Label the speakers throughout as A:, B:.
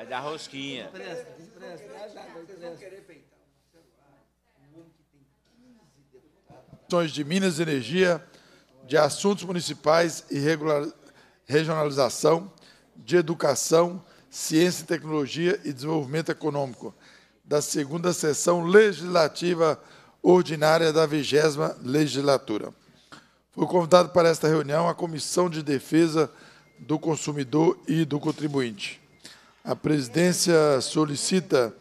A: Vai dar rosquinha.
B: de Minas e Energia, de Assuntos Municipais e regular... Regionalização, de Educação, Ciência e Tecnologia e Desenvolvimento Econômico, da segunda sessão legislativa ordinária da vigésima legislatura. Foi convidado para esta reunião a Comissão de Defesa do Consumidor e do Contribuinte. A presidência solicita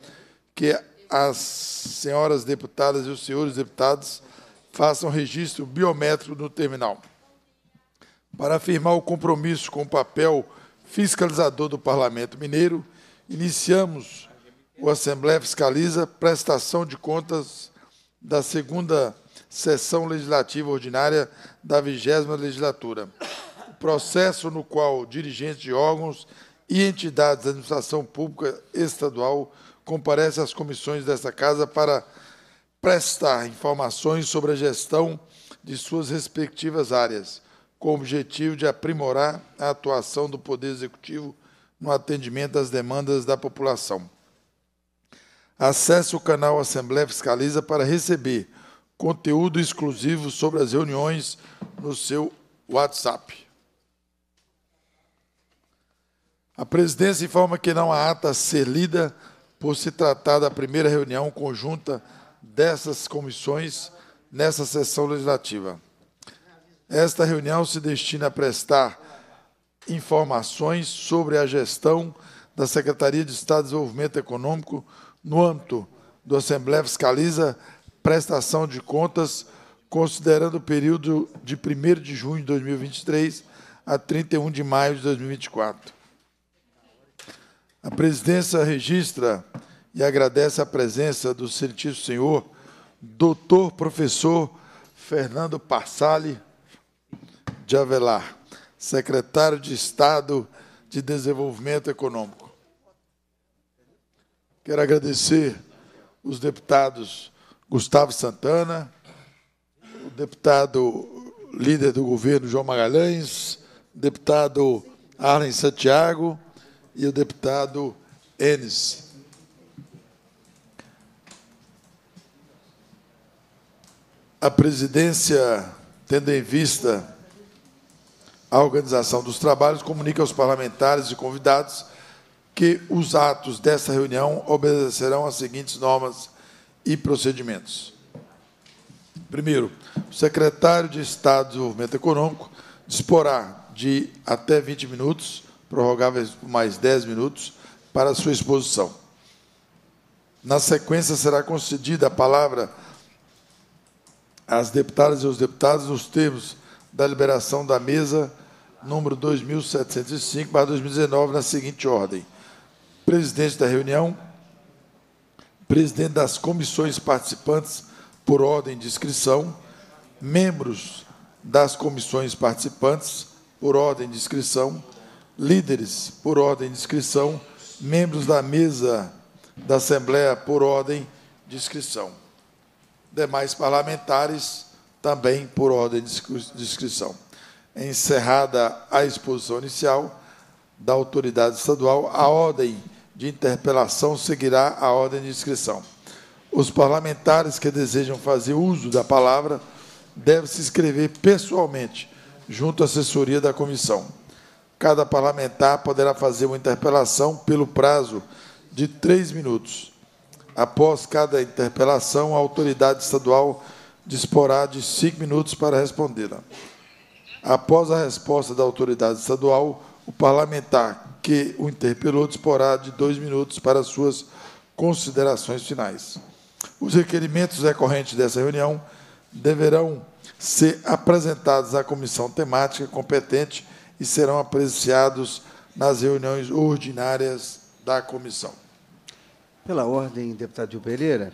B: que as senhoras deputadas e os senhores deputados façam registro biométrico no terminal. Para afirmar o compromisso com o papel fiscalizador do Parlamento Mineiro, iniciamos o Assembleia Fiscaliza prestação de contas da segunda sessão legislativa ordinária da vigésima legislatura. O processo no qual dirigentes de órgãos e entidades da administração pública estadual comparecem às comissões desta Casa para prestar informações sobre a gestão de suas respectivas áreas, com o objetivo de aprimorar a atuação do Poder Executivo no atendimento às demandas da população. Acesse o canal Assembleia Fiscaliza para receber conteúdo exclusivo sobre as reuniões no seu WhatsApp. A presidência informa que não há ata a ser lida por se tratar da primeira reunião conjunta dessas comissões nessa sessão legislativa. Esta reunião se destina a prestar informações sobre a gestão da Secretaria de Estado de Desenvolvimento Econômico no âmbito do Assembleia Fiscaliza prestação de contas, considerando o período de 1 de junho de 2023 a 31 de maio de 2024. A presidência registra e agradece a presença do Santíssimo Senhor, doutor professor Fernando Passale, de Avelar, secretário de Estado de Desenvolvimento Econômico. Quero agradecer os deputados Gustavo Santana, o deputado líder do governo João Magalhães, deputado Arlen Santiago, e o deputado Enes. A presidência, tendo em vista a organização dos trabalhos, comunica aos parlamentares e convidados que os atos desta reunião obedecerão às seguintes normas e procedimentos. Primeiro, o secretário de Estado do Desenvolvimento Econômico disporá de até 20 minutos prorrogáveis por mais 10 minutos para sua exposição. Na sequência, será concedida a palavra às deputadas e aos deputados nos termos da liberação da mesa número 2705, para 2019, na seguinte ordem. Presidente da reunião, presidente das comissões participantes por ordem de inscrição, membros das comissões participantes por ordem de inscrição, líderes, por ordem de inscrição, membros da mesa da Assembleia, por ordem de inscrição. Demais parlamentares, também por ordem de inscrição. Encerrada a exposição inicial da autoridade estadual, a ordem de interpelação seguirá a ordem de inscrição. Os parlamentares que desejam fazer uso da palavra devem se inscrever pessoalmente junto à assessoria da comissão. Cada parlamentar poderá fazer uma interpelação pelo prazo de três minutos. Após cada interpelação, a autoridade estadual disporá de cinco minutos para respondê-la. Após a resposta da autoridade estadual, o parlamentar que o interpelou disporá de dois minutos para suas considerações finais. Os requerimentos decorrentes dessa reunião deverão ser apresentados à comissão temática competente e serão apreciados nas reuniões ordinárias da comissão.
C: Pela ordem, deputado Gil Pereira,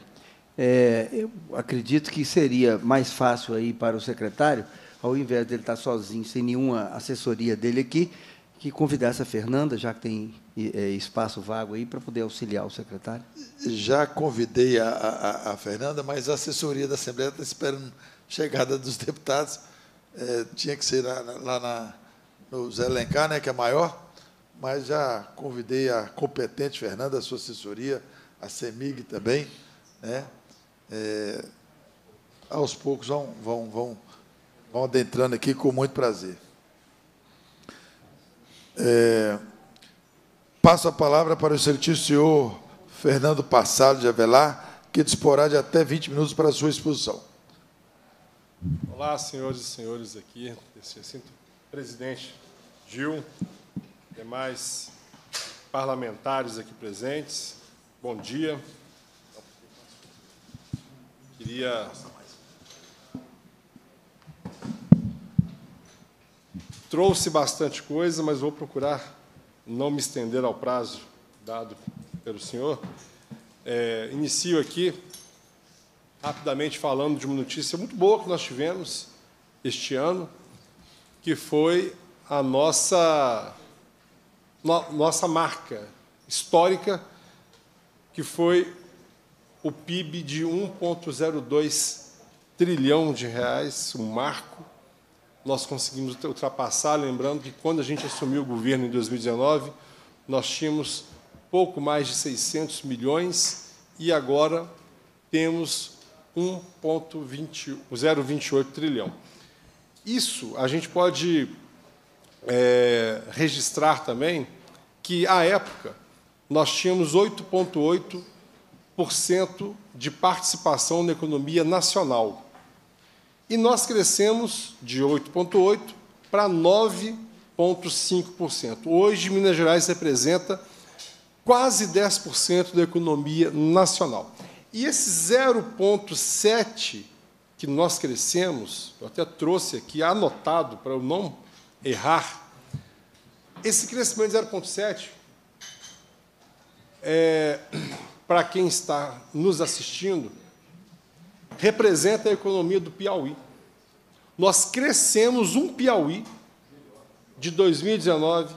C: é, eu acredito que seria mais fácil aí para o secretário, ao invés dele estar sozinho, sem nenhuma assessoria dele aqui, que convidasse a Fernanda, já que tem é, espaço vago aí, para poder auxiliar o secretário. Já convidei a, a,
B: a Fernanda, mas a assessoria da Assembleia está esperando chegada dos deputados. É, tinha que ser lá, lá na, no Zé Lencar, né, que é maior, mas já convidei a competente Fernanda, a sua assessoria, a CEMIG também. Né, é, aos poucos vão, vão, vão, vão adentrando aqui com muito prazer. É, passo a palavra para o excelentíssimo senhor Fernando Passado de Avelar, que disporá de até 20 minutos para a sua exposição.
D: Olá, senhoras e senhores aqui, excelentíssimo presidente Gil, demais parlamentares aqui presentes, bom dia. Queria trouxe bastante coisa, mas vou procurar não me estender ao prazo dado pelo senhor. É, inicio aqui rapidamente falando de uma notícia muito boa que nós tivemos este ano, que foi a nossa, no, nossa marca histórica, que foi o PIB de 1,02 trilhão de reais, o um marco. Nós conseguimos ultrapassar, lembrando que quando a gente assumiu o governo em 2019, nós tínhamos pouco mais de 600 milhões e agora temos 1,028 trilhão. Isso a gente pode é, registrar também que, à época, nós tínhamos 8,8% de participação na economia nacional. E nós crescemos de 8,8% para 9,5%. Hoje, Minas Gerais representa quase 10% da economia nacional. E esse 0,7% que nós crescemos, eu até trouxe aqui anotado para eu não errar, esse crescimento de 0,7, é, para quem está nos assistindo, representa a economia do Piauí. Nós crescemos um Piauí de 2019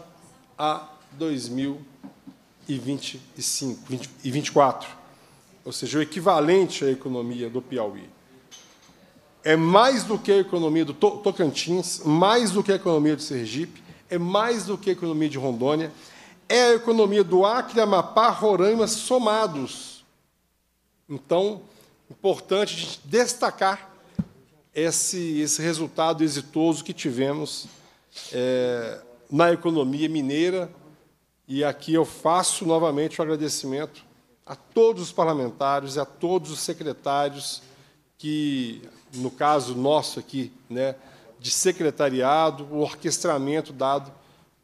D: a 2025 e ou seja, o equivalente à economia do Piauí é mais do que a economia do Tocantins, mais do que a economia do Sergipe, é mais do que a economia de Rondônia, é a economia do Acre, Amapá, Roraima somados. Então, importante destacar esse, esse resultado exitoso que tivemos é, na economia mineira. E aqui eu faço novamente o agradecimento a todos os parlamentares, e a todos os secretários que no caso nosso aqui, né, de secretariado, o orquestramento dado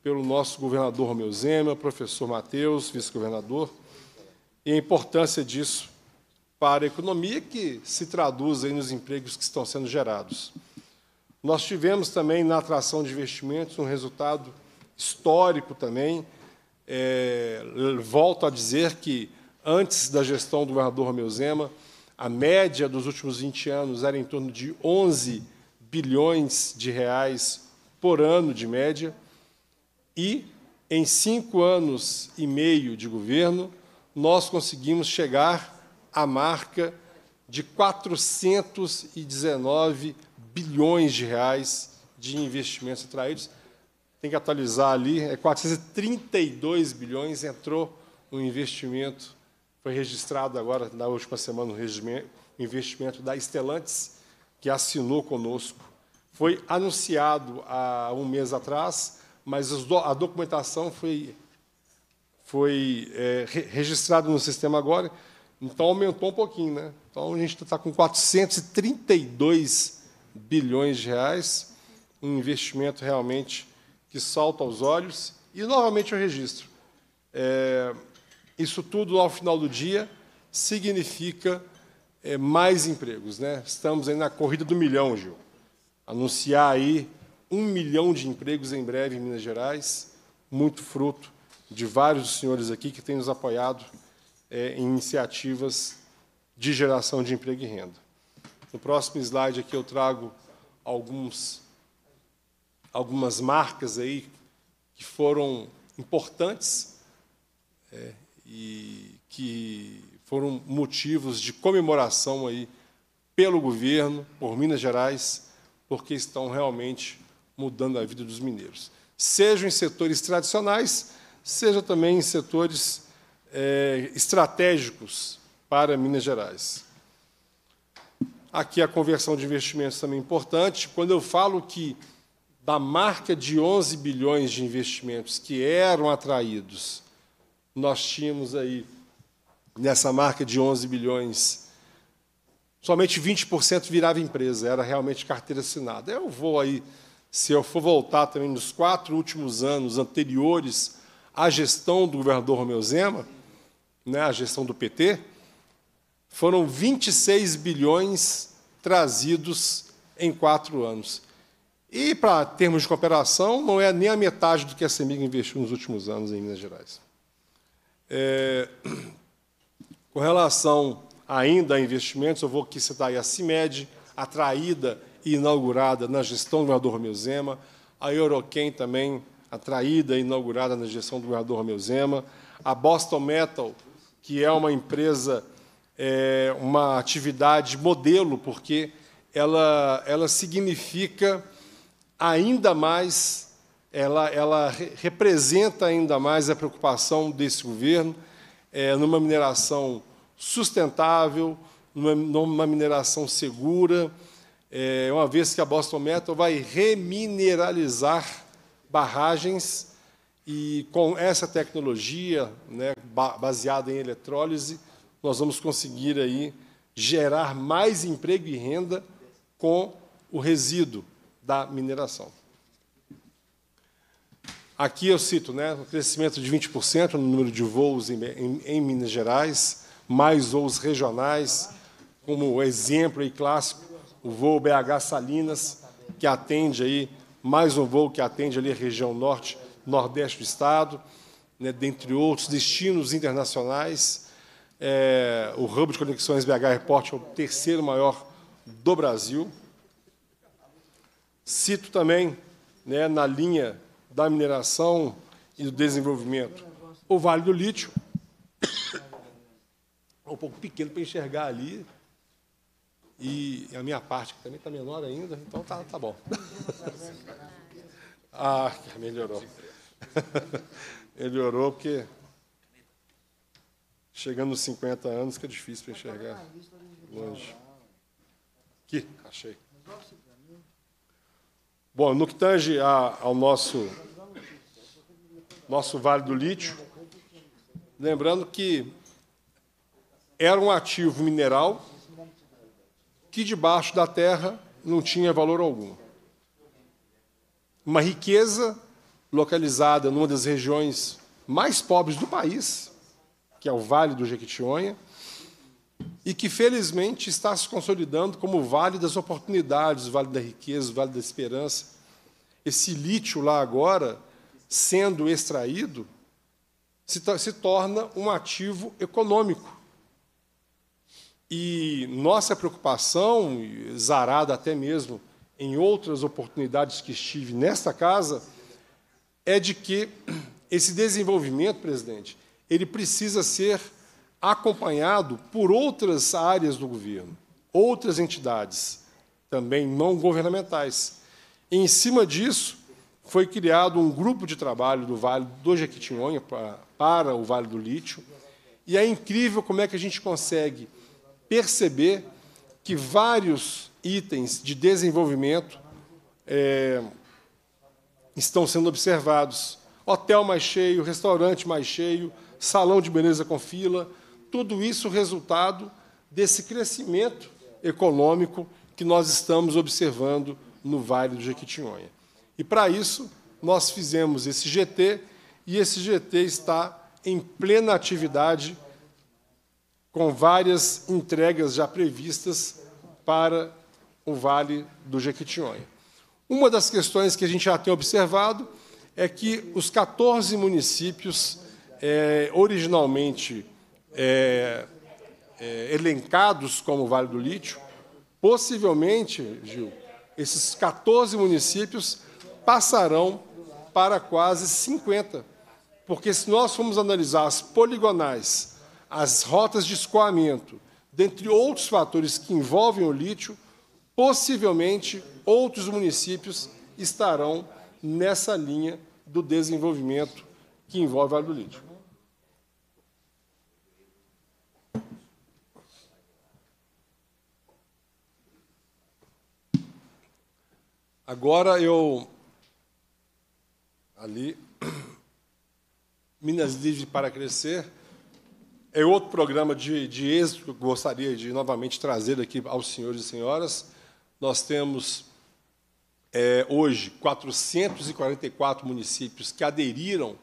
D: pelo nosso governador Romeu Zema, professor Matheus, vice-governador, e a importância disso para a economia que se traduz aí nos empregos que estão sendo gerados. Nós tivemos também na atração de investimentos um resultado histórico também. É, volto a dizer que antes da gestão do governador Romeu Zema, a média dos últimos 20 anos era em torno de 11 bilhões de reais por ano de média. E em cinco anos e meio de governo, nós conseguimos chegar à marca de 419 bilhões de reais de investimentos atraídos. Tem que atualizar ali, é 432 bilhões entrou no investimento foi registrado agora, na última semana, o investimento da Stellantis, que assinou conosco. Foi anunciado há um mês atrás, mas a documentação foi, foi é, registrada no sistema agora, então aumentou um pouquinho. Né? Então a gente está com 432 bilhões de reais, um investimento realmente que salta aos olhos. E novamente eu registro. É, isso tudo, ao final do dia, significa é, mais empregos. Né? Estamos aí na corrida do milhão, Gil. Anunciar aí um milhão de empregos em breve em Minas Gerais, muito fruto de vários senhores aqui que têm nos apoiado é, em iniciativas de geração de emprego e renda. No próximo slide aqui eu trago alguns, algumas marcas aí que foram importantes é, e que foram motivos de comemoração aí pelo governo, por Minas Gerais, porque estão realmente mudando a vida dos mineiros. Sejam em setores tradicionais, seja também em setores é, estratégicos para Minas Gerais. Aqui a conversão de investimentos também é importante. Quando eu falo que da marca de 11 bilhões de investimentos que eram atraídos nós tínhamos aí nessa marca de 11 bilhões. Somente 20% virava empresa, era realmente carteira assinada. Eu vou aí, se eu for voltar também nos quatro últimos anos anteriores à gestão do governador Romeu Zema, né, a gestão do PT, foram 26 bilhões trazidos em quatro anos. E, para termos de cooperação, não é nem a metade do que a Semig investiu nos últimos anos em Minas Gerais. É, com relação ainda a investimentos, eu vou aqui citar a CIMED, atraída e inaugurada na gestão do governador Romeu Zema, a Euroquem também atraída e inaugurada na gestão do governador Romeu Zema, a Boston Metal, que é uma empresa, é, uma atividade modelo, porque ela, ela significa ainda mais ela, ela representa ainda mais a preocupação desse governo é, numa mineração sustentável, numa, numa mineração segura, é, uma vez que a Boston Metal vai remineralizar barragens e com essa tecnologia, né, baseada em eletrólise, nós vamos conseguir aí gerar mais emprego e renda com o resíduo da mineração. Aqui eu cito né, um crescimento de 20% no número de voos em, em, em, Minas Gerais, mais voos regionais, como exemplo e clássico, o voo BH Salinas, que atende aí, mais um voo que atende ali a região norte, nordeste do estado, né, dentre outros destinos internacionais. É, o Hub de Conexões BH Airport é o terceiro maior do Brasil. Cito também, né, na linha da mineração e do desenvolvimento. O Vale do Lítio, é um pouco pequeno para enxergar ali, e a minha parte, que também está menor ainda, então tá, tá bom. ah, melhorou. melhorou porque chegando nos 50 anos que é difícil para enxergar longe. Aqui, achei. Bom, no que tange a, ao nosso, nosso Vale do Lítio, lembrando que era um ativo mineral que debaixo da terra não tinha valor algum. Uma riqueza localizada numa das regiões mais pobres do país, que é o Vale do Jequitinhonha, e que felizmente está se consolidando como vale das oportunidades, vale da riqueza, vale da esperança. Esse lítio lá agora, sendo extraído, se, se torna um ativo econômico. E nossa preocupação, zarada até mesmo em outras oportunidades que estive nesta casa, é de que esse desenvolvimento, presidente, ele precisa ser acompanhado por outras áreas do governo, outras entidades, também não governamentais. E, em cima disso, foi criado um grupo de trabalho do Vale do Jequitinhonha para, para o Vale do Lítio, e é incrível como é que a gente consegue perceber que vários itens de desenvolvimento é, estão sendo observados. Hotel mais cheio, restaurante mais cheio, salão de beleza com fila, tudo isso resultado desse crescimento econômico que nós estamos observando no Vale do Jequitinhonha. E para isso, nós fizemos esse GT e esse GT está em plena atividade com várias entregas já previstas para o Vale do Jequitinhonha. Uma das questões que a gente já tem observado é que os 14 municípios é, originalmente é, é, elencados como Vale do Lítio, possivelmente, Gil, esses 14 municípios passarão para quase 50. Porque se nós formos analisar as poligonais, as rotas de escoamento, dentre outros fatores que envolvem o lítio, possivelmente outros municípios estarão nessa linha do desenvolvimento que envolve o Vale do Lítio. Agora eu. Ali. Minas Livre para Crescer é outro programa de, de êxito que eu gostaria de novamente trazer aqui aos senhores e senhoras. Nós temos é, hoje 444 municípios que aderiram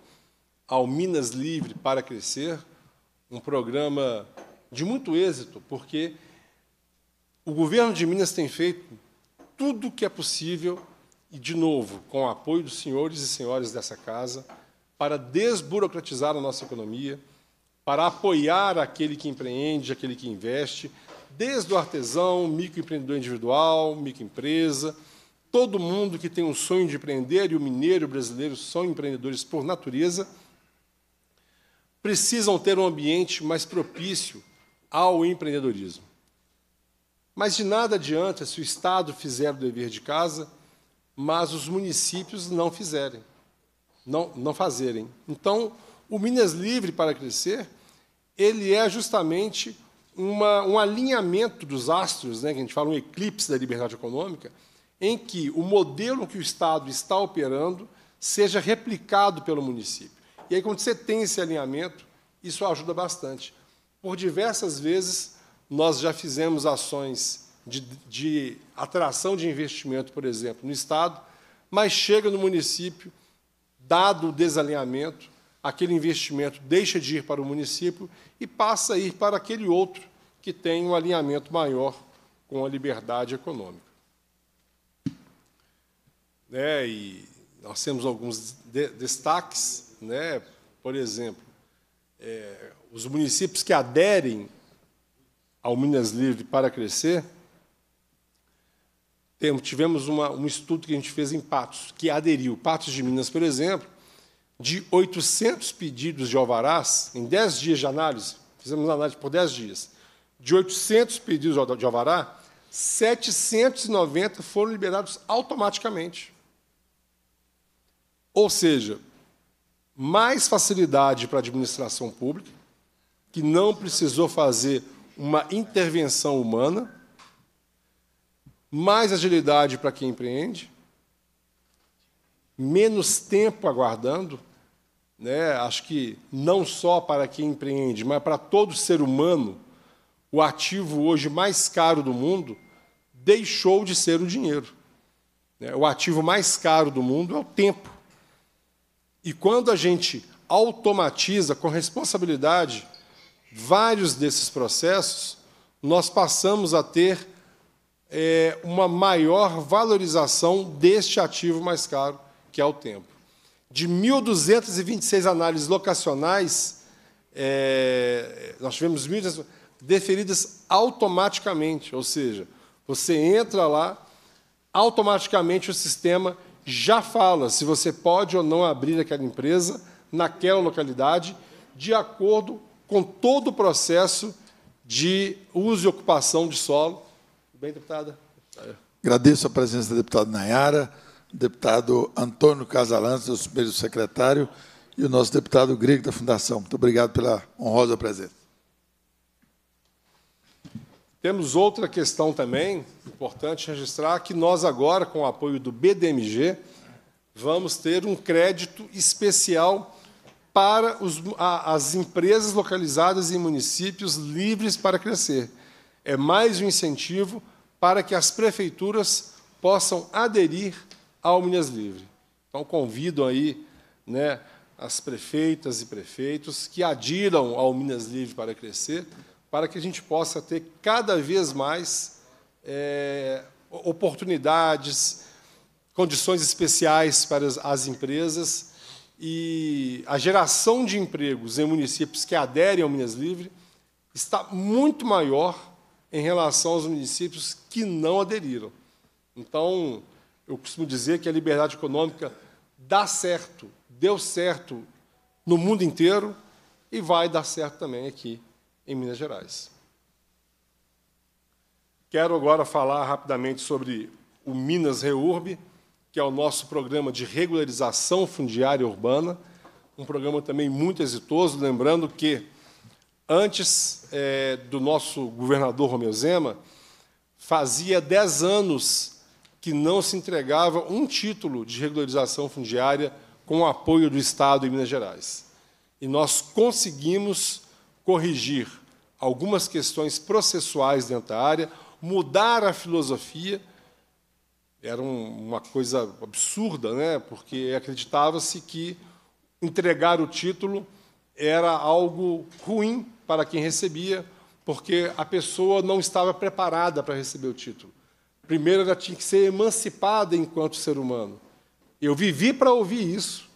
D: ao Minas Livre para Crescer, um programa de muito êxito, porque o governo de Minas tem feito tudo o que é possível, e de novo, com o apoio dos senhores e senhoras dessa casa, para desburocratizar a nossa economia, para apoiar aquele que empreende, aquele que investe, desde o artesão, microempreendedor individual, microempresa, todo mundo que tem um sonho de empreender, e o mineiro e o brasileiro são empreendedores por natureza, precisam ter um ambiente mais propício ao empreendedorismo. Mas de nada adianta se o Estado fizer o dever de casa, mas os municípios não fizerem, não, não fazerem. Então, o Minas Livre para crescer, ele é justamente uma, um alinhamento dos astros, né, que a gente fala um eclipse da liberdade econômica, em que o modelo que o Estado está operando seja replicado pelo município. E aí, quando você tem esse alinhamento, isso ajuda bastante. Por diversas vezes, nós já fizemos ações de, de atração de investimento, por exemplo, no Estado, mas chega no município, dado o desalinhamento, aquele investimento deixa de ir para o município e passa a ir para aquele outro que tem um alinhamento maior com a liberdade econômica. Né, e nós temos alguns de destaques, né, por exemplo, é, os municípios que aderem ao Minas Livre para crescer, tivemos uma, um estudo que a gente fez em Patos, que aderiu, Patos de Minas, por exemplo, de 800 pedidos de alvarás, em 10 dias de análise, fizemos análise por 10 dias, de 800 pedidos de alvará, 790 foram liberados automaticamente. Ou seja, mais facilidade para a administração pública, que não precisou fazer uma intervenção humana, mais agilidade para quem empreende, menos tempo aguardando, né? acho que não só para quem empreende, mas para todo ser humano, o ativo hoje mais caro do mundo deixou de ser o dinheiro. Né? O ativo mais caro do mundo é o tempo. E quando a gente automatiza com responsabilidade vários desses processos, nós passamos a ter é, uma maior valorização deste ativo mais caro, que é o tempo. De 1.226 análises locacionais, é, nós tivemos 1.200 deferidas automaticamente, ou seja, você entra lá, automaticamente o sistema já fala se você pode ou não abrir aquela empresa naquela localidade, de acordo com todo o processo de uso e ocupação de solo. Bem, deputada?
B: Agradeço a presença da deputada Nayara, deputado Antônio Casalantes, nosso primeiro secretário, e o nosso deputado Grego da Fundação. Muito obrigado pela
D: honrosa presença. Temos outra questão também, importante registrar, que nós agora, com o apoio do BDMG, vamos ter um crédito especial para os, a, as empresas localizadas em municípios livres para crescer. É mais um incentivo para que as prefeituras possam aderir ao Minas Livre. Então, convido aí né, as prefeitas e prefeitos que adiram ao Minas Livre para crescer, para que a gente possa ter cada vez mais é, oportunidades, condições especiais para as, as empresas e a geração de empregos em municípios que aderem ao Minas Livre está muito maior em relação aos municípios que não aderiram. Então, eu costumo dizer que a liberdade econômica dá certo, deu certo no mundo inteiro e vai dar certo também aqui em Minas Gerais. Quero agora falar rapidamente sobre o Minas Reurb que é o nosso programa de regularização fundiária urbana, um programa também muito exitoso, lembrando que, antes é, do nosso governador Romeu Zema, fazia 10 anos que não se entregava um título de regularização fundiária com o apoio do Estado em Minas Gerais. E nós conseguimos corrigir algumas questões processuais dentro da área, mudar a filosofia era uma coisa absurda, né? porque acreditava-se que entregar o título era algo ruim para quem recebia, porque a pessoa não estava preparada para receber o título. Primeiro, ela tinha que ser emancipada enquanto ser humano. Eu vivi para ouvir isso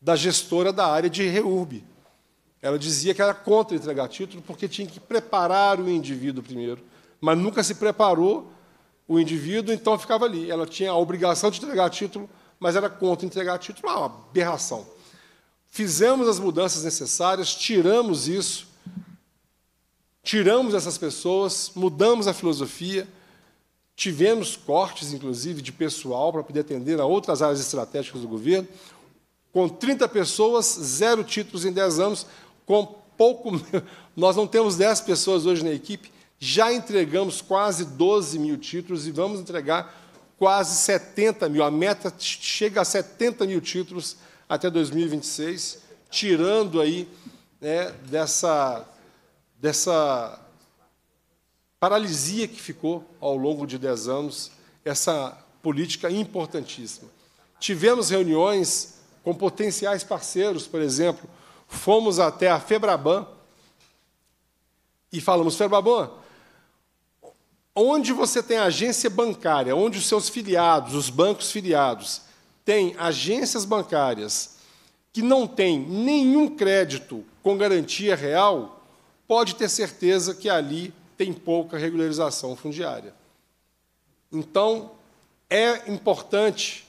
D: da gestora da área de reurb. Ela dizia que era contra entregar título porque tinha que preparar o indivíduo primeiro, mas nunca se preparou o indivíduo então ficava ali. Ela tinha a obrigação de entregar título, mas era contra entregar título, ah, uma aberração. Fizemos as mudanças necessárias, tiramos isso, tiramos essas pessoas, mudamos a filosofia, tivemos cortes, inclusive, de pessoal para poder atender a outras áreas estratégicas do governo. Com 30 pessoas, zero títulos em 10 anos, com pouco. Nós não temos 10 pessoas hoje na equipe, já entregamos quase 12 mil títulos e vamos entregar quase 70 mil. A meta chega a 70 mil títulos até 2026, tirando aí né, dessa, dessa paralisia que ficou ao longo de 10 anos, essa política importantíssima. Tivemos reuniões com potenciais parceiros, por exemplo, fomos até a Febraban e falamos: Febraban, onde você tem agência bancária, onde os seus filiados, os bancos filiados, têm agências bancárias que não têm nenhum crédito com garantia real, pode ter certeza que ali tem pouca regularização fundiária. Então, é importante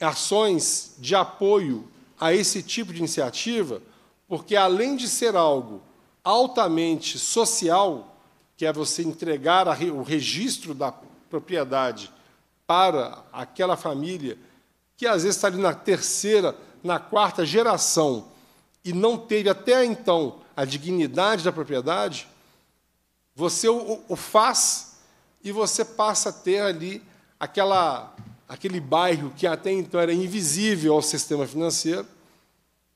D: ações de apoio a esse tipo de iniciativa, porque além de ser algo altamente social, que é você entregar a, o registro da propriedade para aquela família que às vezes está ali na terceira, na quarta geração e não teve até então a dignidade da propriedade, você o, o faz e você passa a ter ali aquela, aquele bairro que até então era invisível ao sistema financeiro,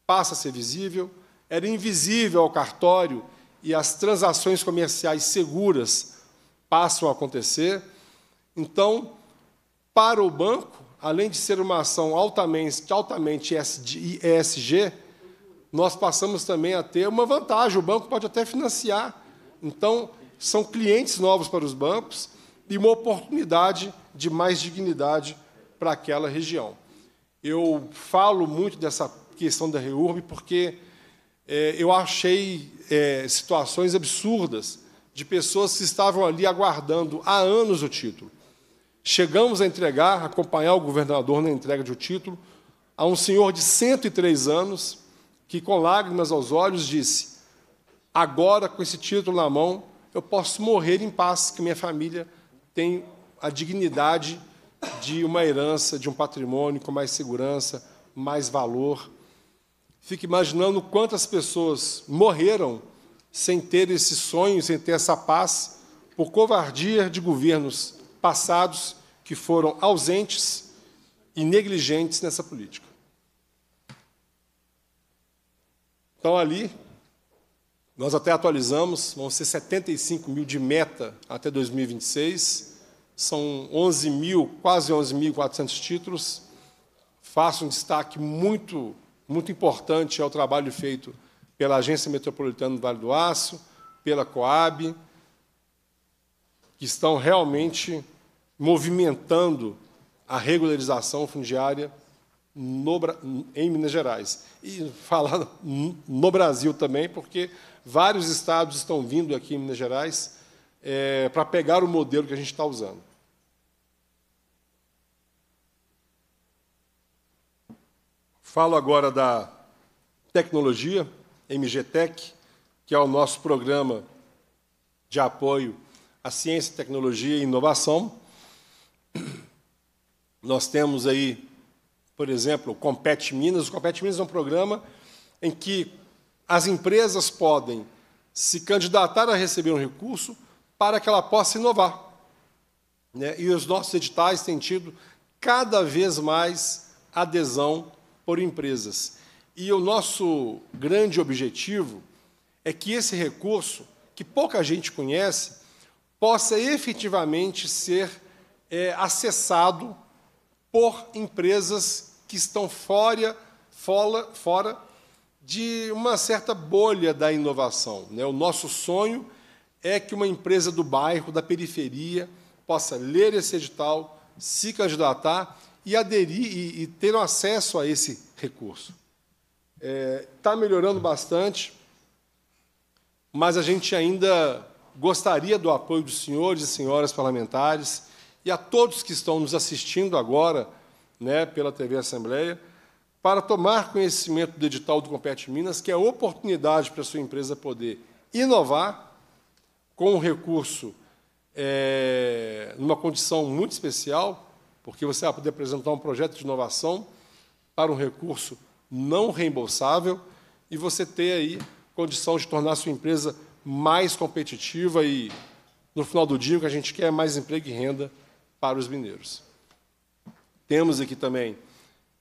D: passa a ser visível, era invisível ao cartório, e as transações comerciais seguras passam a acontecer. Então, para o banco, além de ser uma ação altamente, altamente ESG, nós passamos também a ter uma vantagem. O banco pode até financiar. Então, são clientes novos para os bancos e uma oportunidade de mais dignidade para aquela região. Eu falo muito dessa questão da REURB porque é, eu achei é, situações absurdas de pessoas que estavam ali aguardando há anos o título. Chegamos a entregar, acompanhar o governador na entrega de um título, a um senhor de 103 anos, que com lágrimas aos olhos disse: Agora, com esse título na mão, eu posso morrer em paz, que minha família tem a dignidade de uma herança, de um patrimônio com mais segurança, mais valor, fico imaginando quantas pessoas morreram sem ter esse sonho, sem ter essa paz, por covardia de governos passados que foram ausentes e negligentes nessa política. Então, ali, nós até atualizamos, vão ser 75 mil de meta até 2026, são 11 mil, quase 11.400 títulos. Faço um destaque muito muito importante é o trabalho feito pela Agência Metropolitana do Vale do Aço, pela Coab, que estão realmente movimentando a regularização fundiária no, em Minas Gerais. E falar no Brasil também, porque vários estados estão vindo aqui em Minas Gerais é, para pegar o modelo que a gente está usando. Falo agora da tecnologia, MGTEC, que é o nosso programa de apoio à ciência, tecnologia e inovação. Nós temos aí, por exemplo, o Compete Minas. O Compete Minas é um programa em que as empresas podem se candidatar a receber um recurso para que ela possa inovar. Né? E os nossos editais têm tido cada vez mais adesão por empresas. E o nosso grande objetivo é que esse recurso, que pouca gente conhece, possa efetivamente ser é, acessado por empresas que estão fora, fora, fora de uma certa bolha da inovação. Né? O nosso sonho é que uma empresa do bairro, da periferia, possa ler esse edital, se candidatar e aderir e, e acesso a esse recurso. Está é, tá melhorando bastante, mas a gente ainda gostaria do apoio dos senhores e senhoras parlamentares e a todos que estão nos assistindo agora né, pela TV Assembleia para tomar conhecimento do edital do Compete Minas, que é oportunidade para a sua empresa poder inovar com um recurso é, numa condição muito especial, porque você vai poder apresentar um projeto de inovação para um recurso não reembolsável e você ter aí condição de tornar a sua empresa mais competitiva e, no final do dia, o que a gente quer é mais emprego e renda para os mineiros. Temos aqui também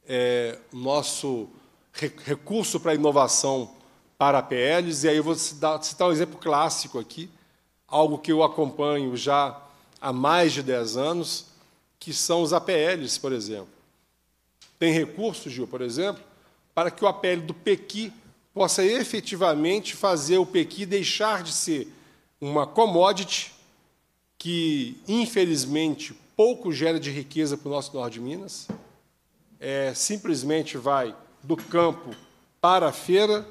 D: é, nosso re recurso para inovação para PLs, e aí eu vou citar, citar um exemplo clássico aqui, algo que eu acompanho já há mais de 10 anos, que são os APLs, por exemplo. Tem recursos, Gil, por exemplo, para que o APL do Pequi possa efetivamente fazer o Pequi deixar de ser uma commodity que, infelizmente, pouco gera de riqueza para o nosso norte de Minas, é, simplesmente vai do campo para a feira,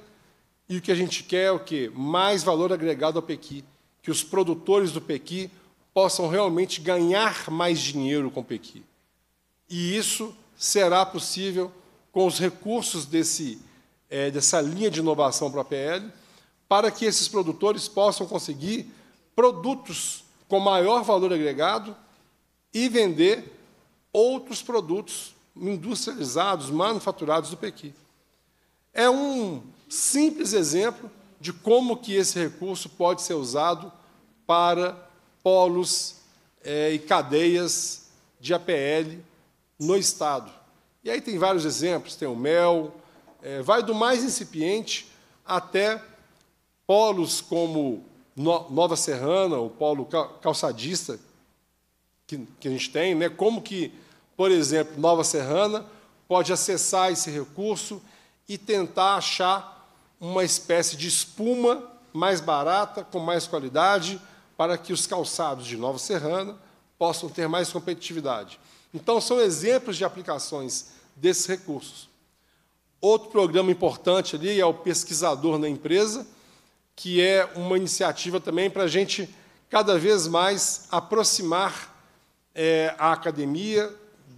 D: e o que a gente quer é o quê? Mais valor agregado ao Pequi, que os produtores do Pequi possam realmente ganhar mais dinheiro com Pequi. E isso será possível com os recursos desse, é, dessa linha de inovação para a PL, para que esses produtores possam conseguir produtos com maior valor agregado e vender outros produtos industrializados, manufaturados do Pequi. É um simples exemplo de como que esse recurso pode ser usado para polos é, e cadeias de APL no Estado. E aí tem vários exemplos, tem o MEL, é, vai do mais incipiente até polos como no Nova Serrana, o polo calçadista que, que a gente tem, né? como que, por exemplo, Nova Serrana pode acessar esse recurso e tentar achar uma espécie de espuma mais barata, com mais qualidade, para que os calçados de Nova Serrana possam ter mais competitividade. Então, são exemplos de aplicações desses recursos. Outro programa importante ali é o Pesquisador na Empresa, que é uma iniciativa também para a gente cada vez mais aproximar é, a academia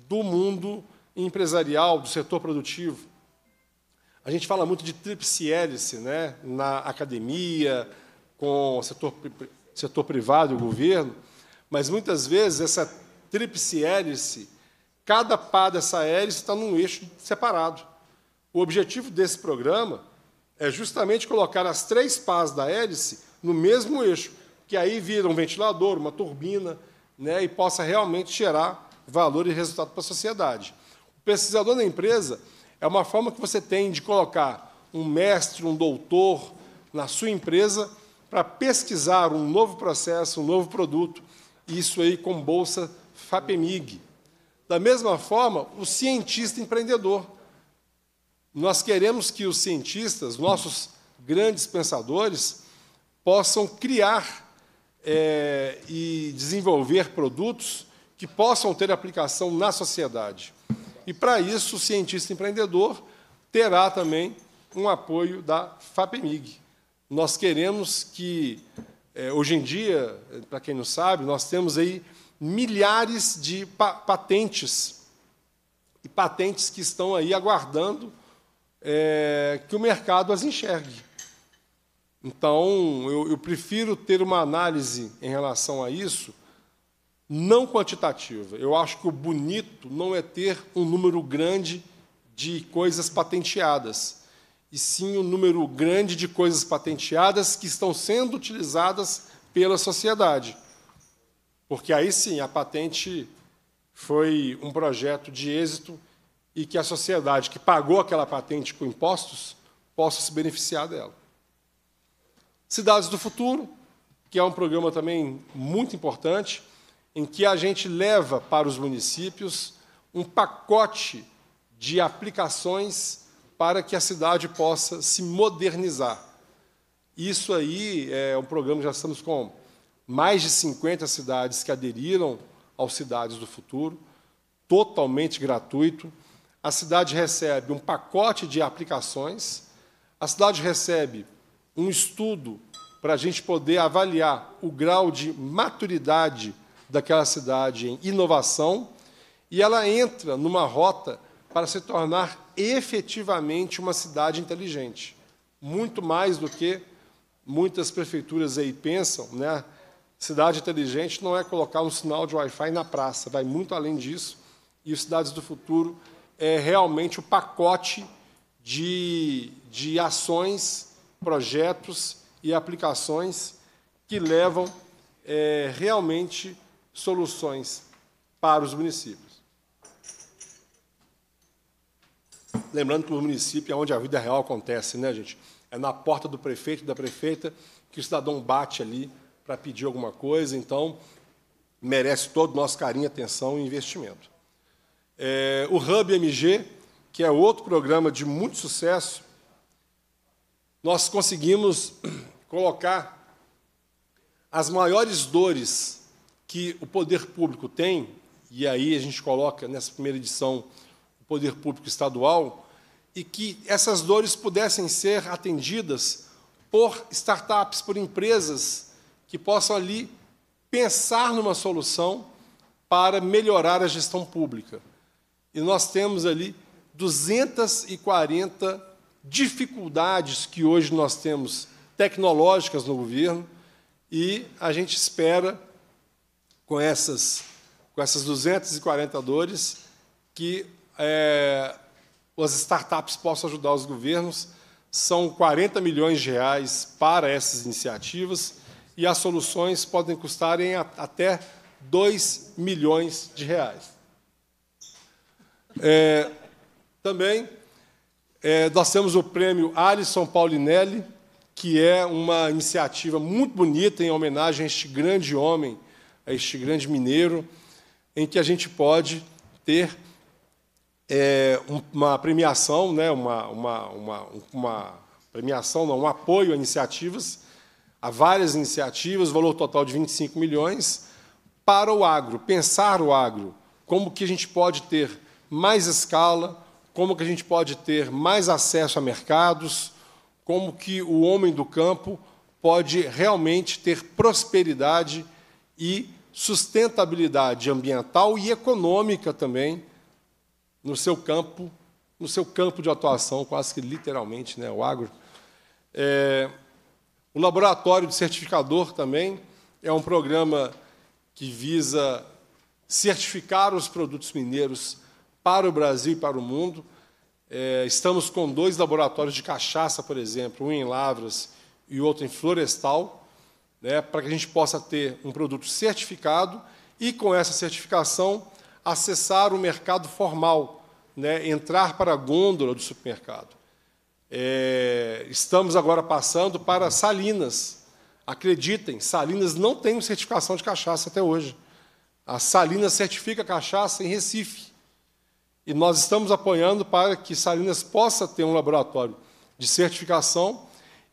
D: do mundo empresarial, do setor produtivo. A gente fala muito de tríplice hélice né, na academia, com o setor setor privado e o governo, mas muitas vezes essa tríplice hélice, cada pá dessa hélice está num eixo separado. O objetivo desse programa é justamente colocar as três pás da hélice no mesmo eixo, que aí vira um ventilador, uma turbina, né, e possa realmente gerar valor e resultado para a sociedade. O pesquisador da empresa é uma forma que você tem de colocar um mestre, um doutor na sua empresa para pesquisar um novo processo, um novo produto, isso aí com bolsa FAPEMIG. Da mesma forma, o cientista empreendedor. Nós queremos que os cientistas, nossos grandes pensadores, possam criar é, e desenvolver produtos que possam ter aplicação na sociedade. E, para isso, o cientista empreendedor terá também um apoio da FAPEMIG. Nós queremos que, é, hoje em dia, para quem não sabe, nós temos aí milhares de pa patentes e patentes que estão aí aguardando é, que o mercado as enxergue. Então, eu, eu prefiro ter uma análise em relação a isso não quantitativa. Eu acho que o bonito não é ter um número grande de coisas patenteadas e sim o um número grande de coisas patenteadas que estão sendo utilizadas pela sociedade. Porque aí sim a patente foi um projeto de êxito e que a sociedade que pagou aquela patente com impostos possa se beneficiar dela. Cidades do Futuro, que é um programa também muito importante, em que a gente leva para os municípios um pacote de aplicações para que a cidade possa se modernizar. Isso aí é, é um programa, já estamos com mais de 50 cidades que aderiram ao Cidades do Futuro, totalmente gratuito. A cidade recebe um pacote de aplicações, a cidade recebe um estudo para a gente poder avaliar o grau de maturidade daquela cidade em inovação, e ela entra numa rota para se tornar efetivamente uma cidade inteligente. Muito mais do que muitas prefeituras aí pensam, né? Cidade inteligente não é colocar um sinal de Wi-Fi na praça, vai muito além disso. E o Cidades do Futuro é realmente o pacote de, de ações, projetos e aplicações que levam é, realmente soluções para os municípios. Lembrando que o município é onde a vida real acontece, né, gente? É na porta do prefeito e da prefeita que o cidadão bate ali para pedir alguma coisa, então merece todo o nosso carinho, atenção e investimento. É, o Hub MG, que é outro programa de muito sucesso, nós conseguimos colocar as maiores dores que o poder público tem, e aí a gente coloca nessa primeira edição poder público estadual e que essas dores pudessem ser atendidas por startups, por empresas que possam ali pensar numa solução para melhorar a gestão pública. E nós temos ali 240 dificuldades que hoje nós temos tecnológicas no governo e a gente espera com essas com essas 240 dores que é, as startups possam ajudar os governos. São 40 milhões de reais para essas iniciativas e as soluções podem custar em até 2 milhões de reais. É, também é, nós temos o prêmio Alisson Paulinelli, que é uma iniciativa muito bonita em homenagem a este grande homem, a este grande mineiro, em que a gente pode ter é, uma premiação, né, uma, uma, uma, uma premiação, não, um apoio a iniciativas, a várias iniciativas, valor total de 25 milhões, para o agro, pensar o agro, como que a gente pode ter mais escala, como que a gente pode ter mais acesso a mercados, como que o homem do campo pode realmente ter prosperidade e sustentabilidade ambiental e econômica também no seu campo, no seu campo de atuação, quase que literalmente, né, o agro. É, o laboratório de certificador também é um programa que visa certificar os produtos mineiros para o Brasil e para o mundo. É, estamos com dois laboratórios de cachaça, por exemplo, um em Lavras e outro em Florestal, né, para que a gente possa ter um produto certificado e, com essa certificação, acessar o mercado formal, né, entrar para a gôndola do supermercado. É, estamos agora passando para Salinas. Acreditem, Salinas não tem certificação de cachaça até hoje. A Salinas certifica cachaça em Recife. E nós estamos apoiando para que Salinas possa ter um laboratório de certificação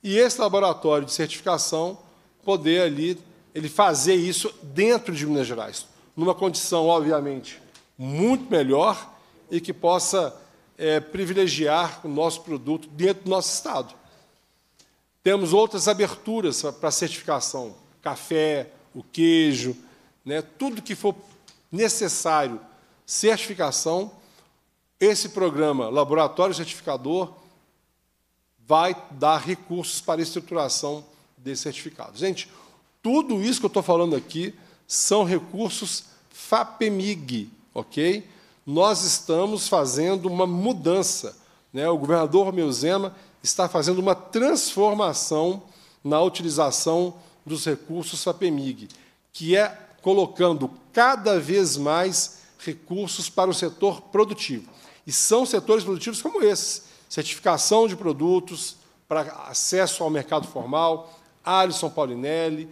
D: e esse laboratório de certificação poder ali ele fazer isso dentro de Minas Gerais, numa condição obviamente muito melhor e que possa é, privilegiar o nosso produto dentro do nosso Estado. Temos outras aberturas para certificação: café, o queijo, né, tudo que for necessário, certificação. Esse programa, Laboratório Certificador, vai dar recursos para a estruturação de certificados. Gente, tudo isso que eu estou falando aqui são recursos FAPEMIG, ok? Nós estamos fazendo uma mudança. Né? O governador Romeu Zema está fazendo uma transformação na utilização dos recursos FAPEMIG, que é colocando cada vez mais recursos para o setor produtivo. E são setores produtivos como esses, certificação de produtos para acesso ao mercado formal, Alisson Paulinelli,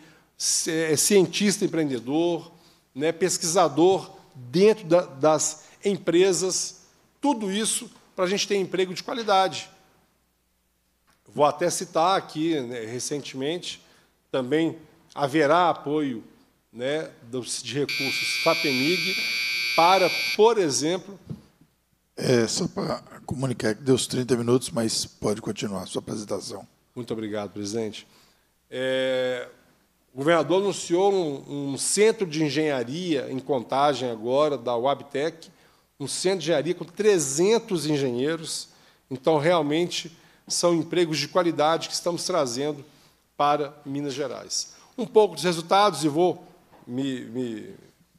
D: eh, cientista empreendedor, né, pesquisador dentro da, das empresas, tudo isso para a gente ter emprego de qualidade. Vou até citar aqui, né, recentemente, também haverá apoio né, de recursos FAPEMIG para, por exemplo. É,
B: só para comunicar que deu os 30 minutos, mas pode continuar a sua apresentação.
D: Muito obrigado, presidente. É, o governador anunciou um, um centro de engenharia em contagem agora, da UABTEC, um centro de engenharia com 300 engenheiros. Então, realmente, são empregos de qualidade que estamos trazendo para Minas Gerais. Um pouco dos resultados, e vou me, me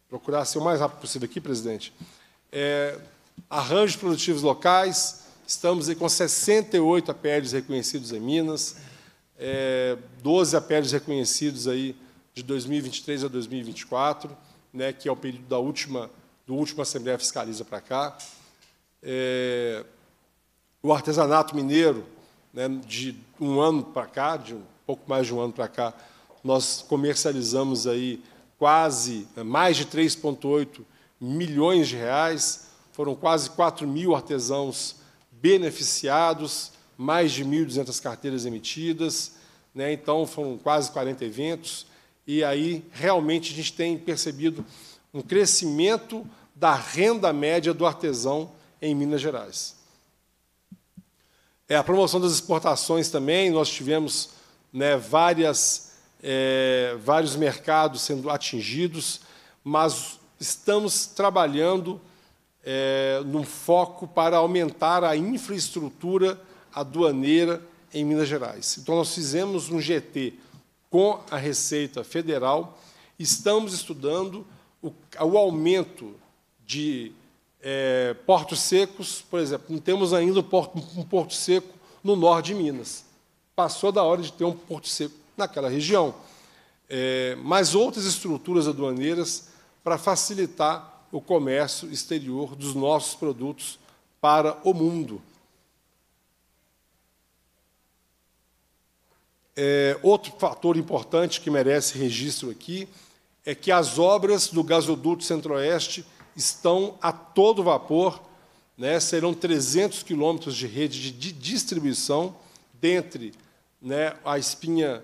D: procurar ser o mais rápido possível aqui, presidente. É, arranjos produtivos locais, estamos aí com 68 APLs reconhecidos em Minas, é, 12 APLs reconhecidos aí de 2023 a 2024, né, que é o período da última, do último Assembleia Fiscaliza para cá. É, o artesanato mineiro, né, de um ano para cá, de um pouco mais de um ano para cá, nós comercializamos aí quase né, mais de 3,8 milhões de reais, foram quase 4 mil artesãos beneficiados, mais de 1.200 carteiras emitidas, né? então foram quase 40 eventos, e aí realmente a gente tem percebido um crescimento da renda média do artesão em Minas Gerais. É, a promoção das exportações também, nós tivemos né, várias, é, vários mercados sendo atingidos, mas estamos trabalhando é, num foco para aumentar a infraestrutura aduaneira em Minas Gerais. Então, nós fizemos um GT com a Receita Federal, estamos estudando o, o aumento de é, portos secos, por exemplo, não temos ainda um porto, um porto seco no norte de Minas. Passou da hora de ter um porto seco naquela região. É, mais outras estruturas aduaneiras para facilitar o comércio exterior dos nossos produtos para o mundo. É, outro fator importante que merece registro aqui é que as obras do gasoduto Centro-Oeste estão a todo vapor, né, serão 300 quilômetros de rede de distribuição, dentre né, a espinha,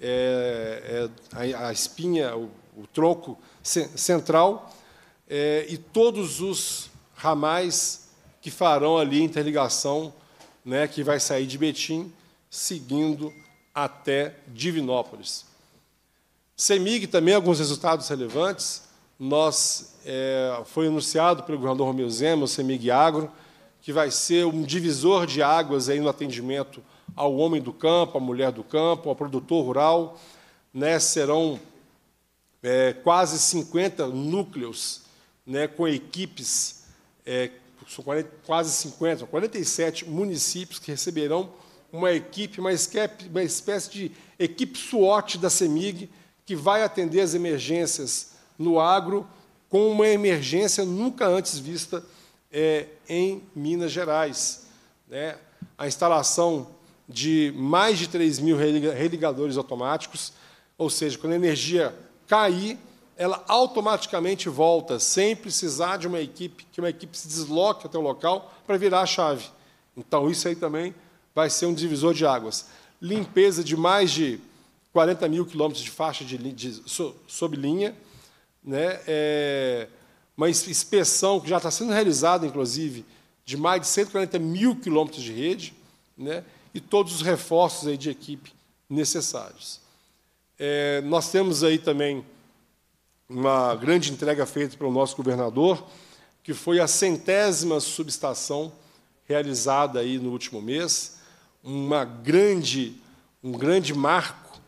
D: é, é, a, a, espinha o, o tronco central, é, e todos os ramais que farão ali interligação, né, que vai sair de Betim, seguindo até Divinópolis. CEMIG também alguns resultados relevantes. Nós é, foi anunciado pelo governador Romeu Zema, o CEMIG Agro, que vai ser um divisor de águas aí no atendimento ao homem do campo, à mulher do campo, ao produtor rural. Né, serão é, quase 50 núcleos né, com equipes, é, são 40, quase 50, 47 municípios que receberão uma equipe, uma, uma espécie de equipe SWOT da CEMIG, que vai atender as emergências no agro, com uma emergência nunca antes vista é, em Minas Gerais. Né? A instalação de mais de 3 mil religadores automáticos, ou seja, quando a energia cair, ela automaticamente volta, sem precisar de uma equipe, que uma equipe se desloque até o local para virar a chave. Então, isso aí também vai ser um divisor de águas. Limpeza de mais de 40 mil quilômetros de faixa de, de so, sob linha, né? É, uma inspeção que já está sendo realizada, inclusive, de mais de 140 mil quilômetros de rede, né? e todos os reforços aí de equipe necessários. É, nós temos aí também uma grande entrega feita pelo nosso governador, que foi a centésima subestação realizada aí no último mês uma grande, um grande marco.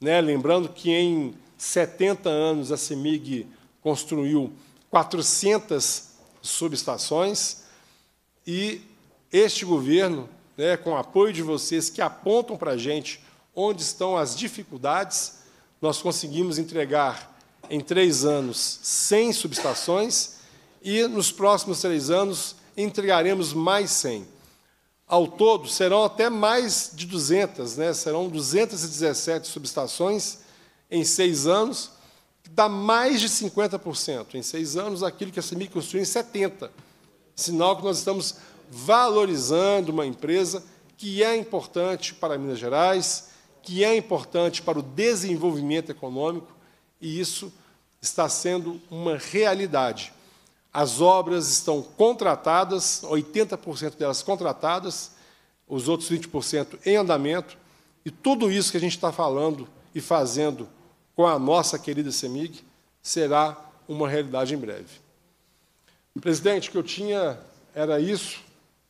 D: Né? Lembrando que em 70 anos a CEMIG construiu 400 subestações e este governo, né, com o apoio de vocês que apontam para a gente onde estão as dificuldades, nós conseguimos entregar em três anos 100 subestações e nos próximos três anos entregaremos mais 100. Ao todo, serão até mais de 200, né? serão 217 subestações em seis anos, que dá mais de 50%. Em seis anos, aquilo que a CEMIG construiu em 70%. Sinal que nós estamos valorizando uma empresa que é importante para Minas Gerais, que é importante para o desenvolvimento econômico, e isso está sendo uma realidade. As obras estão contratadas, 80% delas contratadas, os outros 20% em andamento, e tudo isso que a gente está falando e fazendo com a nossa querida CEMIG será uma realidade em breve. Presidente, o que eu tinha era isso.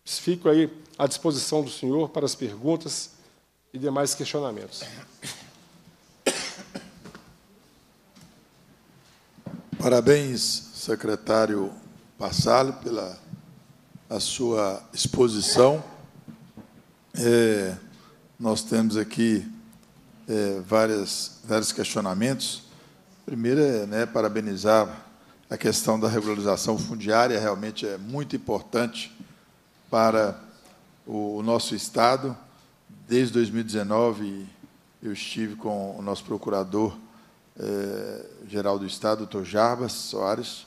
D: Fico aí à disposição do senhor para as perguntas e demais questionamentos.
B: Parabéns secretário Passalho pela a sua exposição. É, nós temos aqui é, várias, vários questionamentos. Primeiro é né, parabenizar a questão da regularização fundiária, realmente é muito importante para o, nosso Estado. Desde 2019, eu estive com o nosso procurador-geral é, do Estado, doutor Jarbas Soares,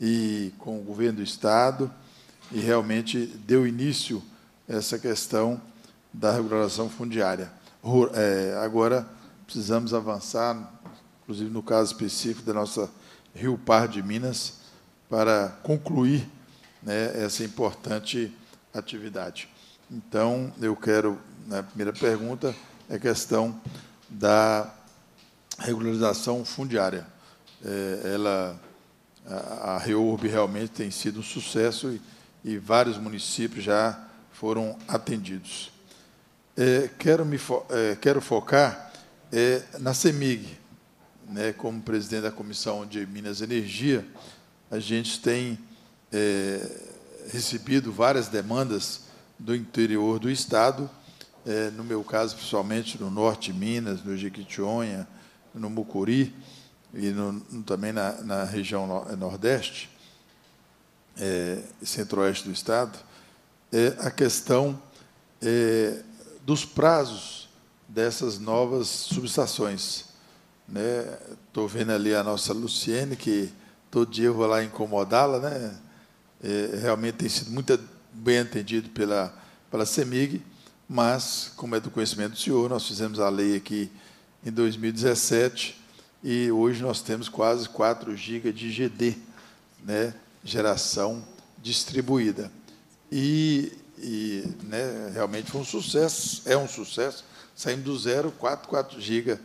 B: e com o governo do Estado, e realmente deu início essa questão da regulação fundiária. É, agora, precisamos avançar, inclusive no caso específico da nossa Rio Par de Minas, para concluir né, essa importante atividade. Então, eu quero, na né, primeira pergunta, é a questão da regularização fundiária. É, ela a REURB realmente tem sido um sucesso e, e vários municípios já foram atendidos. É, quero, me fo é, quero focar é, na CEMIG. Né, como presidente da Comissão de Minas e Energia, a gente tem é, recebido várias demandas do interior do Estado, é, no meu caso, principalmente no norte de Minas, no Jequitinhonha, no Mucuri, e no, também na, na, região eh, nordeste, é, centro-oeste do estado, é a questão é, dos prazos dessas novas subestações. Estou né? vendo ali a nossa Luciene, que todo dia eu vou lá incomodá-la. Né? É, realmente tem sido muito bem atendido pela, pela CEMIG, mas, como é do conhecimento do senhor, nós fizemos a lei aqui em 2017, e hoje nós temos quase 4 GB de GD, né, geração distribuída. E, e né, realmente foi um sucesso, é um sucesso, saímos do zero, 4, 4 GB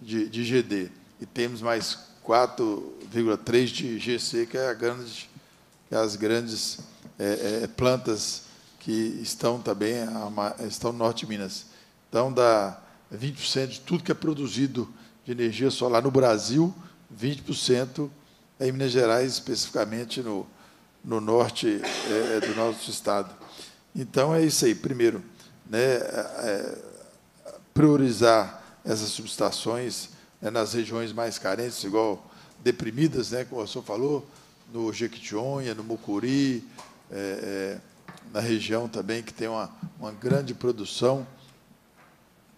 B: de, de GD. E temos mais 4,3 de GC, que é, grande, que é as grandes é, é, é plantas que estão também estão no norte de Minas. Então, dá 20% de tudo que é produzido de energia solar no Brasil, 20% em Minas Gerais, especificamente no, no norte é, é, do nosso estado. Então, é isso aí. Primeiro, né, é, é, priorizar essas subestações né, nas regiões mais carentes, igual deprimidas, né, como o senhor falou, no Jequitinhonha, no Mucuri, é, é na região também que tem uma, uma grande produção,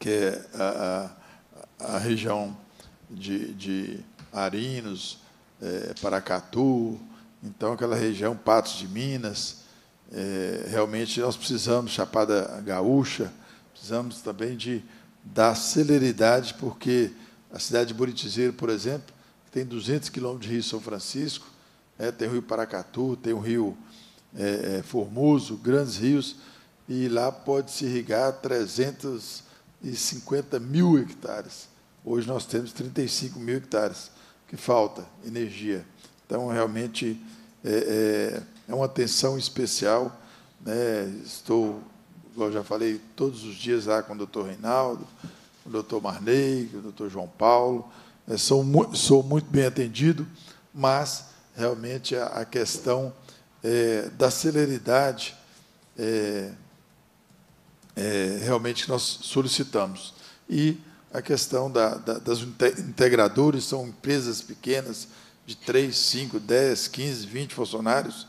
B: que é a, a a região de, de Arinos, é, Paracatu, então aquela região, Patos de Minas, é, realmente nós precisamos, Chapada Gaúcha, precisamos também de dar celeridade, porque a cidade de Buritizeiro, por exemplo, tem 200 quilômetros de Rio São Francisco, é, tem o Rio Paracatu, tem o Rio é, é Formoso, grandes rios, e lá pode se irrigar 350 mil hectares. Hoje nós temos 35 mil hectares, que falta energia. Então, realmente, é, é, é uma atenção especial. Né? Estou, como já falei, todos os dias lá com o doutor Reinaldo, com o doutor Marnei, com o doutor João Paulo. É, sou, mu sou muito bem atendido, mas realmente a, a questão é, da celeridade é, é, realmente nós solicitamos. E a questão da, da, das integradoras, são empresas pequenas de 3, 5, 10, 15, 20 funcionários,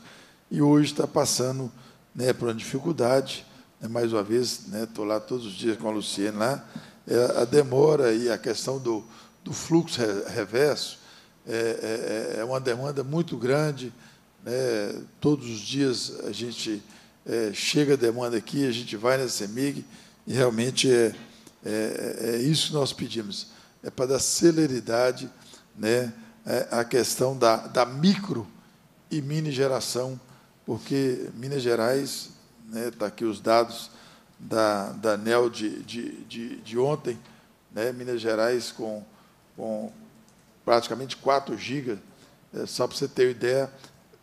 B: e hoje está passando né, por uma dificuldade. Né, mais uma vez, estou né, lá todos os dias com a Luciene lá. É, a demora e a questão do, do fluxo reverso é, é, é, é, uma demanda muito grande. Né, todos os dias a gente é, chega a demanda aqui, a gente vai na CEMIG e realmente é é, é, é isso que nós pedimos, é para dar celeridade né, é, à questão da, da micro e mini geração, porque Minas Gerais, está né, tá aqui os dados da, da ANEL de, de, de, de ontem, né, Minas Gerais com, com praticamente 4 gigas, é, só para você ter ideia,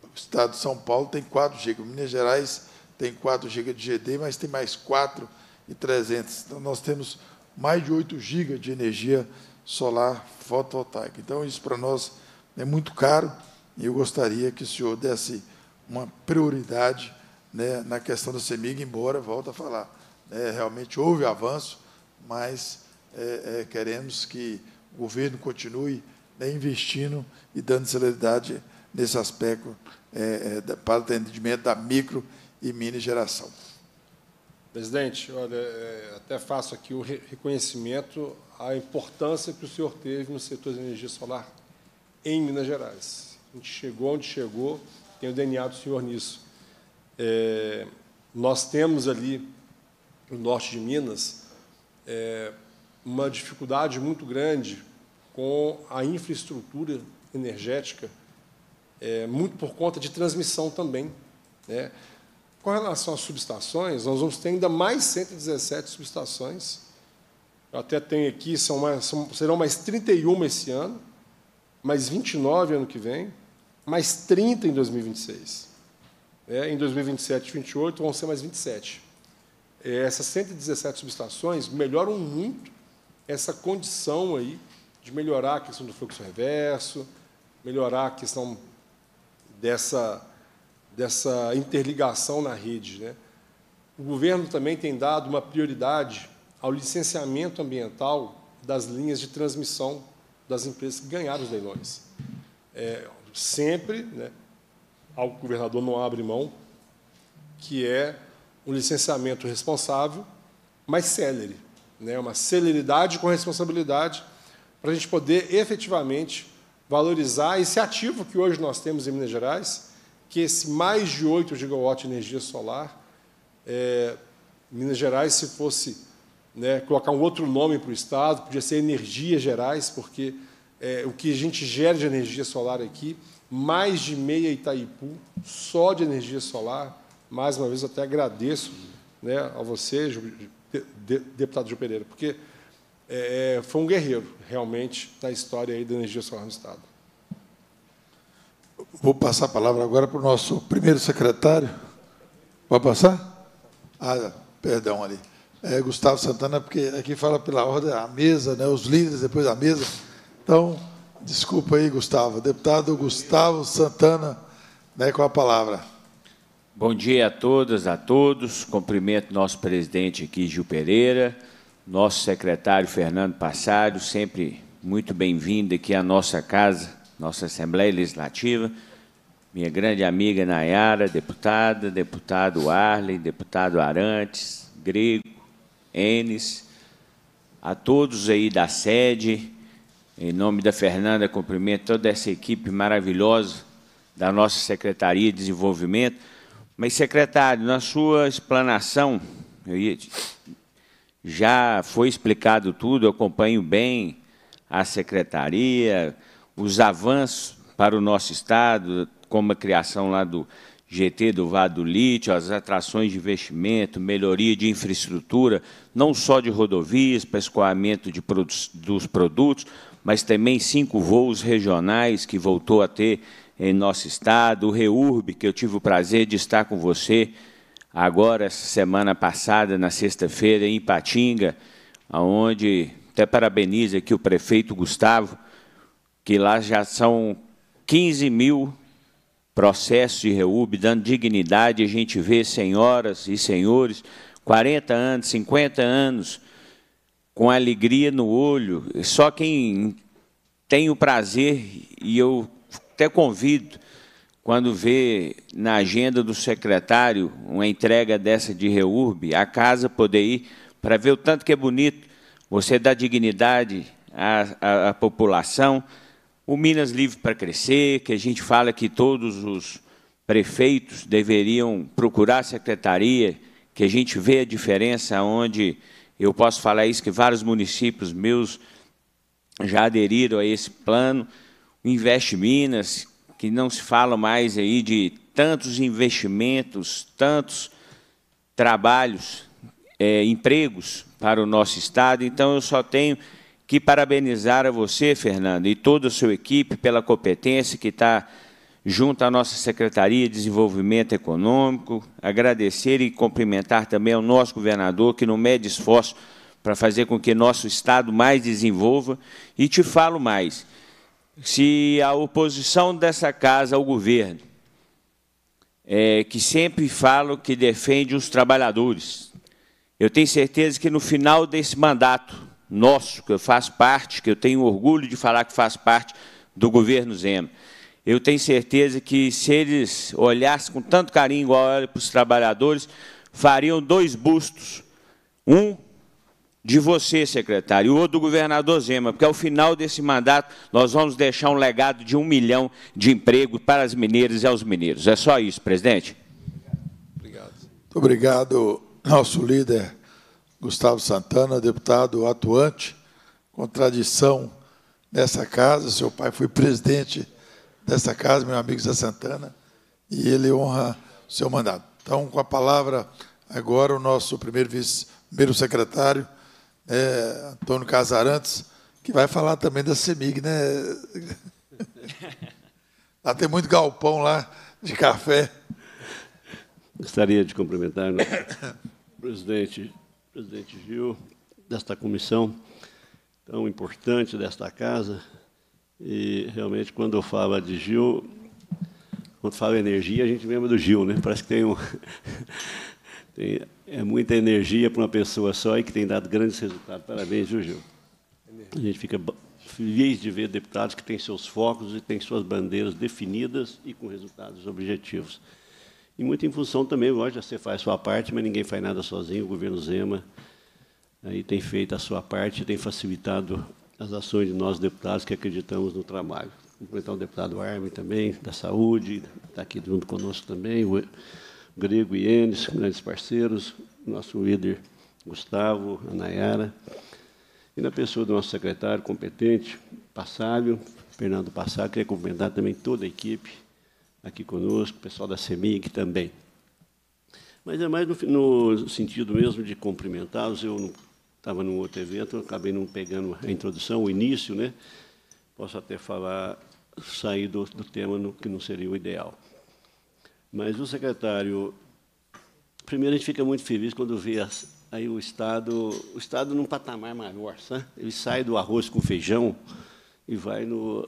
B: o estado de São Paulo tem 4 gigas, Minas Gerais tem 4 gigas de GD, mas tem mais 4 e 300. Então, nós temos mais de 8 GB de energia solar fotovoltaica. Então, isso para nós é muito caro e eu gostaria que o senhor desse uma prioridade né, na questão da CEMIG, embora, volta a falar, né, realmente houve avanço, mas é, é, queremos que o governo continue né, investindo e dando celeridade nesse aspecto é, é para o atendimento da micro e mini geração.
D: Presidente, olha, é, até faço aqui o reconhecimento à importância que o senhor teve no setor de energia solar em Minas Gerais. A gente chegou onde chegou, tem o DNA do senhor nisso. É, nós temos ali, no norte de Minas, é, uma dificuldade muito grande com a infraestrutura energética, é, muito por conta de transmissão também. Né? Com relação às subestações, nós vamos ter ainda mais 117 subestações. Eu até tenho aqui, são mais, são, serão mais 31 esse ano, mais 29 ano que vem, mais 30 em 2026. É, em 2027 e 2028 vão ser mais 27. É, essas 117 subestações melhoram muito essa condição aí de melhorar a questão do fluxo reverso, melhorar a questão dessa dessa interligação na rede. Né? O governo também tem dado uma prioridade ao licenciamento ambiental das linhas de transmissão das empresas que ganharam os leilões. É, sempre, né, algo que o governador não abre mão, que é um licenciamento responsável, mas célere, né, uma celeridade com responsabilidade, para a gente poder efetivamente valorizar esse ativo que hoje nós temos em Minas Gerais, que esse mais de 8 gigawatts de energia solar, é, Minas Gerais, se fosse né, colocar um outro nome para o Estado, podia ser Energias Gerais, porque é, o que a gente gera de energia solar aqui, mais de meia Itaipu, só de energia solar. Mais uma vez, até agradeço né, a você, deputado Gil Pereira, porque é, foi um guerreiro, realmente, na história aí da energia solar no Estado.
B: Vou passar a palavra agora para o nosso primeiro secretário. Vai passar? Ah, perdão ali. É Gustavo Santana, porque aqui fala pela ordem a mesa, né, os líderes depois da mesa. Então, desculpa aí, Gustavo. Deputado Gustavo Santana, né, com a palavra.
A: Bom dia a todas, a todos. Cumprimento nosso presidente aqui, Gil Pereira, nosso secretário Fernando Passário, sempre muito bem-vindo aqui à nossa casa nossa Assembleia Legislativa, minha grande amiga Nayara, deputada, deputado Arley, deputado Arantes, Grego, Enes, a todos aí da sede, em nome da Fernanda, cumprimento toda essa equipe maravilhosa da nossa Secretaria de Desenvolvimento. Mas, secretário, na sua explanação, já foi explicado tudo, eu acompanho bem a secretaria, os avanços para o nosso Estado, como a criação lá do GT, do Vado do Lítio, as atrações de investimento, melhoria de infraestrutura, não só de rodovias, para escoamento de produtos, dos produtos, mas também cinco voos regionais que voltou a ter em nosso estado, o REURB, que eu tive o prazer de estar com você agora, essa semana passada, na sexta-feira, em Ipatinga, onde até parabenizo aqui o prefeito Gustavo, que lá já são 15 mil processos de reúbe, dando dignidade. A gente vê senhoras e senhores, 40 anos, 50 anos, com alegria no olho. Só quem tem o prazer, e eu até convido, quando vê na agenda do secretário uma entrega dessa de reúbe, a casa poder ir para ver o tanto que é bonito. Você dá dignidade à, à, à população, o Minas Livre para Crescer, que a gente fala que todos os prefeitos deveriam procurar a secretaria, que a gente vê a diferença onde eu posso falar isso que vários municípios meus já aderiram a esse plano, o Investe Minas, que não se fala mais aí de tantos investimentos, tantos trabalhos, é, empregos para o nosso estado. Então eu só tenho que parabenizar a você, Fernando, e toda a sua equipe pela competência que está junto à nossa Secretaria de Desenvolvimento Econômico, agradecer e cumprimentar também ao nosso governador, que não mede esforço para fazer com que nosso Estado mais desenvolva. E te falo mais, se a oposição dessa casa ao governo, é, que sempre falo que defende os trabalhadores, eu tenho certeza que no final desse mandato, nosso, que eu faço parte, que eu tenho orgulho de falar que faz parte do governo Zema. Eu tenho certeza que, se eles olhassem com tanto carinho, igual olha para os trabalhadores, fariam dois bustos. Um de você, secretário, e o outro do governador Zema, porque ao final desse mandato nós vamos deixar um legado de um milhão de emprego para as mineiras e aos mineiros. É só isso, presidente.
B: Obrigado. Muito obrigado, nosso líder Gustavo Santana, deputado atuante, contradição nessa casa. Seu pai foi presidente dessa casa, meu amigo Zé Santana, e ele honra o seu mandato. Então, com a palavra agora, o nosso primeiro vice, primeiro secretário, é, Antônio Casarantes, que vai falar também da CEMIG, né? Lá tem muito galpão
E: lá de café. Gostaria de cumprimentar né? o presidente presidente Gil, desta comissão tão importante desta casa. E realmente, quando eu falo de Gil, quando falo energia, a gente lembra do Gil, né? Parece que tem um. tem, é muita energia para uma pessoa só e que tem dado grandes resultados. Parabéns, Gil Gil? A gente fica feliz de ver deputados que têm seus focos e têm suas bandeiras definidas e com resultados objetivos. E muito em função também, lógico, você faz sua parte, mas ninguém faz nada sozinho. O governo Zema aí né, tem feito a sua parte, tem facilitado as ações de nós deputados que acreditamos no trabalho. Complementar o deputado Armin também, da saúde, está aqui junto conosco também, o Grego e Enes, grandes parceiros, nosso líder Gustavo, a Nayara, e na pessoa do nosso secretário competente, Passável, Fernando Passá, queria cumprimentar também toda a equipe, aqui conosco, o pessoal da CEMIG também. Mas é mais no, no sentido mesmo de cumprimentá-los. Eu estava num outro evento, acabei não pegando a introdução, o início, né? Posso até falar, sair do, do tema no, que não seria o ideal. Mas o secretário, primeiro a gente fica muito feliz quando vê as, aí o Estado, o Estado num patamar maior, sabe? Ele sai do arroz com feijão e vai no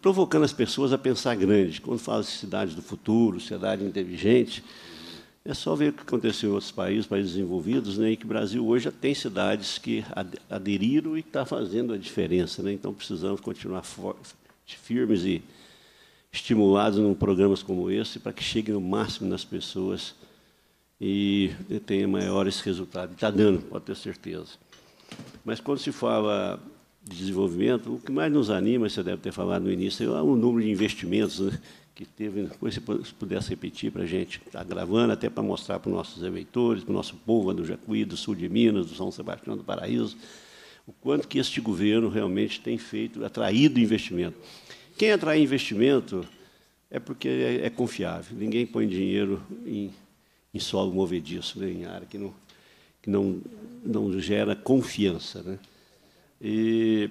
E: provocando as pessoas a pensar grande. Quando fala de cidade do futuro, cidade inteligente, é só ver o que aconteceu em outros países, países desenvolvidos, né, e que o Brasil hoje já tem cidades que aderiram e que está fazendo a diferença. Né? Então, precisamos continuar firmes e estimulados em programas como esse para que chegue no máximo nas pessoas e tenha maiores resultados. Está dando, pode ter certeza. Mas quando se fala de desenvolvimento, o que mais nos anima, você deve ter falado no início, é o número de investimentos né, que teve, depois se pudesse repetir para a gente, está gravando, até para mostrar para os nossos eleitores, para o nosso povo do Jacuí, do sul de Minas, do São Sebastião do Paraíso, o quanto que este governo realmente tem feito, atraído investimento. Quem atrai investimento é porque é, é confiável, ninguém põe dinheiro em, em solo movediço, né, em área que não, que não, não gera confiança. Né? E,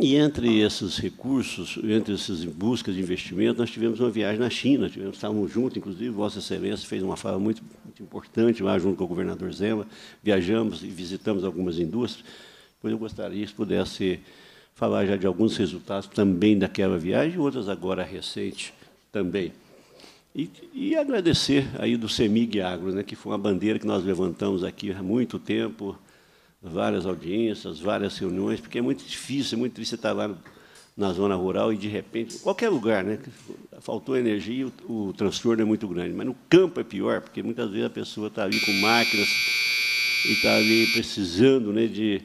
E: e entre esses recursos, entre essas buscas de investimento, nós tivemos uma viagem na China, tivemos, estávamos juntos, inclusive Vossa Excelência fez uma fala muito, muito importante lá junto com o governador Zema, viajamos e visitamos algumas indústrias, pois eu gostaria se pudesse falar já de alguns resultados também daquela viagem, outras agora recentes também. E, e, agradecer aí do CEMIG Agro, né, que foi uma bandeira que nós levantamos aqui há muito tempo, várias audiências, várias reuniões, porque é muito difícil, é muito triste tá estar lá na zona rural e, de repente, qualquer lugar, né? faltou energia e o, o transtorno é muito grande. Mas no campo é pior, porque muitas vezes a pessoa está ali com máquinas e está ali precisando né, de,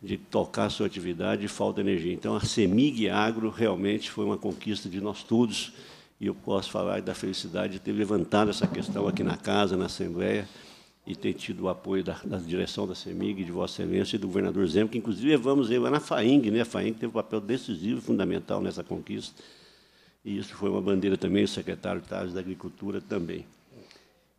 E: de tocar a sua atividade e falta energia. Então, a Semig Agro realmente foi uma conquista de nós todos, e eu posso falar da felicidade de ter levantado essa questão aqui na casa, na Assembleia, e ter tido o apoio da, da direção da CEMIG, de Vossa Excelência e do governador Zema, que inclusive levamos ele na FAING, né? a FAING teve um papel decisivo, fundamental nessa conquista, e isso foi uma bandeira também, o secretário Tales da Agricultura também.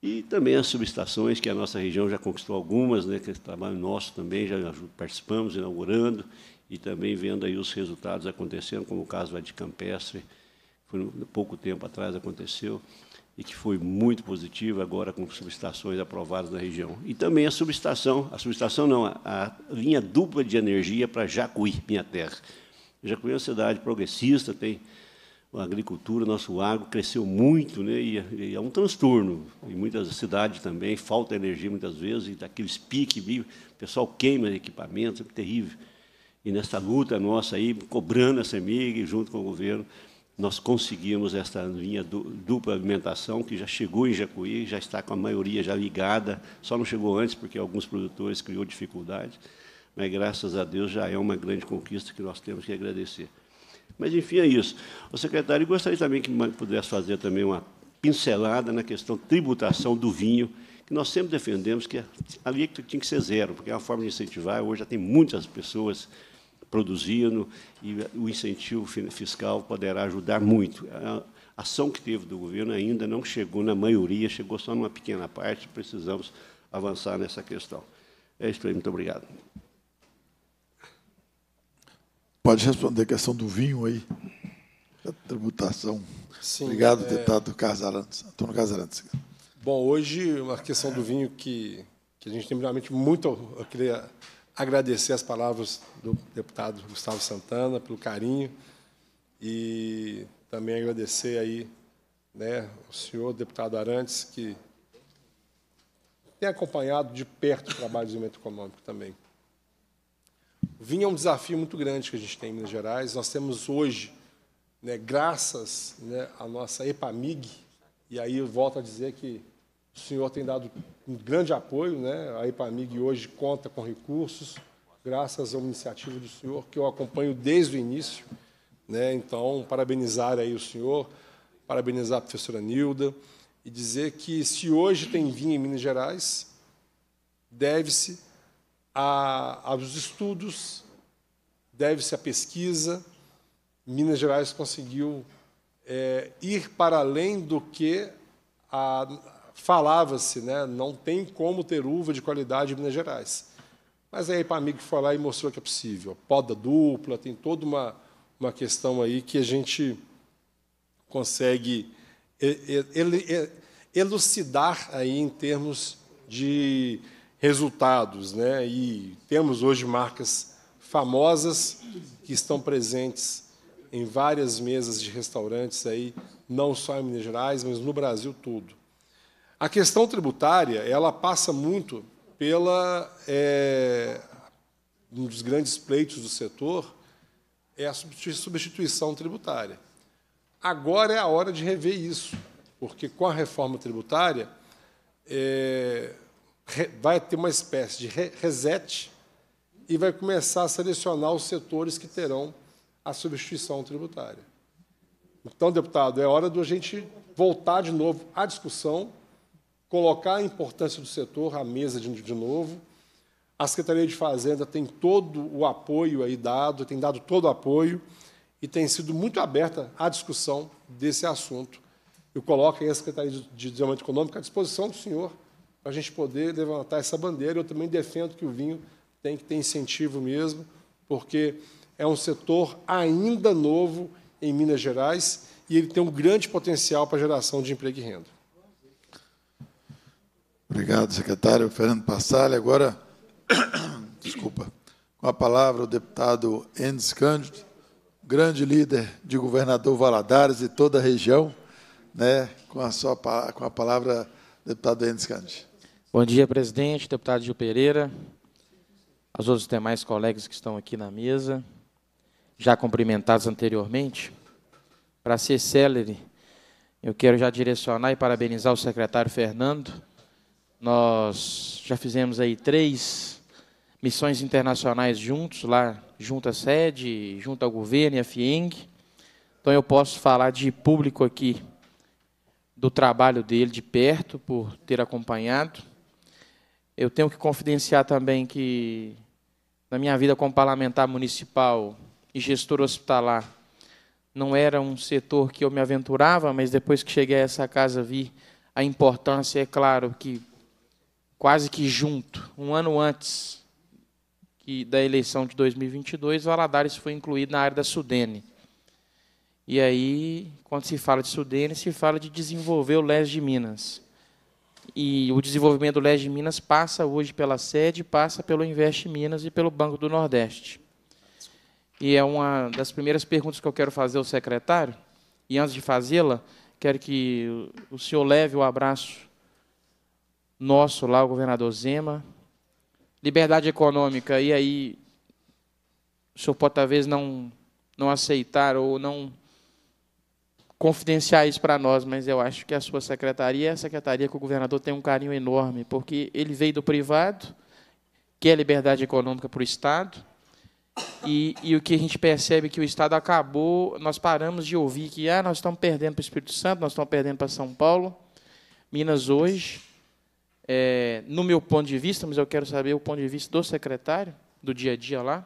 E: E também as subestações, que a nossa região já conquistou algumas, né, que é esse trabalho nosso também, já participamos, inaugurando, e também vendo aí os resultados acontecendo, como o caso de Campestre, foi um pouco tempo atrás aconteceu, e que foi muito positiva agora com subestações aprovadas na região. E também a subestação, a subestação não, a, linha dupla de energia para Jacuí, minha terra. Jacuí é uma cidade progressista, tem uma agricultura, nosso agro cresceu muito, né, e, é um transtorno. Em muitas cidades também, falta energia muitas vezes, e daqueles piques, o pessoal queima equipamentos, é terrível. E nesta luta nossa aí, cobrando essa CEMIG, junto com o governo, nós conseguimos essa linha dupla alimentação, que já chegou em Jacuí, já está com a maioria já ligada, só não chegou antes porque alguns produtores criou dificuldade, mas graças a Deus já é uma grande conquista que nós temos que agradecer. Mas, enfim, é isso. O secretário, gostaria também que pudesse fazer também uma pincelada na questão tributação do vinho, que nós sempre defendemos que é, ali é tinha que ser zero, porque é uma forma de incentivar. Hoje já tem muitas pessoas produzindo, e o incentivo fiscal poderá ajudar muito. A ação que teve do governo ainda não chegou na maioria, chegou só numa pequena parte, precisamos avançar nessa questão. É isso aí, muito obrigado.
B: Pode responder a questão do vinho aí, a tributação. Sim, obrigado, é... deputado Casarantes, Antônio Casarantes.
D: Bom, hoje, uma questão do vinho que, que a gente tem realmente muito a querer agradecer as palavras do deputado Gustavo Santana pelo carinho e também agradecer aí, né, o senhor deputado Arantes que tem acompanhado de perto o trabalho do desenvolvimento econômico também. vinha um desafio muito grande que a gente tem em Minas Gerais. Nós temos hoje, né, graças né, à nossa EPAMIG, e aí eu volto a dizer que o senhor tem dado um grande apoio, né? a IPAMIG hoje conta com recursos, graças a uma iniciativa do senhor, que eu acompanho desde o início. Né? Então, parabenizar aí o senhor, parabenizar a professora Nilda, e dizer que se hoje tem vinho em Minas Gerais, deve-se aos estudos, deve-se à pesquisa. Minas Gerais conseguiu é, ir para além do que a, falava-se, né, não tem como ter uva de qualidade em Minas Gerais. Mas aí para amigo foi lá e mostrou que é possível. Poda dupla, tem toda uma, uma questão aí que a gente consegue elucidar aí em termos de resultados, né? E temos hoje marcas famosas que estão presentes em várias mesas de restaurantes aí, não só em Minas Gerais, mas no Brasil todo. A questão tributária ela passa muito pela é, um dos grandes pleitos do setor é a substituição tributária. Agora é a hora de rever isso, porque com a reforma tributária é, vai ter uma espécie de reset e vai começar a selecionar os setores que terão a substituição tributária. Então, deputado, é hora de a gente voltar de novo à discussão colocar a importância do setor à mesa de, de novo. A Secretaria de Fazenda tem todo o apoio aí dado, tem dado todo o apoio e tem sido muito aberta à discussão desse assunto. Eu coloco aí a Secretaria de Desenvolvimento Econômico à disposição do senhor para a gente poder levantar essa bandeira. Eu também defendo que o vinho tem que ter incentivo mesmo, porque é um setor ainda novo em Minas Gerais e ele tem um grande potencial para geração de emprego e renda.
B: Obrigado, secretário Fernando Passalha. Agora, desculpa, com a palavra o deputado Enes Cândido, grande líder de governador Valadares e toda a região, né? Com a sua com a palavra, deputado Enes Cândido.
F: Bom dia, presidente, deputado Gil Pereira, aos outros demais colegas que estão aqui na mesa, já cumprimentados anteriormente. Para ser célere, eu quero já direcionar e parabenizar o secretário Fernando nós já fizemos aí três missões internacionais juntos, lá junto à sede, junto ao governo e à FIENG. Então eu posso falar de público aqui do trabalho dele de perto, por ter acompanhado. Eu tenho que confidenciar também que, na minha vida como parlamentar municipal e gestor hospitalar, não era um setor que eu me aventurava, mas depois que cheguei a essa casa vi a importância, é claro, que quase que junto, um ano antes que, da eleição de 2022, Valadares foi incluído na área da Sudene. E aí, quando se fala de Sudene, se fala de desenvolver o leste de Minas. E o desenvolvimento do leste de Minas passa hoje pela sede, passa pelo Invest Minas e pelo Banco do Nordeste. E é uma das primeiras perguntas que eu quero fazer ao secretário. E antes de fazê-la, quero que o senhor leve o abraço nosso lá, o governador Zema. Liberdade econômica, e aí o senhor pode talvez não, não aceitar ou não confidenciar isso para nós, mas eu acho que a sua secretaria é a secretaria que o governador tem um carinho enorme, porque ele veio do privado, que é liberdade econômica para o Estado, e, e, o que a gente percebe é que o Estado acabou, nós paramos de ouvir que ah, nós estamos perdendo para o Espírito Santo, nós estamos perdendo para São Paulo, Minas hoje, é, no meu ponto de vista, mas eu quero saber o ponto de vista do secretário, do dia a dia lá.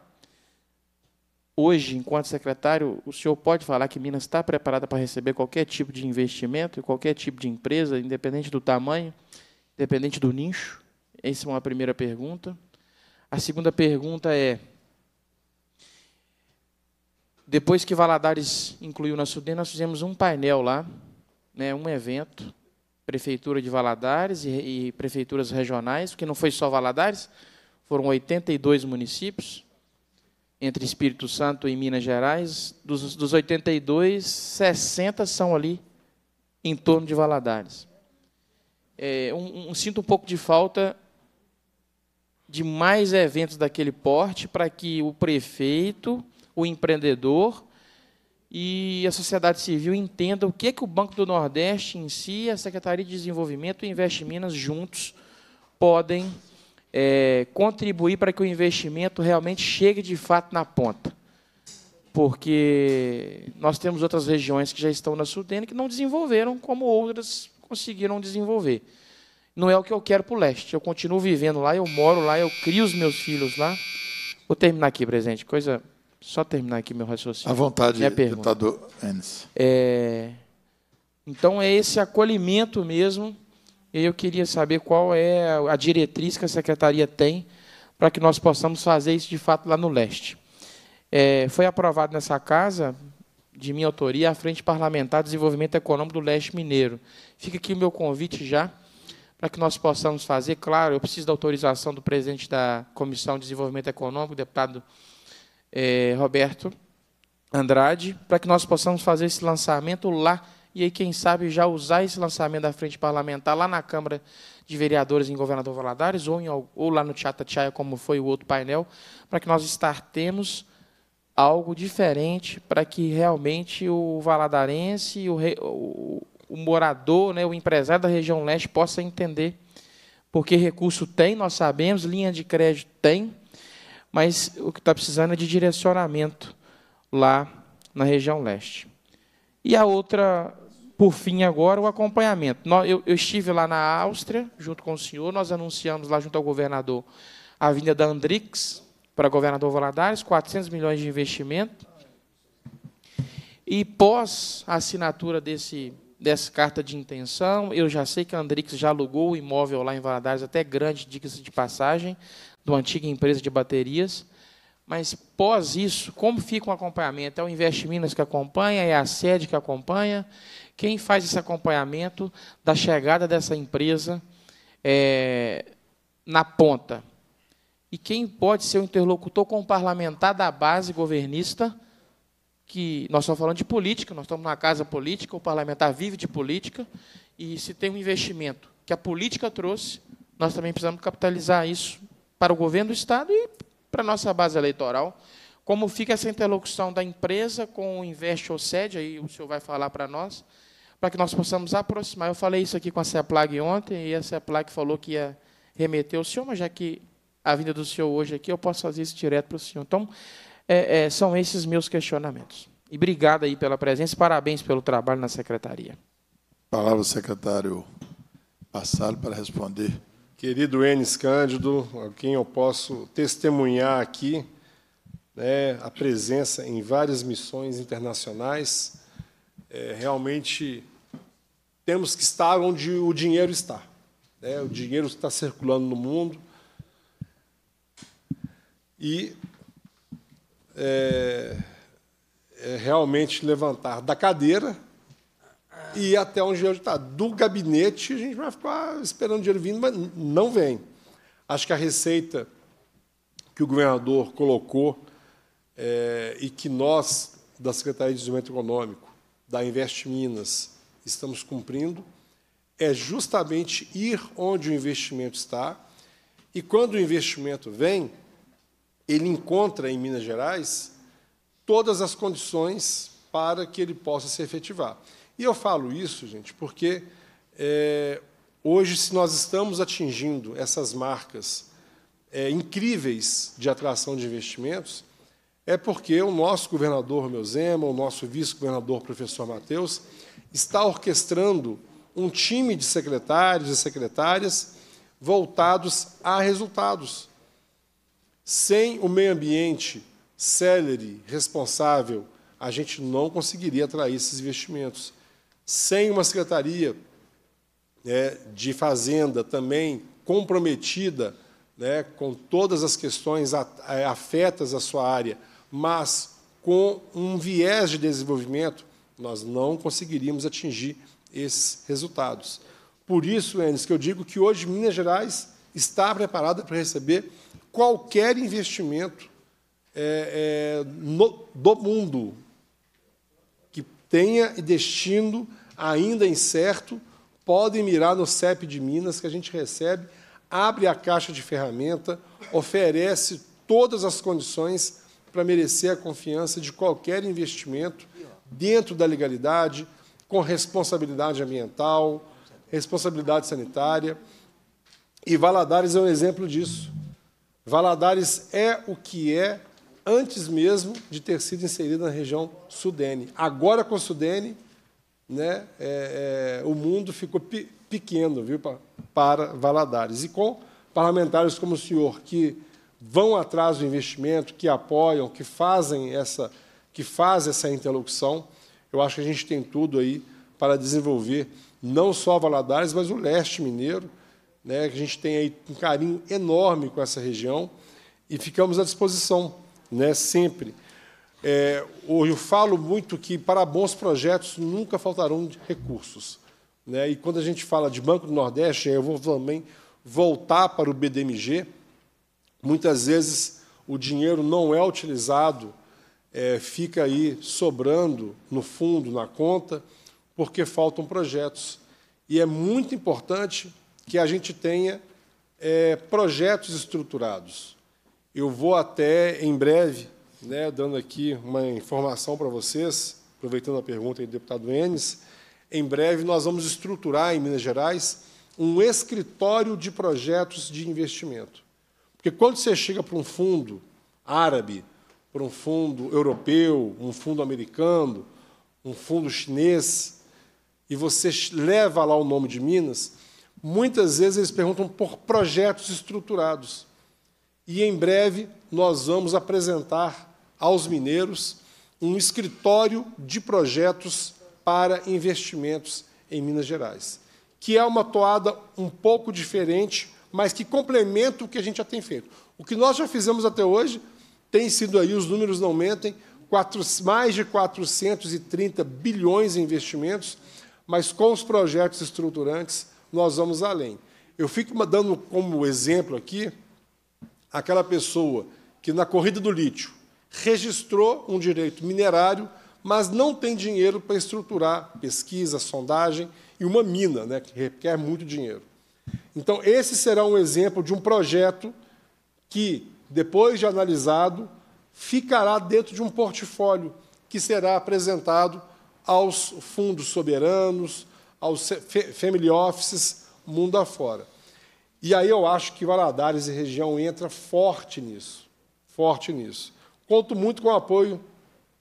F: Hoje, enquanto secretário, o senhor pode falar que Minas está preparada para receber qualquer tipo de investimento e qualquer tipo de empresa, independente do tamanho, independente do nicho? Essa é uma primeira pergunta. A segunda pergunta é: depois que Valadares incluiu na SUDEM, nós fizemos um painel lá, né, um evento, Prefeitura de Valadares e, e prefeituras regionais, porque não foi só Valadares, foram 82 municípios, entre Espírito Santo e Minas Gerais. Dos, dos 82, 60 são ali em torno de Valadares. É, um, um, sinto um pouco de falta de mais eventos daquele porte para que o prefeito, o empreendedor e a sociedade civil entenda o que, que o Banco do Nordeste em si, a Secretaria de Desenvolvimento e Investe Minas juntos podem é, contribuir para que o investimento realmente chegue de fato na ponta. Porque nós temos outras regiões que já estão na Sudene que não desenvolveram como outras conseguiram desenvolver. Não é o que eu quero para o leste. Eu continuo vivendo lá, eu moro lá, eu crio os meus filhos lá. Vou terminar aqui, presidente. Coisa só terminar aqui meu raciocínio. À vontade, deputado Enes. É, então, é esse acolhimento mesmo. E eu queria saber qual é a diretriz que a secretaria tem para que nós possamos fazer isso de fato lá no leste. É, foi aprovado nessa casa, de minha autoria, a Frente Parlamentar de Desenvolvimento Econômico do Leste Mineiro. Fica aqui o meu convite já, para que nós possamos fazer. Claro, eu preciso da autorização do presidente da Comissão de Desenvolvimento Econômico, deputado é, Roberto Andrade, para que nós possamos fazer esse lançamento lá e aí, quem sabe, já usar esse lançamento da frente parlamentar lá na Câmara de Vereadores em Governador Valadares ou, em, ou lá no Teatro Tchaia, como foi o outro painel, para que nós estartemos algo diferente, para que realmente o valadarense, o, re, o, o morador, né, o empresário da região leste possa entender, porque recurso tem, nós sabemos, linha de crédito tem, mas o que está precisando é de direcionamento lá na região leste. E a outra, por fim, agora, o acompanhamento. Eu, estive lá na Áustria, junto com o senhor, nós anunciamos lá junto ao governador a vinda da Andrix para governador Valadares, 400 milhões de investimento. E pós a assinatura desse, dessa carta de intenção, eu já sei que a Andrix já alugou o imóvel lá em Valadares, até grande, diga-se de passagem, do antiga empresa de baterias. Mas pós isso, como fica um acompanhamento? É o Invest Minas que acompanha, é a sede que acompanha. Quem faz esse acompanhamento da chegada dessa empresa é, na ponta? E quem pode ser o interlocutor com o parlamentar da base governista? Que nós estamos falando de política, nós estamos na casa política, o parlamentar vive de política, e se tem um investimento que a política trouxe, nós também precisamos capitalizar isso para o governo do Estado e para a nossa base eleitoral. Como fica essa interlocução da empresa com o Invest ou Sede, aí o senhor vai falar para nós, para que nós possamos aproximar. Eu falei isso aqui com a CEPLAG ontem, e a CEPLAG falou que ia remeter o senhor, mas já que a vinda do senhor hoje aqui, eu posso fazer isso direto para o senhor. Então, é, é, são esses meus questionamentos. E obrigado aí pela presença, parabéns pelo trabalho na secretaria.
B: Palavra ao secretário Passar para responder
D: querido Enes Cândido, a quem eu posso testemunhar aqui né, a presença em várias missões internacionais. É, realmente temos que estar onde o dinheiro está. Né? O dinheiro está circulando no mundo. E é, é realmente levantar da cadeira e até onde hoje está. Do gabinete, a gente vai ficar esperando o dinheiro vindo, mas não vem. Acho que a receita que o governador colocou é, e que nós, da Secretaria de Desenvolvimento Econômico, da Invest Minas, estamos cumprindo, é justamente ir onde o investimento está. E quando o investimento vem, ele encontra em Minas Gerais todas as condições para que ele possa se efetivar. E eu falo isso, gente, porque é, hoje, se nós estamos atingindo essas marcas é, incríveis de atração de investimentos, é porque o nosso governador Romeu Zema, o nosso vice-governador professor Matheus, está orquestrando um time de secretários e secretárias voltados a resultados. Sem o meio ambiente célere, responsável, a gente não conseguiria atrair esses investimentos sem uma secretaria né, de fazenda também comprometida né, com todas as questões é, afetas à sua área, mas com um viés de desenvolvimento, nós não conseguiríamos atingir esses resultados. Por isso, Enes, que eu digo que hoje Minas Gerais está preparada para receber qualquer investimento é, é, no, do mundo, tenha e destino ainda incerto, podem mirar no CEP de Minas, que a gente recebe, abre a caixa de ferramenta, oferece todas as condições para merecer a confiança de qualquer investimento dentro da legalidade, com responsabilidade ambiental, responsabilidade sanitária. E Valadares é um exemplo disso. Valadares é o que é antes mesmo de ter sido inserida na região Sudene. Agora, com o Sudene, né, é, é, o mundo ficou pequeno viu, para, para Valadares. E com parlamentares como o senhor, que vão atrás do investimento, que apoiam, que fazem essa, que faz essa interlocução, eu acho que a gente tem tudo aí para desenvolver não só Valadares, mas o leste mineiro, né, que a gente tem aí um carinho enorme com essa região, e ficamos à disposição né, sempre. É, eu falo muito que para bons projetos nunca faltarão recursos. Né? E quando a gente fala de Banco do Nordeste, eu vou também voltar para o BDMG. Muitas vezes o dinheiro não é utilizado, é, fica aí sobrando no fundo, na conta, porque faltam projetos. E é muito importante que a gente tenha é, projetos estruturados. Eu vou até em breve, né, dando aqui uma informação para vocês, aproveitando a pergunta do deputado Enes, em breve nós vamos estruturar em Minas Gerais um escritório de projetos de investimento. Porque quando você chega para um fundo árabe, para um fundo europeu, um fundo americano, um fundo chinês, e você leva lá o nome de Minas, muitas vezes eles perguntam por projetos estruturados. E em breve nós vamos apresentar aos mineiros um escritório de projetos para investimentos em Minas Gerais, que é uma toada um pouco diferente, mas que complementa o que a gente já tem feito. O que nós já fizemos até hoje tem sido aí, os números não mentem, quatro, mais de 430 bilhões em investimentos, mas com os projetos estruturantes nós vamos além. Eu fico dando como exemplo aqui aquela pessoa que na corrida do lítio registrou um direito minerário, mas não tem dinheiro para estruturar pesquisa, sondagem e uma mina, né, que requer muito dinheiro. Então, esse será um exemplo de um projeto que, depois de analisado, ficará dentro de um portfólio que será apresentado aos fundos soberanos, aos family offices, mundo afora. E aí eu acho que Valadares e região entra forte nisso, forte nisso. Conto muito com o apoio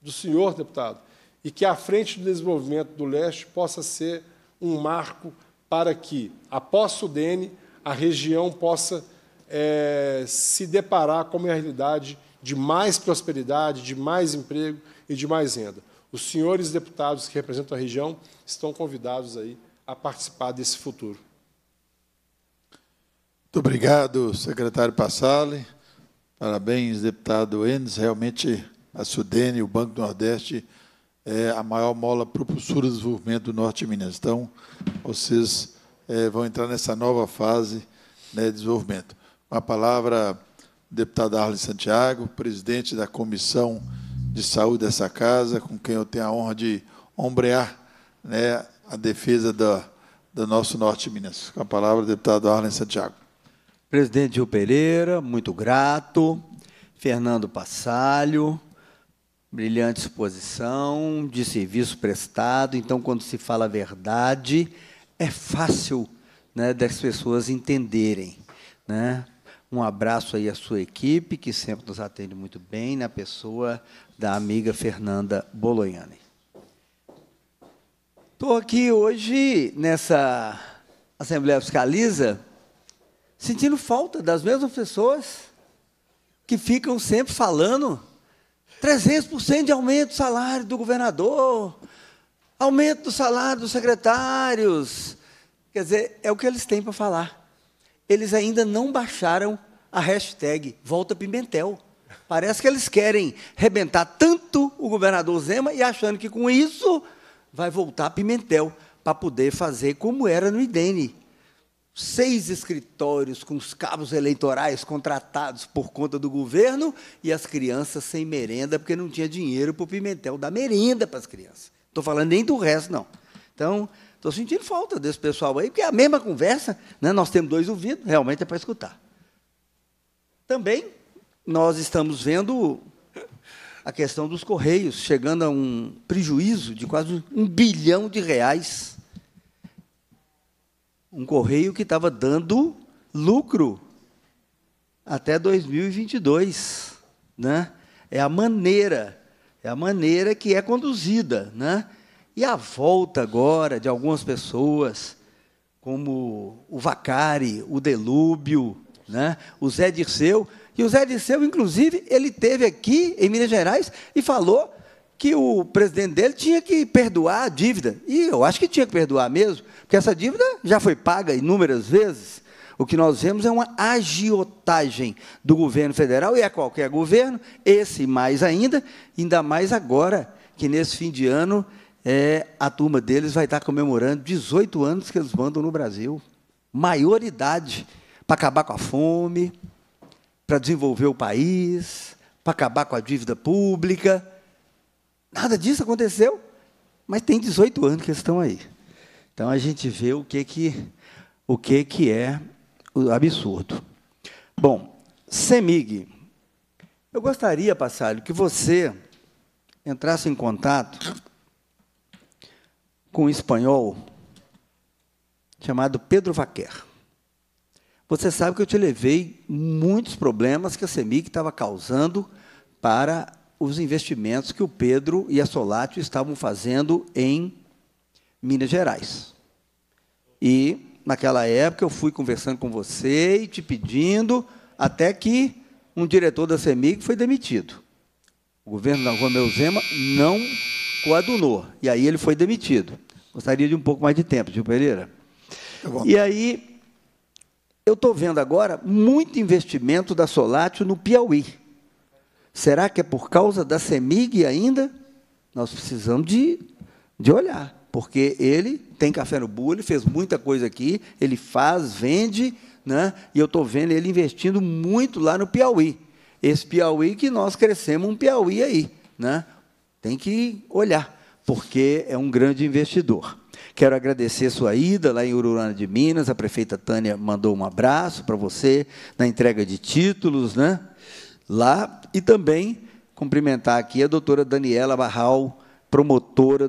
D: do senhor deputado e que a frente do desenvolvimento do leste possa ser um marco para que, após o Dene, a região possa é, se deparar com uma realidade de mais prosperidade, de mais emprego e de mais renda. Os senhores deputados que representam a região estão convidados aí a participar desse futuro.
B: Muito obrigado, secretário Passale. Parabéns, deputado Enes. Realmente, a Sudene, o Banco do Nordeste, é a maior mola propulsora do desenvolvimento do Norte de Minas. Então, vocês é, vão entrar nessa nova fase né, de desenvolvimento. Com a palavra, deputado Arlen Santiago, presidente da Comissão de Saúde dessa casa, com quem eu tenho a honra de ombrear né, a defesa
C: da, do nosso Norte de Minas. Com a palavra, deputado Arlen Santiago. Presidente Gil Pereira, muito grato. Fernando Passalho, brilhante exposição, de serviço prestado. Então, quando se fala a verdade, é fácil né, das pessoas entenderem. Né? Um abraço aí à sua equipe, que sempre nos atende muito bem, na pessoa da amiga Fernanda Bolognani. Estou aqui hoje nessa Assembleia Fiscaliza sentindo falta das mesmas pessoas que ficam sempre falando 300% de aumento do salário do governador, aumento do salário dos secretários. Quer dizer, é o que eles têm para falar. Eles ainda não baixaram a hashtag Volta Pimentel. Parece que eles querem rebentar tanto o governador Zema e achando que com isso vai voltar Pimentel para poder fazer como era no IDENE seis escritórios com os cabos eleitorais contratados por conta do governo e as crianças sem merenda, porque não tinha dinheiro para o Pimentel dar merenda para as crianças. estou falando nem do resto, não. Então, estou sentindo falta desse pessoal aí, porque é a mesma conversa, né? nós temos dois ouvidos, realmente é para escutar. Também nós estamos vendo a questão dos Correios chegando a um prejuízo de quase um bilhão de reais um correio que estava dando lucro até 2022, né? É a maneira, é a maneira que é conduzida, né? E a volta agora de algumas pessoas, como o Vacari, o Delúbio, né? o Zé Dirceu. E o Zé Dirceu, inclusive, ele teve aqui em Minas Gerais e falou que o presidente dele tinha que perdoar a dívida. E eu acho que tinha que perdoar mesmo, porque essa dívida já foi paga inúmeras vezes. O que nós vemos é uma agiotagem do governo federal, e a é qualquer governo, esse mais ainda, ainda mais agora, que nesse fim de ano é, a turma deles vai estar comemorando 18 anos que eles mandam no Brasil. Maioridade para acabar com a fome, para desenvolver o país, para acabar com a dívida pública. Nada disso aconteceu, mas tem 18 anos que eles estão aí. Então a gente vê o que que, o que, que é o absurdo. Bom, Semig, Eu gostaria, Passalho, que você entrasse em contato com um espanhol chamado Pedro Vaquer. Você sabe que eu te levei muitos problemas que a Semig estava causando para os investimentos que o Pedro e a Solatio estavam fazendo em Minas Gerais. E naquela época eu fui conversando com você e te pedindo até que um diretor da CEMIG foi demitido. O governo da Romeu Zema não coadunou. E aí ele foi demitido. Gostaria de um pouco mais de tempo, Gil Pereira. Tá e aí, eu estou vendo agora muito investimento da Solatio no Piauí. Será que é por causa da CEMIG ainda? Nós precisamos de, de olhar porque ele tem café no bule, ele fez muita coisa aqui, ele faz, vende, né? e eu estou vendo ele investindo muito lá no Piauí. Esse Piauí que nós crescemos um Piauí aí. Né? Tem que olhar, porque é um grande investidor. Quero agradecer sua ida lá em Ururana de Minas. A prefeita Tânia mandou um abraço para você na entrega de títulos, né? Lá e também cumprimentar aqui a doutora Daniela Barral, promotora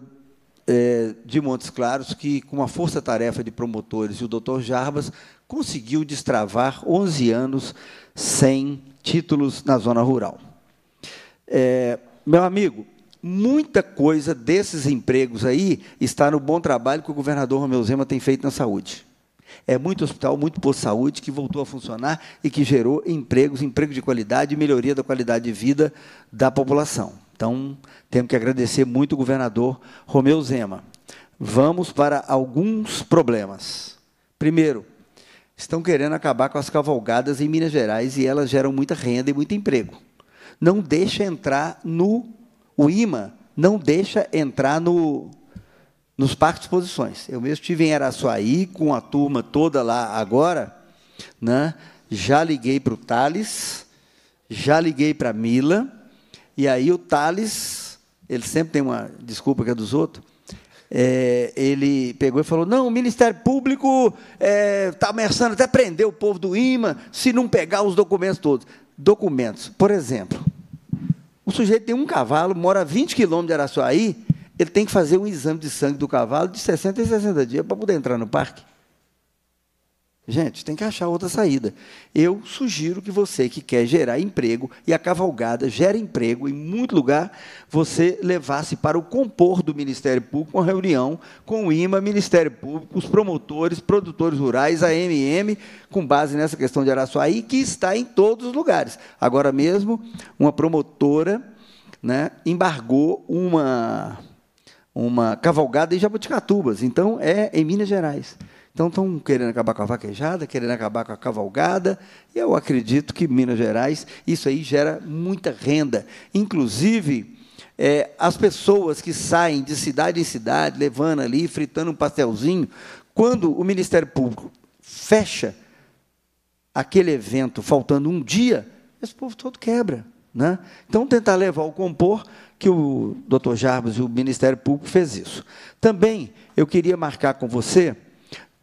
C: é, de Montes Claros, que, com uma força-tarefa de promotores e o doutor Jarbas, conseguiu destravar 11 anos sem títulos na zona rural. É, meu amigo, muita coisa desses empregos aí está no bom trabalho que o governador Romeu Zema tem feito na saúde. É muito hospital, muito posto de saúde que voltou a funcionar e que gerou empregos, emprego de qualidade e melhoria da qualidade de vida da população. Então, temos que agradecer muito o governador Romeu Zema. Vamos para alguns problemas. Primeiro, estão querendo acabar com as cavalgadas em Minas Gerais e elas geram muita renda e muito emprego. Não deixa entrar no o IMA, não deixa entrar no nos parques de exposições. Eu mesmo estive em Araçuaí com a turma toda lá agora, né? Já liguei para o Thales, já liguei para a Mila, e aí o Thales, ele sempre tem uma desculpa que é dos outros, é, ele pegou e falou: não, o Ministério Público está é, tá ameaçando até prender o povo do IMA se não pegar os documentos todos. Documentos, por exemplo, o sujeito tem um cavalo, mora a 20 quilômetros de Araçuaí, ele tem que fazer um exame de sangue do cavalo de 60 em 60 dias para poder entrar no parque. Gente, tem que achar outra saída. Eu sugiro que você que quer gerar emprego, e a cavalgada gera emprego em muito lugar, você levasse para o compor do Ministério Público uma reunião com o IMA, Ministério Público, os promotores, produtores rurais, a MM, com base nessa questão de Araçuaí, que está em todos os lugares. Agora mesmo, uma promotora né, embargou uma, uma cavalgada em Jabuticatubas, então é em Minas Gerais. Então estão querendo acabar com a vaquejada, querendo acabar com a cavalgada. E eu acredito que Minas Gerais, isso aí gera muita renda. Inclusive, é, as pessoas que saem de cidade em cidade, levando ali, fritando um pastelzinho, quando o Ministério Público fecha aquele evento faltando um dia, esse povo todo quebra. Né? Então, tentar levar o compor, que o Dr. Jarbas e o Ministério Público fez isso. Também eu queria marcar com você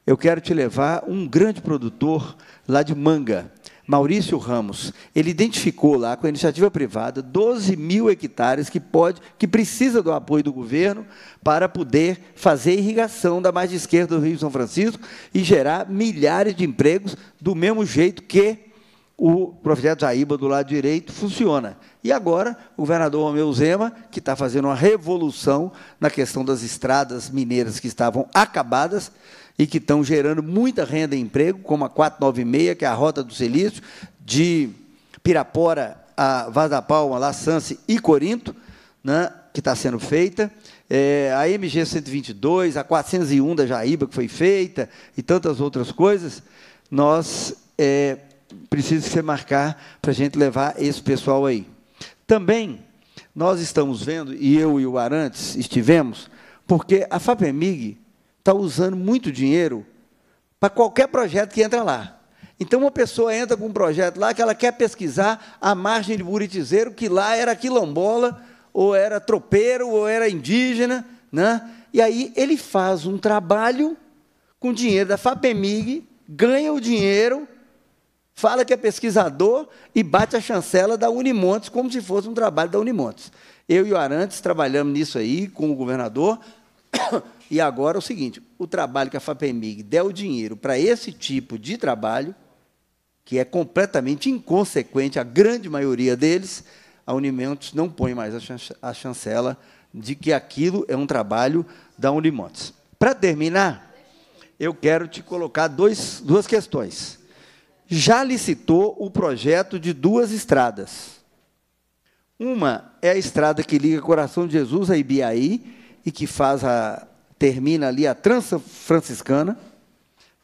C: eu quero te levar um grande produtor lá de Manga, Maurício Ramos. Ele identificou lá com a iniciativa privada 12 mil hectares que pode, que precisa do apoio do governo para poder fazer irrigação da margem esquerda do Rio São Francisco e gerar milhares de empregos do mesmo jeito que o projeto Jaíba do lado direito funciona. E agora, o governador Romeu Zema, que está fazendo uma revolução na questão das estradas mineiras que estavam acabadas, e que estão gerando muita renda e emprego, como a 496, que é a Rota do Silício, de Pirapora a Vaz da Palma, Laçance e Corinto, né, que está sendo feita, é, a MG 122, a 401 da Jaíba, que foi feita, e tantas outras coisas, nós é, precisa que marcar para a gente levar esse pessoal aí. Também, nós estamos vendo, e eu e o Arantes estivemos, porque a FAPEMIG está usando muito dinheiro para qualquer projeto que entra lá. Então, uma pessoa entra com um projeto lá que ela quer pesquisar a margem de Buritizeiro, que lá era quilombola, ou era tropeiro, ou era indígena. Né? E aí ele faz um trabalho com dinheiro da FAPEMIG, ganha o dinheiro, fala que é pesquisador e bate a chancela da Unimontes como se fosse um trabalho da Unimontes. Eu e o Arantes trabalhamos nisso aí com o governador. E agora é o seguinte: o trabalho que a FAPEMIG der o dinheiro para esse tipo de trabalho, que é completamente inconsequente, a grande maioria deles, a Unimontes não põe mais a chancela de que aquilo é um trabalho da Unimontes. Para terminar, eu quero te colocar dois, duas questões. Já licitou o projeto de duas estradas. Uma é a estrada que liga Coração de Jesus a Ibiaí e que faz a, termina ali a trança Franciscana,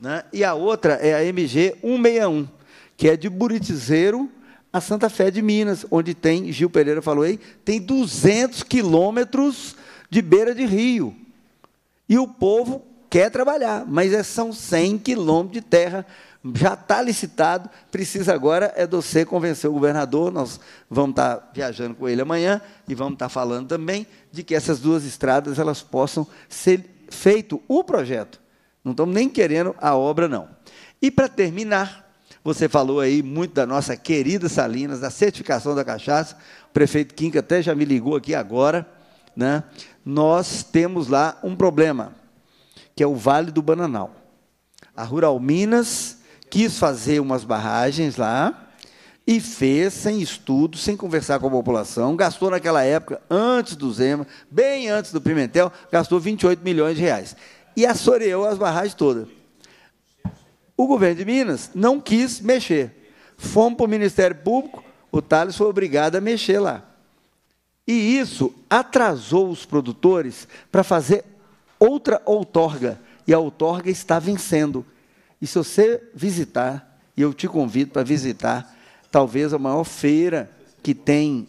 C: né? e a outra é a MG 161, que é de Buritizeiro a Santa Fé de Minas, onde tem, Gil Pereira falou aí, tem 200 quilômetros de beira de rio. E o povo quer trabalhar, mas é, são 100 quilômetros de terra já está licitado, precisa agora é você convencer o governador, nós vamos estar tá viajando com ele amanhã e vamos estar tá falando também de que essas duas estradas elas possam ser feito o projeto. Não estamos nem querendo a obra não. E para terminar, você falou aí muito da nossa querida Salinas, da certificação da cachaça. O prefeito Quinca até já me ligou aqui agora, né? Nós temos lá um problema, que é o Vale do Bananal. A Rural Minas quis fazer umas barragens lá e fez sem estudo, sem conversar com a população, gastou naquela época, antes do Zema, bem antes do Pimentel, gastou 28 milhões de reais. E assoreou as barragens todas. O governo de Minas não quis mexer. Fomos para o Ministério Público, o Thales foi obrigado a mexer lá. E isso atrasou os produtores para fazer outra outorga. E a outorga está vencendo. E se você visitar, e eu te convido para visitar, talvez a maior feira que tem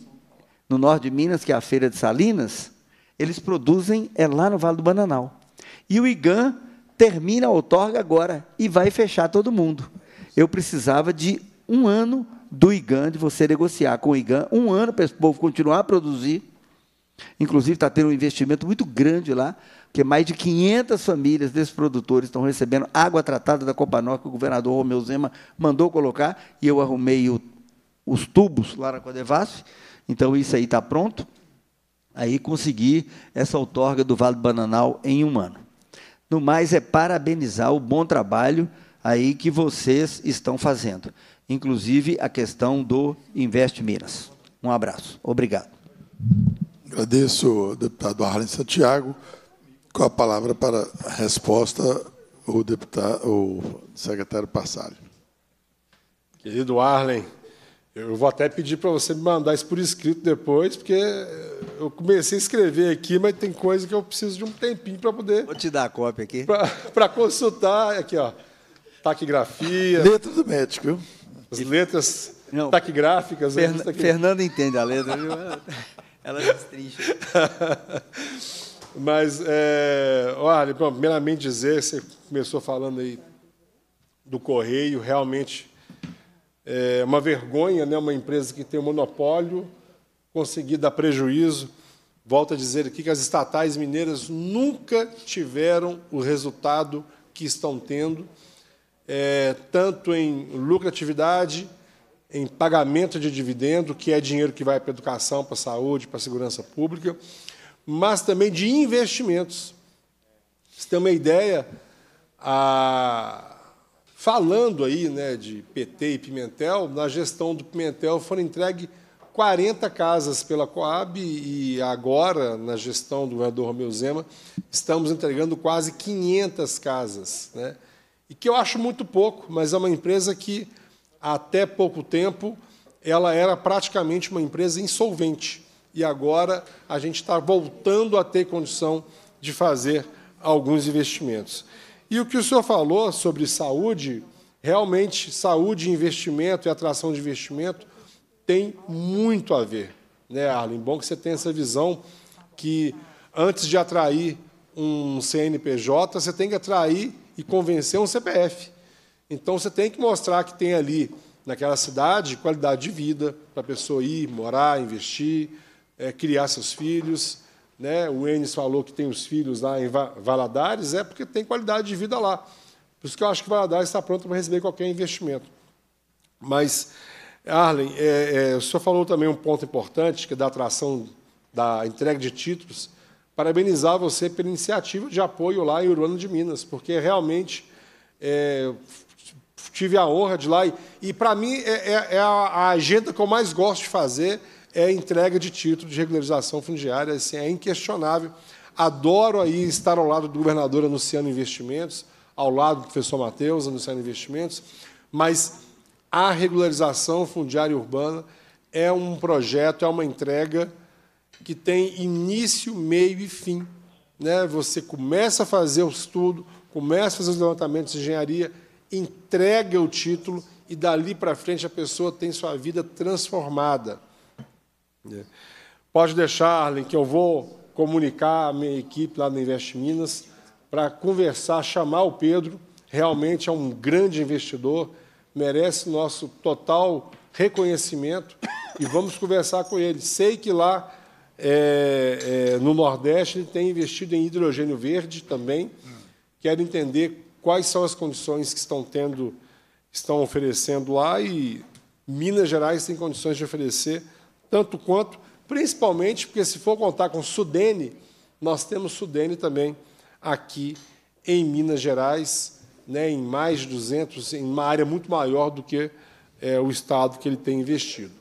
C: no norte de Minas, que é a Feira de Salinas, eles produzem é lá no Vale do Bananal. E o IGAN termina a outorga agora e vai fechar todo mundo. Eu precisava de um ano do IGAN, de você negociar com o IGAN, um ano para esse povo continuar a produzir. Inclusive, está tendo um investimento muito grande lá porque mais de 500 famílias desses produtores estão recebendo água tratada da Copanó, que o governador Romeu Zema mandou colocar, e eu arrumei o, os tubos lá na Codevasf, então isso aí está pronto. Aí consegui essa outorga do Vale do Bananal em um ano. No mais, é parabenizar o bom trabalho aí que vocês estão fazendo, inclusive a questão do Invest Minas. Um abraço. Obrigado. Agradeço,
B: deputado Arlen Santiago. Com a palavra para a resposta, o, deputado, o secretário Passalho.
D: Querido Arlen, eu vou até pedir para você me mandar isso por escrito depois, porque eu comecei a escrever aqui, mas tem coisa que eu preciso de um tempinho para poder. Vou te dar a cópia aqui. Para consultar. Aqui, ó. Taquigrafia. Letra do médico, viu? As letras Não, taquigráficas. Né? Fern Fernanda entende a letra, viu? Ela, ela é destrincha. Mas, é, olha, bom, primeiramente dizer, você começou falando aí do Correio, realmente é uma vergonha, né? uma empresa que tem um monopólio conseguir dar prejuízo. Volto a dizer aqui que as estatais mineiras nunca tiveram o resultado que estão tendo, é, tanto em lucratividade, em pagamento de dividendo, que é dinheiro que vai para a educação, para a saúde, para a segurança pública, mas também de investimentos. Você tem uma ideia? A... Falando aí né, de PT e Pimentel, na gestão do Pimentel foram entregues 40 casas pela Coab e agora, na gestão do governador Romeu Zema, estamos entregando quase 500 casas. Né? E que eu acho muito pouco, mas é uma empresa que, até pouco tempo, ela era praticamente uma empresa insolvente e agora a gente está voltando a ter condição de fazer alguns investimentos. E o que o senhor falou sobre saúde, realmente saúde, investimento e atração de investimento tem muito a ver, né, Arlen? Bom que você tem essa visão que antes de atrair um CNPJ, você tem que atrair e convencer um CPF. Então você tem que mostrar que tem ali naquela cidade qualidade de vida para a pessoa ir, morar, investir, é, criar seus filhos. Né? O Enes falou que tem os filhos lá em Valadares, é porque tem qualidade de vida lá. Por isso que eu acho que Valadares está pronto para receber qualquer investimento. Mas, Arlen, é, é, o senhor falou também um ponto importante, que é da atração da entrega de títulos. Parabenizar você pela iniciativa de apoio lá em Uruano de Minas, porque realmente é, tive a honra de ir lá. E, e para mim, é, é, é a agenda que eu mais gosto de fazer é a entrega de título de regularização fundiária, assim, é inquestionável. Adoro aí estar ao lado do governador anunciando investimentos, ao lado do professor Matheus anunciando investimentos, mas a regularização fundiária urbana é um projeto, é uma entrega que tem início, meio e fim. Né? Você começa a fazer o estudo, começa a fazer os levantamentos de engenharia, entrega o título e dali para frente a pessoa tem sua vida transformada. É. Pode deixar, Arlen, que eu vou comunicar a minha equipe lá no Invest Minas para conversar, chamar o Pedro. Realmente é um grande investidor, merece nosso total reconhecimento e vamos conversar com ele. Sei que lá é, é, no Nordeste ele tem investido em hidrogênio verde também. Quero entender quais são as condições que estão tendo, estão oferecendo lá e Minas Gerais tem condições de oferecer tanto quanto, principalmente porque se for contar com Sudene, nós temos Sudene também aqui em Minas Gerais, né, em mais de 200, em uma área muito maior do que é, o Estado que ele tem investido.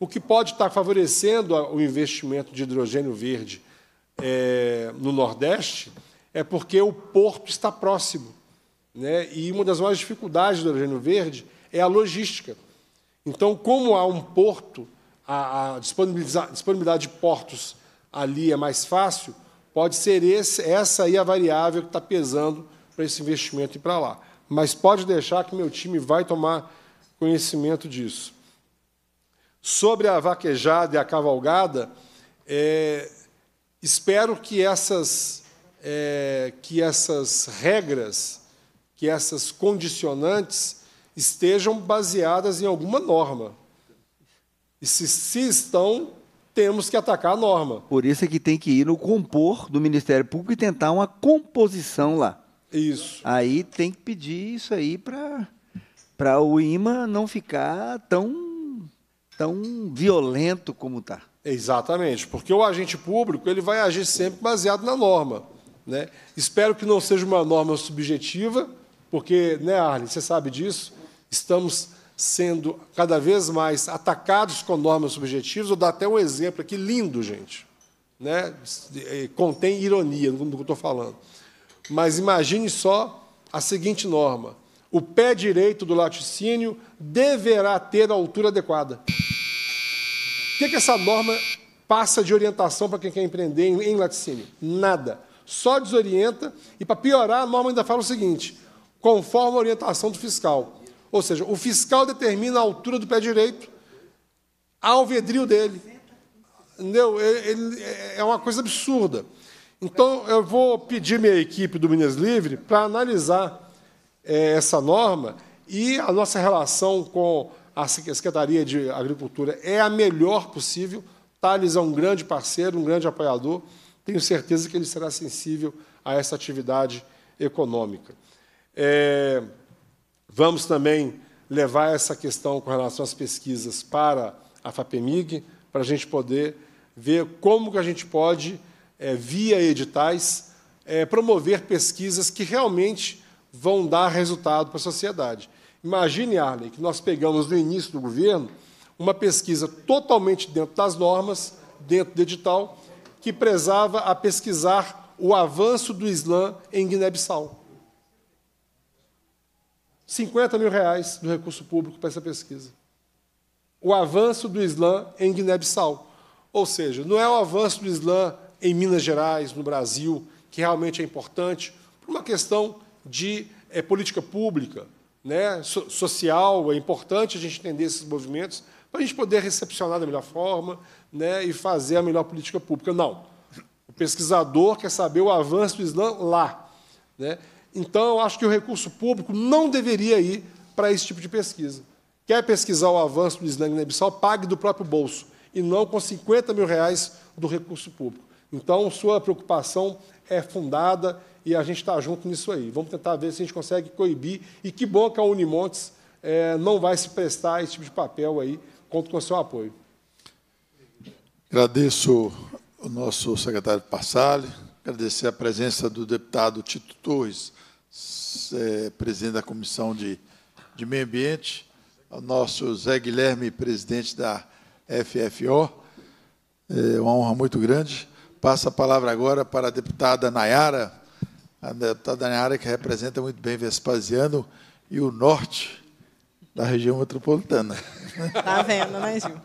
D: O que pode estar favorecendo o investimento de hidrogênio verde é, no Nordeste é porque o porto está próximo. Né, e uma das maiores dificuldades do hidrogênio verde é a logística. Então, como há um porto a, a disponibilidade de portos ali é mais fácil, pode ser esse, essa aí a variável que está pesando para esse investimento ir para lá. Mas pode deixar que meu time vai tomar conhecimento disso. Sobre a vaquejada e a cavalgada, é, espero que essas, é, que essas regras, que essas condicionantes estejam baseadas em alguma norma.
C: E se, se estão, temos que atacar a norma. Por isso é que tem que ir no compor do Ministério Público e tentar uma composição lá. Isso. Aí tem que pedir isso aí para o IMA não ficar tão, tão violento como está. Exatamente, porque o agente público ele
D: vai agir sempre baseado na norma. Né? Espero que não seja uma norma subjetiva, porque, né, Arlen, você sabe disso, estamos sendo cada vez mais atacados com normas subjetivas. Vou dar até um exemplo aqui lindo, gente. Né? Contém ironia no que eu estou falando. Mas imagine só a seguinte norma: o pé direito do laticínio deverá ter a altura adequada. O que, é que essa norma passa de orientação para quem quer empreender em laticínio? Nada. Só desorienta e, para piorar, a norma ainda fala o seguinte: conforme a orientação do fiscal. Ou seja, o fiscal determina a altura do pé direito ao vedrio dele. Entendeu? Ele, ele, é uma coisa absurda. Então, eu vou pedir minha equipe do Minas Livre para analisar é, essa norma e a nossa relação com a Secretaria de Agricultura é a melhor possível. Thales é um grande parceiro, um grande apoiador. Tenho certeza que ele será sensível a essa atividade econômica. É... Vamos também levar essa questão com relação às pesquisas para a FAPEMIG, para a gente poder ver como que a gente pode, é, via editais, é, promover pesquisas que realmente vão dar resultado para a sociedade. Imagine, Arley, que nós pegamos no início do governo uma pesquisa totalmente dentro das normas, dentro do edital, que prezava a pesquisar o avanço do Islã em Guiné-Bissau. 50 mil reais do recurso público para essa pesquisa. O avanço do Islã em Guiné-Bissau. Ou seja, não é o avanço do Islã em Minas Gerais, no Brasil, que realmente é importante, por uma questão de é, política pública, né, so social, é importante a gente entender esses movimentos para a gente poder recepcionar da melhor forma né, e fazer a melhor política pública. Não. O pesquisador quer saber o avanço do Islã lá. Né? Então, acho que o recurso público não deveria ir para esse tipo de pesquisa. Quer pesquisar o avanço do slang guiné pague do próprio bolso, e não com 50 mil reais do recurso público. Então, sua preocupação é fundada e a gente está junto nisso aí. Vamos tentar ver se a gente consegue coibir. E que bom que a Unimontes é, não vai se prestar a esse tipo de papel aí. Conto com o seu apoio.
B: Agradeço o nosso secretário Passale, agradecer a presença do deputado Tito Torres, é, presidente da Comissão de, de Meio Ambiente, ao nosso Zé Guilherme, presidente da FFO. É uma honra muito grande. Passa a palavra agora para a deputada Nayara, a deputada Nayara que representa muito bem Vespasiano e o norte da região metropolitana. Está vendo, né, Gil?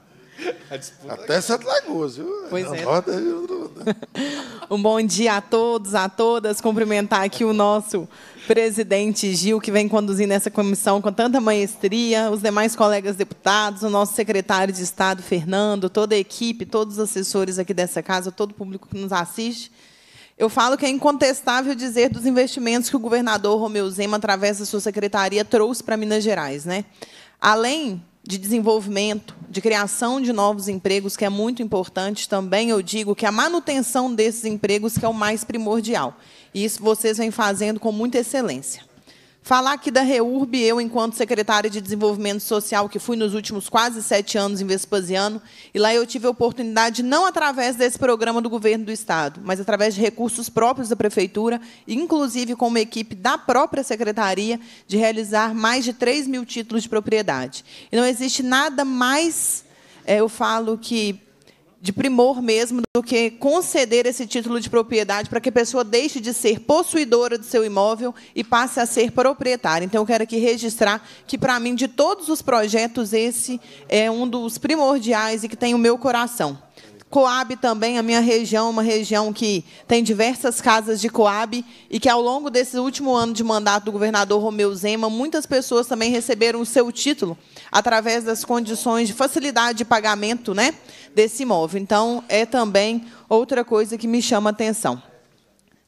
B: Até Santa Lagoas, viu? Pois é.
G: Um bom dia a todos, a todas. Cumprimentar aqui o nosso presidente Gil, que vem conduzindo essa comissão com tanta maestria, os demais colegas deputados, o nosso secretário de Estado, Fernando, toda a equipe, todos os assessores aqui dessa casa, todo o público que nos assiste. Eu falo que é incontestável dizer dos investimentos que o governador Romeu Zema, através da sua secretaria, trouxe para Minas Gerais. Né? Além de desenvolvimento, de criação de novos empregos, que é muito importante também, eu digo que a manutenção desses empregos que é o mais primordial. E isso vocês vêm fazendo com muita excelência. Falar aqui da REURB, eu, enquanto secretária de Desenvolvimento Social, que fui nos últimos quase sete anos em Vespasiano, e lá eu tive a oportunidade, não através desse programa do governo do Estado, mas através de recursos próprios da Prefeitura, inclusive com uma equipe da própria Secretaria, de realizar mais de 3 mil títulos de propriedade. E não existe nada mais, é, eu falo que de primor mesmo do que conceder esse título de propriedade para que a pessoa deixe de ser possuidora do seu imóvel e passe a ser proprietária. Então, eu quero aqui registrar que, para mim, de todos os projetos, esse é um dos primordiais e que tem o meu coração. Coab também, a minha região, uma região que tem diversas casas de Coab e que ao longo desse último ano de mandato do governador Romeu Zema, muitas pessoas também receberam o seu título através das condições de facilidade de pagamento, né, desse imóvel. Então, é também outra coisa que me chama a atenção.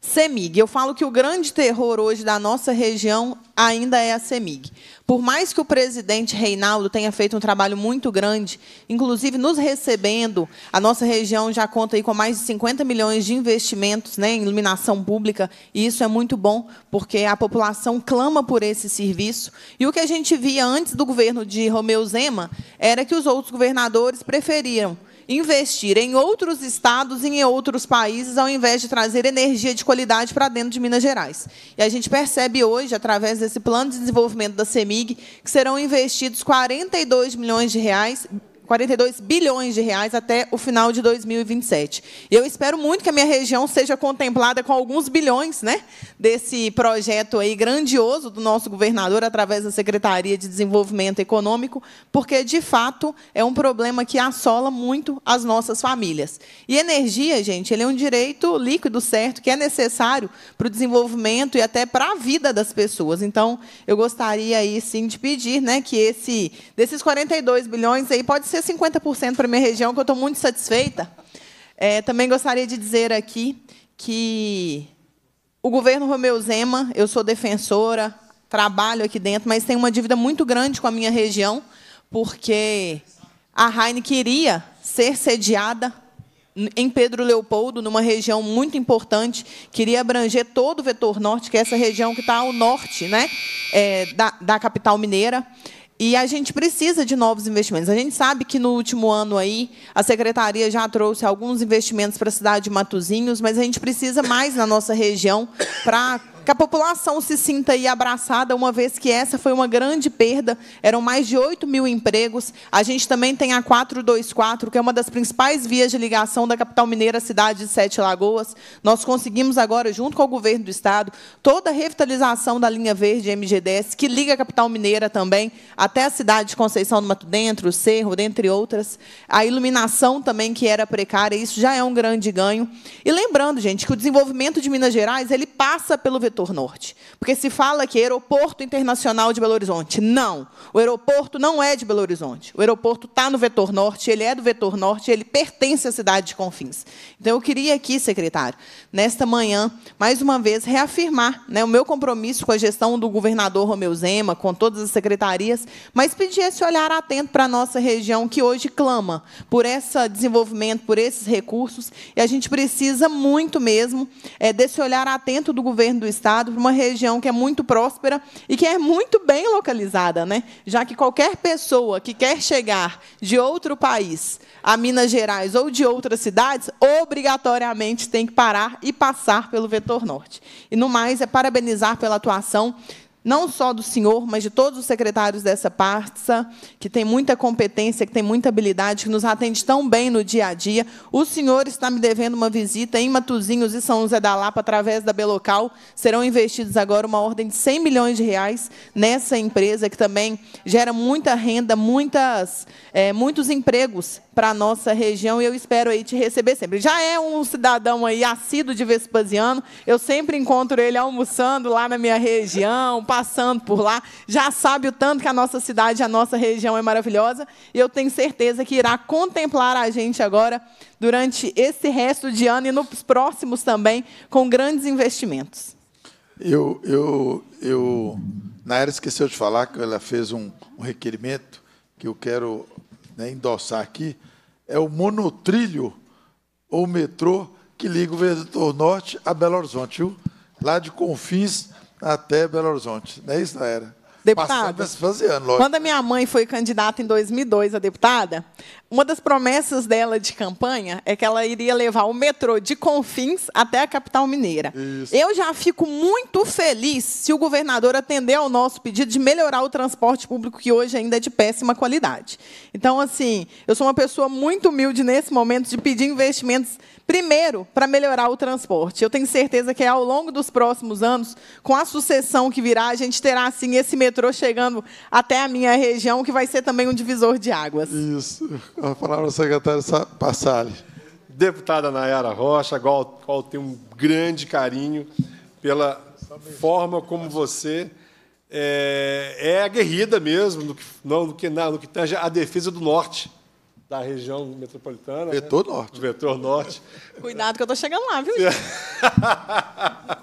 G: CEMIG. Eu falo que o grande terror hoje da nossa região ainda é a CEMIG. Por mais que o presidente Reinaldo tenha feito um trabalho muito grande, inclusive nos recebendo, a nossa região já conta aí com mais de 50 milhões de investimentos né, em iluminação pública, e isso é muito bom, porque a população clama por esse serviço. E o que a gente via antes do governo de Romeu Zema era que os outros governadores preferiam investir em outros estados e em outros países, ao invés de trazer energia de qualidade para dentro de Minas Gerais. E a gente percebe hoje, através desse plano de desenvolvimento da CEMIG, que serão investidos 42 milhões de reais, 42 bilhões de reais até o final de 2027. Eu espero muito que a minha região seja contemplada com alguns bilhões, né, desse projeto aí grandioso do nosso governador através da Secretaria de Desenvolvimento Econômico, porque de fato é um problema que assola muito as nossas famílias. E energia, gente, ele é um direito líquido certo que é necessário para o desenvolvimento e até para a vida das pessoas. Então, eu gostaria aí sim de pedir, né, que esse desses 42 bilhões aí pode ser ser 50% para minha região, que eu estou muito satisfeita. É, também gostaria de dizer aqui que o governo Romeu Zema, eu sou defensora, trabalho aqui dentro, mas tem uma dívida muito grande com a minha região, porque a Heine queria ser sediada em Pedro Leopoldo, numa região muito importante, queria abranger todo o vetor norte, que é essa região que está ao norte né, é, da, da capital mineira. E a gente precisa de novos investimentos. A gente sabe que no último ano aí a secretaria já trouxe alguns investimentos para a cidade de Matozinhos, mas a gente precisa mais na nossa região para que a população se sinta aí abraçada, uma vez que essa foi uma grande perda, eram mais de 8 mil empregos. A gente também tem a 424, que é uma das principais vias de ligação da capital mineira à cidade de Sete Lagoas. Nós conseguimos agora, junto com o governo do Estado, toda a revitalização da linha verde MG10 que liga a capital mineira também até a cidade de Conceição do Mato Dentro, o Cerro, dentre outras. A iluminação também, que era precária, isso já é um grande ganho. E lembrando, gente, que o desenvolvimento de Minas Gerais ele passa pelo vetor setor norte. Porque se fala que é aeroporto internacional de Belo Horizonte. Não, o aeroporto não é de Belo Horizonte. O aeroporto está no vetor norte, ele é do vetor norte, ele pertence à cidade de Confins. Então, eu queria aqui, secretário, nesta manhã, mais uma vez, reafirmar né, o meu compromisso com a gestão do governador Romeu Zema, com todas as secretarias, mas pedir esse olhar atento para a nossa região, que hoje clama por esse desenvolvimento, por esses recursos, e a gente precisa muito mesmo é, desse olhar atento do governo do Estado estado, para uma região que é muito próspera e que é muito bem localizada, né? já que qualquer pessoa que quer chegar de outro país a Minas Gerais ou de outras cidades, obrigatoriamente tem que parar e passar pelo vetor norte. E no mais, é parabenizar pela atuação não só do senhor, mas de todos os secretários dessa pasta, que tem muita competência, que tem muita habilidade, que nos atende tão bem no dia a dia. O senhor está me devendo uma visita em Matuzinhos e São José da Lapa, através da Belocal. Serão investidos agora uma ordem de 100 milhões de reais nessa empresa, que também gera muita renda, muitas, é, muitos empregos para a nossa região e eu espero aí te receber sempre. Já é um cidadão aí assíduo de Vespasiano, eu sempre encontro ele almoçando lá na minha região, passando por lá, já sabe o tanto que a nossa cidade, a nossa região é maravilhosa e eu tenho certeza que irá contemplar a gente agora durante esse resto de ano e nos próximos também com grandes investimentos.
B: Eu, eu, eu, na esqueceu de falar que ela fez um, um requerimento que eu quero né, endossar aqui, é o monotrilho ou metrô que liga o Vetor Norte a Belo Horizonte, viu? lá de Confins até Belo Horizonte. Não é isso, não era? Deputada, Passando, lógico. quando a
G: minha mãe foi candidata em 2002 a deputada, uma das promessas dela de campanha é que ela iria levar o metrô de Confins até a capital mineira. Isso. Eu já fico muito feliz se o governador atender ao nosso pedido de melhorar o transporte público, que hoje ainda é de péssima qualidade. Então, assim, eu sou uma pessoa muito humilde nesse momento de pedir investimentos, primeiro, para melhorar o transporte. Eu tenho certeza que ao longo dos próximos anos, com a sucessão que virá, a gente terá, assim, esse metrô chegando até a minha região, que vai ser também um divisor de águas. Isso.
D: A palavra ao secretário Passale. Deputada Nayara Rocha, qual, qual tem um grande carinho pela forma como você é, é aguerrida mesmo, no que, não, no, que, na, no que tange a defesa do Norte, da região metropolitana. Né? Vetor né? Norte. Vetor Norte.
G: Cuidado que eu estou chegando lá, viu? então,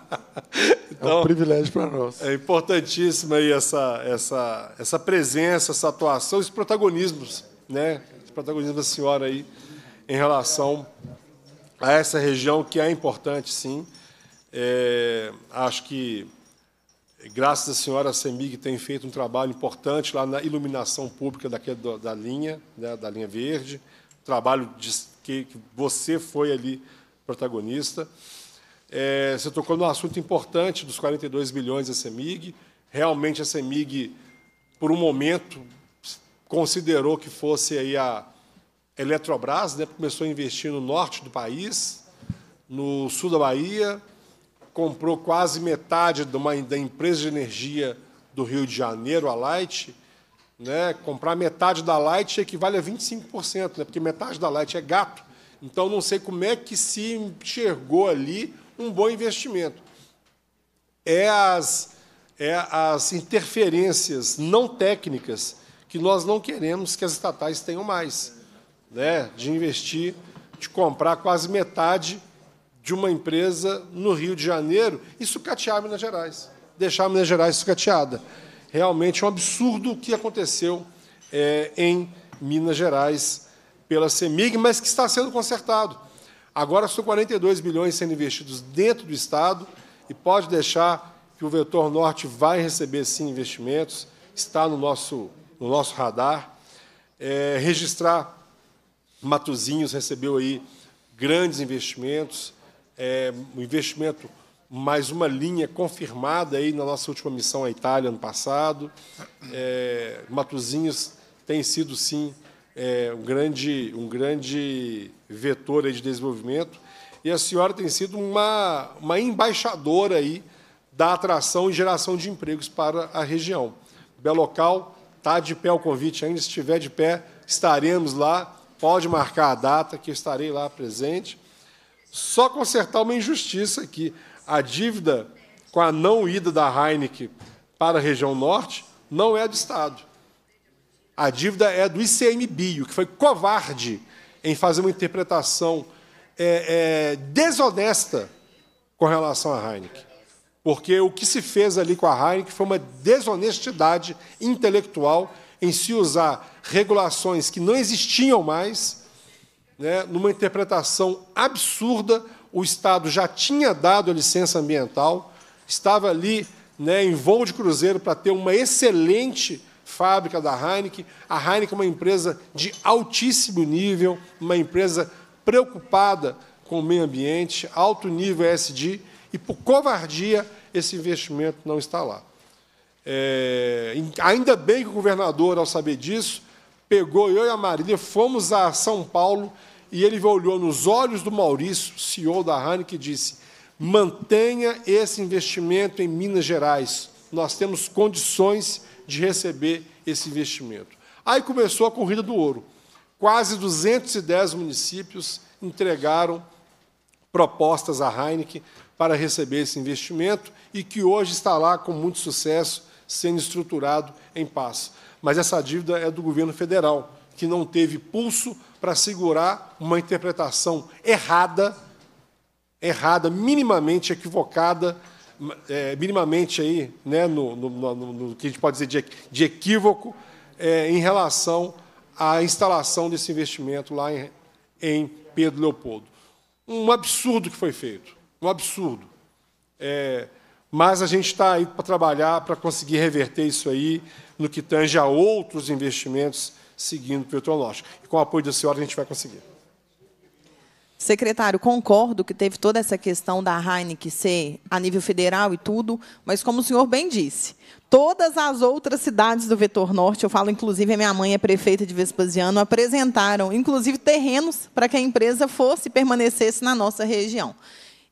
D: é um então, privilégio para nós. É importantíssima aí essa, essa, essa presença, essa atuação, esses protagonismos né, protagonismo da senhora aí em relação a essa região que é importante, sim. É, acho que, graças à senhora, a CEMIG tem feito um trabalho importante lá na iluminação pública daquela, da, da linha, né, da linha verde, trabalho de, que, que, você foi ali protagonista. É, você tocou no assunto importante dos 42 bilhões da CEMIG. Realmente, a CEMIG, por um momento, considerou que fosse aí a Eletrobras, né, começou a investir no norte do país, no sul da Bahia, comprou quase metade uma, da empresa de energia do Rio de Janeiro, a Light. Né, comprar metade da Light equivale a 25%, né, porque metade da Light é gato. Então, não sei como é que se enxergou ali um bom investimento. É as, é as interferências não técnicas que nós não queremos que as estatais tenham mais, né? de investir, de comprar quase metade de uma empresa no Rio de Janeiro e sucatear Minas Gerais, deixar Minas Gerais sucateada. Realmente é um absurdo o que aconteceu é, em Minas Gerais pela CEMIG, mas que está sendo consertado. Agora são 42 bilhões sendo investidos dentro do Estado e pode deixar que o vetor norte vai receber, sim, investimentos, está no nosso no nosso radar. É, registrar, Matuzinhos recebeu aí grandes investimentos, é, um investimento mais uma linha confirmada aí na nossa última missão à Itália ano passado. É, Matuzinhos tem sido sim é, um grande um grande vetor aí de desenvolvimento e a senhora tem sido uma uma embaixadora aí da atração e geração de empregos para a região. Belocal Está de pé o convite ainda, se estiver de pé, estaremos lá. Pode marcar a data que eu estarei lá presente. Só consertar uma injustiça aqui. A dívida com a não ida da Heineken para a região norte não é do Estado. A dívida é do ICMBio, que foi covarde em fazer uma interpretação é, é, desonesta com relação à Heineken. Porque o que se fez ali com a Heineken foi uma desonestidade intelectual em se usar regulações que não existiam mais, né, numa interpretação absurda. O Estado já tinha dado a licença ambiental, estava ali né, em voo de cruzeiro para ter uma excelente fábrica da Heineken. A Heineken é uma empresa de altíssimo nível, uma empresa preocupada com o meio ambiente, alto nível SD e por covardia esse investimento não está lá. É, ainda bem que o governador, ao saber disso, pegou eu e a Marília, fomos a São Paulo e ele olhou nos olhos do Maurício, CEO da Heineken, e disse: mantenha esse investimento em Minas Gerais. Nós temos condições de receber esse investimento. Aí começou a corrida do ouro. Quase 210 municípios entregaram propostas à Heineken para receber esse investimento e que hoje está lá com muito sucesso, sendo estruturado em paz. Mas essa dívida é do governo federal, que não teve pulso para segurar uma interpretação errada, errada, minimamente equivocada, é, minimamente aí, né, no, no, no, no, que a gente pode dizer de, de equívoco, é, em relação à instalação desse investimento lá em, em Pedro Leopoldo. Um absurdo que foi feito um absurdo. É, mas a gente está aí para trabalhar para conseguir reverter isso aí no que tange a outros investimentos seguindo o Petrológico. E com o apoio da senhora a gente vai conseguir.
G: Secretário, concordo que teve toda essa questão da Heineken ser a nível federal e tudo, mas como o senhor bem disse, todas as outras cidades do Vetor Norte, eu falo inclusive a minha mãe é prefeita de Vespasiano, apresentaram inclusive terrenos para que a empresa fosse e permanecesse na nossa região.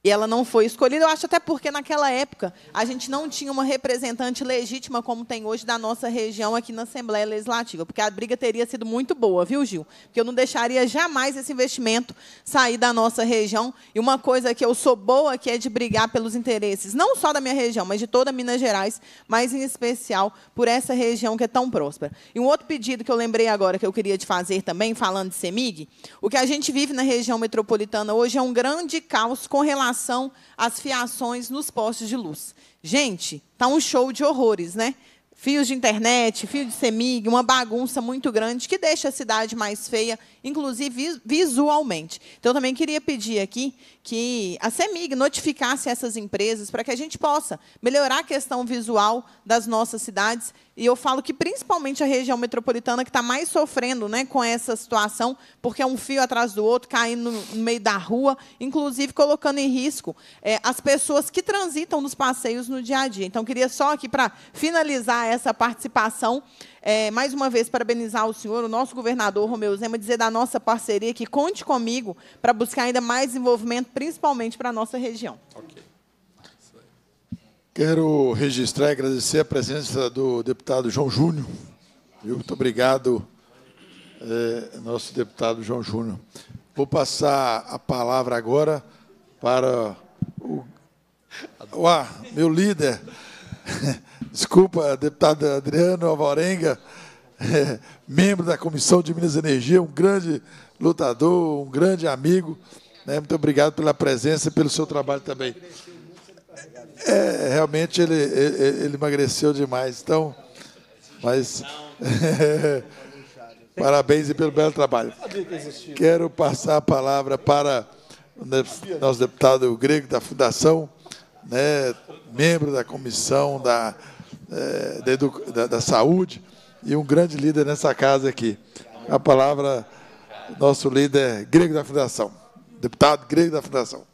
G: E ela não foi escolhida, eu acho até porque naquela época a gente não tinha uma representante legítima como tem hoje da nossa região aqui na Assembleia Legislativa, porque a briga teria sido muito boa, viu, Gil? Porque eu não deixaria jamais esse investimento sair da nossa região. E uma coisa que eu sou boa que é de brigar pelos interesses, não só da minha região, mas de toda Minas Gerais, mas em especial por essa região que é tão próspera. E um outro pedido que eu lembrei agora que eu queria te fazer também, falando de CEMIG, o que a gente vive na região metropolitana hoje é um grande caos com relação relação às fiações nos postes de luz. Gente, tá um show de horrores, né? Fios de internet, fio de semig, uma bagunça muito grande que deixa a cidade mais feia, inclusive visualmente. Então, eu também queria pedir aqui que a CEMIG notificasse essas empresas para que a gente possa melhorar a questão visual das nossas cidades. E eu falo que principalmente a região metropolitana que está mais sofrendo né, com essa situação, porque é um fio atrás do outro, caindo no meio da rua, inclusive colocando em risco é, as pessoas que transitam nos passeios no dia a dia. Então, queria só aqui, para finalizar essa participação, é, mais uma vez parabenizar o senhor, o nosso governador Romeu Zema, dizer da nossa parceria que conte comigo para buscar ainda mais envolvimento, principalmente para a nossa região. Okay.
B: Quero registrar e agradecer a presença do deputado João Júnior. Muito obrigado, é, nosso deputado João Júnior. Vou passar a palavra agora para o, o ah, meu líder, Desculpa, deputado Adriano Alvarenga, membro da Comissão de Minas e Energia, um grande lutador, um grande amigo. Né? Muito obrigado pela presença e pelo seu trabalho também. É, realmente ele, ele, ele emagreceu demais. Então, mas. parabéns e pelo belo trabalho. Quero passar a palavra para o nosso deputado grego da Fundação né, membro da comissão da, é, da, da, da, saúde e um grande líder nessa casa aqui. A palavra, nosso líder grego da Fundação, deputado grego da Fundação.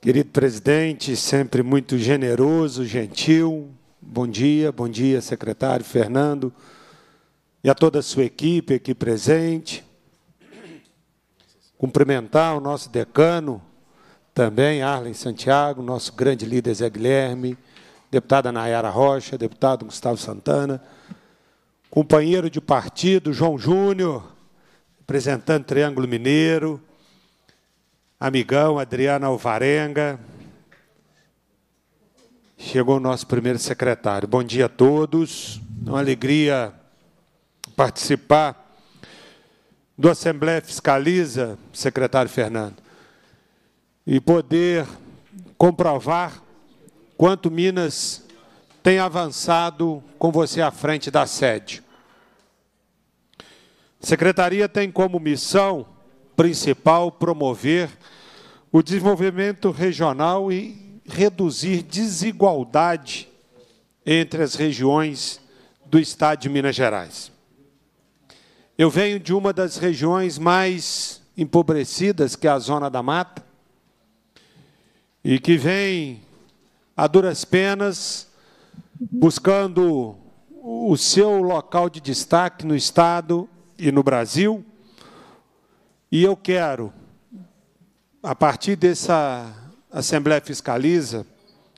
H: Querido presidente, sempre muito generoso, gentil. Bom dia, bom dia, secretário Fernando, e a toda a sua equipe aqui presente. Cumprimentar o nosso decano, também, Arlen Santiago, nosso grande líder Zé Guilherme, deputada Nayara Rocha, deputado Gustavo Santana, companheiro de partido João Júnior, representante Triângulo Mineiro, amigão Adriana Alvarenga. Chegou o nosso primeiro secretário. Bom dia a todos. É uma alegria participar do Assembleia Fiscaliza, secretário Fernando e poder comprovar quanto Minas tem avançado com você à frente da sede. A Secretaria tem como missão principal promover o desenvolvimento regional e reduzir desigualdade entre as regiões do estado de Minas Gerais. Eu venho de uma das regiões mais empobrecidas, que é a Zona da Mata, e que vem a duras penas buscando o seu local de destaque no Estado e no Brasil. E eu quero, a partir dessa Assembleia Fiscaliza,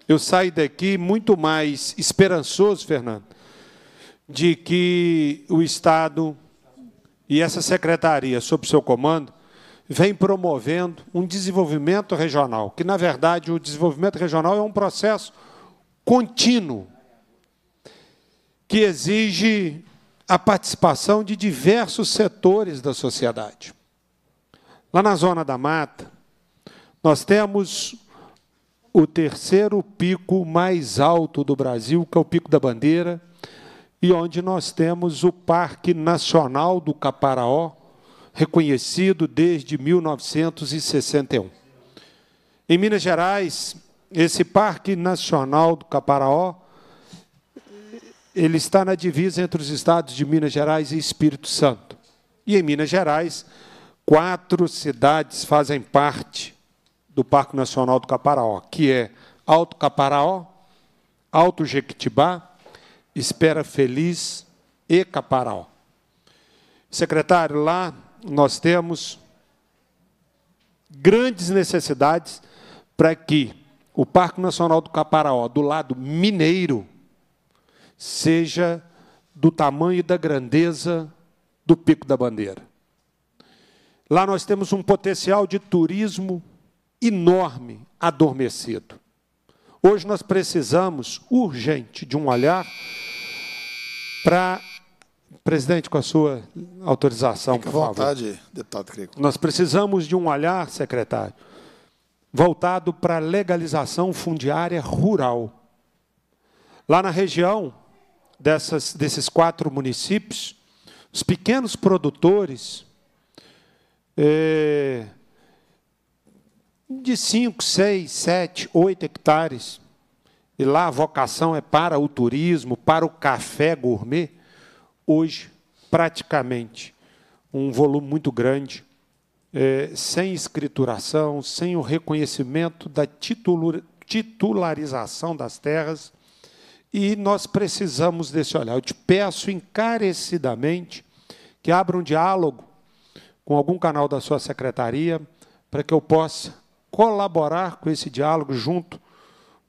H: eu saio daqui muito mais esperançoso, Fernando, de que o Estado e essa secretaria, sob seu comando, vem promovendo um desenvolvimento regional, que, na verdade, o desenvolvimento regional é um processo contínuo, que exige a participação de diversos setores da sociedade. Lá na Zona da Mata, nós temos o terceiro pico mais alto do Brasil, que é o Pico da Bandeira, e onde nós temos o Parque Nacional do Caparaó, reconhecido desde 1961. Em Minas Gerais, esse Parque Nacional do Caparaó, ele está na divisa entre os estados de Minas Gerais e Espírito Santo. E em Minas Gerais, quatro cidades fazem parte do Parque Nacional do Caparaó, que é Alto Caparaó, Alto Jequitibá, Espera Feliz e Caparaó. Secretário, lá nós temos grandes necessidades para que o Parque Nacional do Caparaó, do lado mineiro, seja do tamanho e da grandeza do Pico da Bandeira. Lá nós temos um potencial de turismo enorme adormecido. Hoje nós precisamos urgente de um olhar para Presidente, com a sua autorização, Fique por à vontade, favor. deputado Crico. Nós precisamos de um olhar, secretário, voltado para a legalização fundiária rural. Lá na região dessas, desses quatro municípios, os pequenos produtores eh, de 5, 6, 7, 8 hectares, e lá a vocação é para o turismo, para o café gourmet, hoje, praticamente, um volume muito grande, é, sem escrituração, sem o reconhecimento da titularização das terras, e nós precisamos desse olhar. Eu te peço encarecidamente que abra um diálogo com algum canal da sua secretaria, para que eu possa colaborar com esse diálogo junto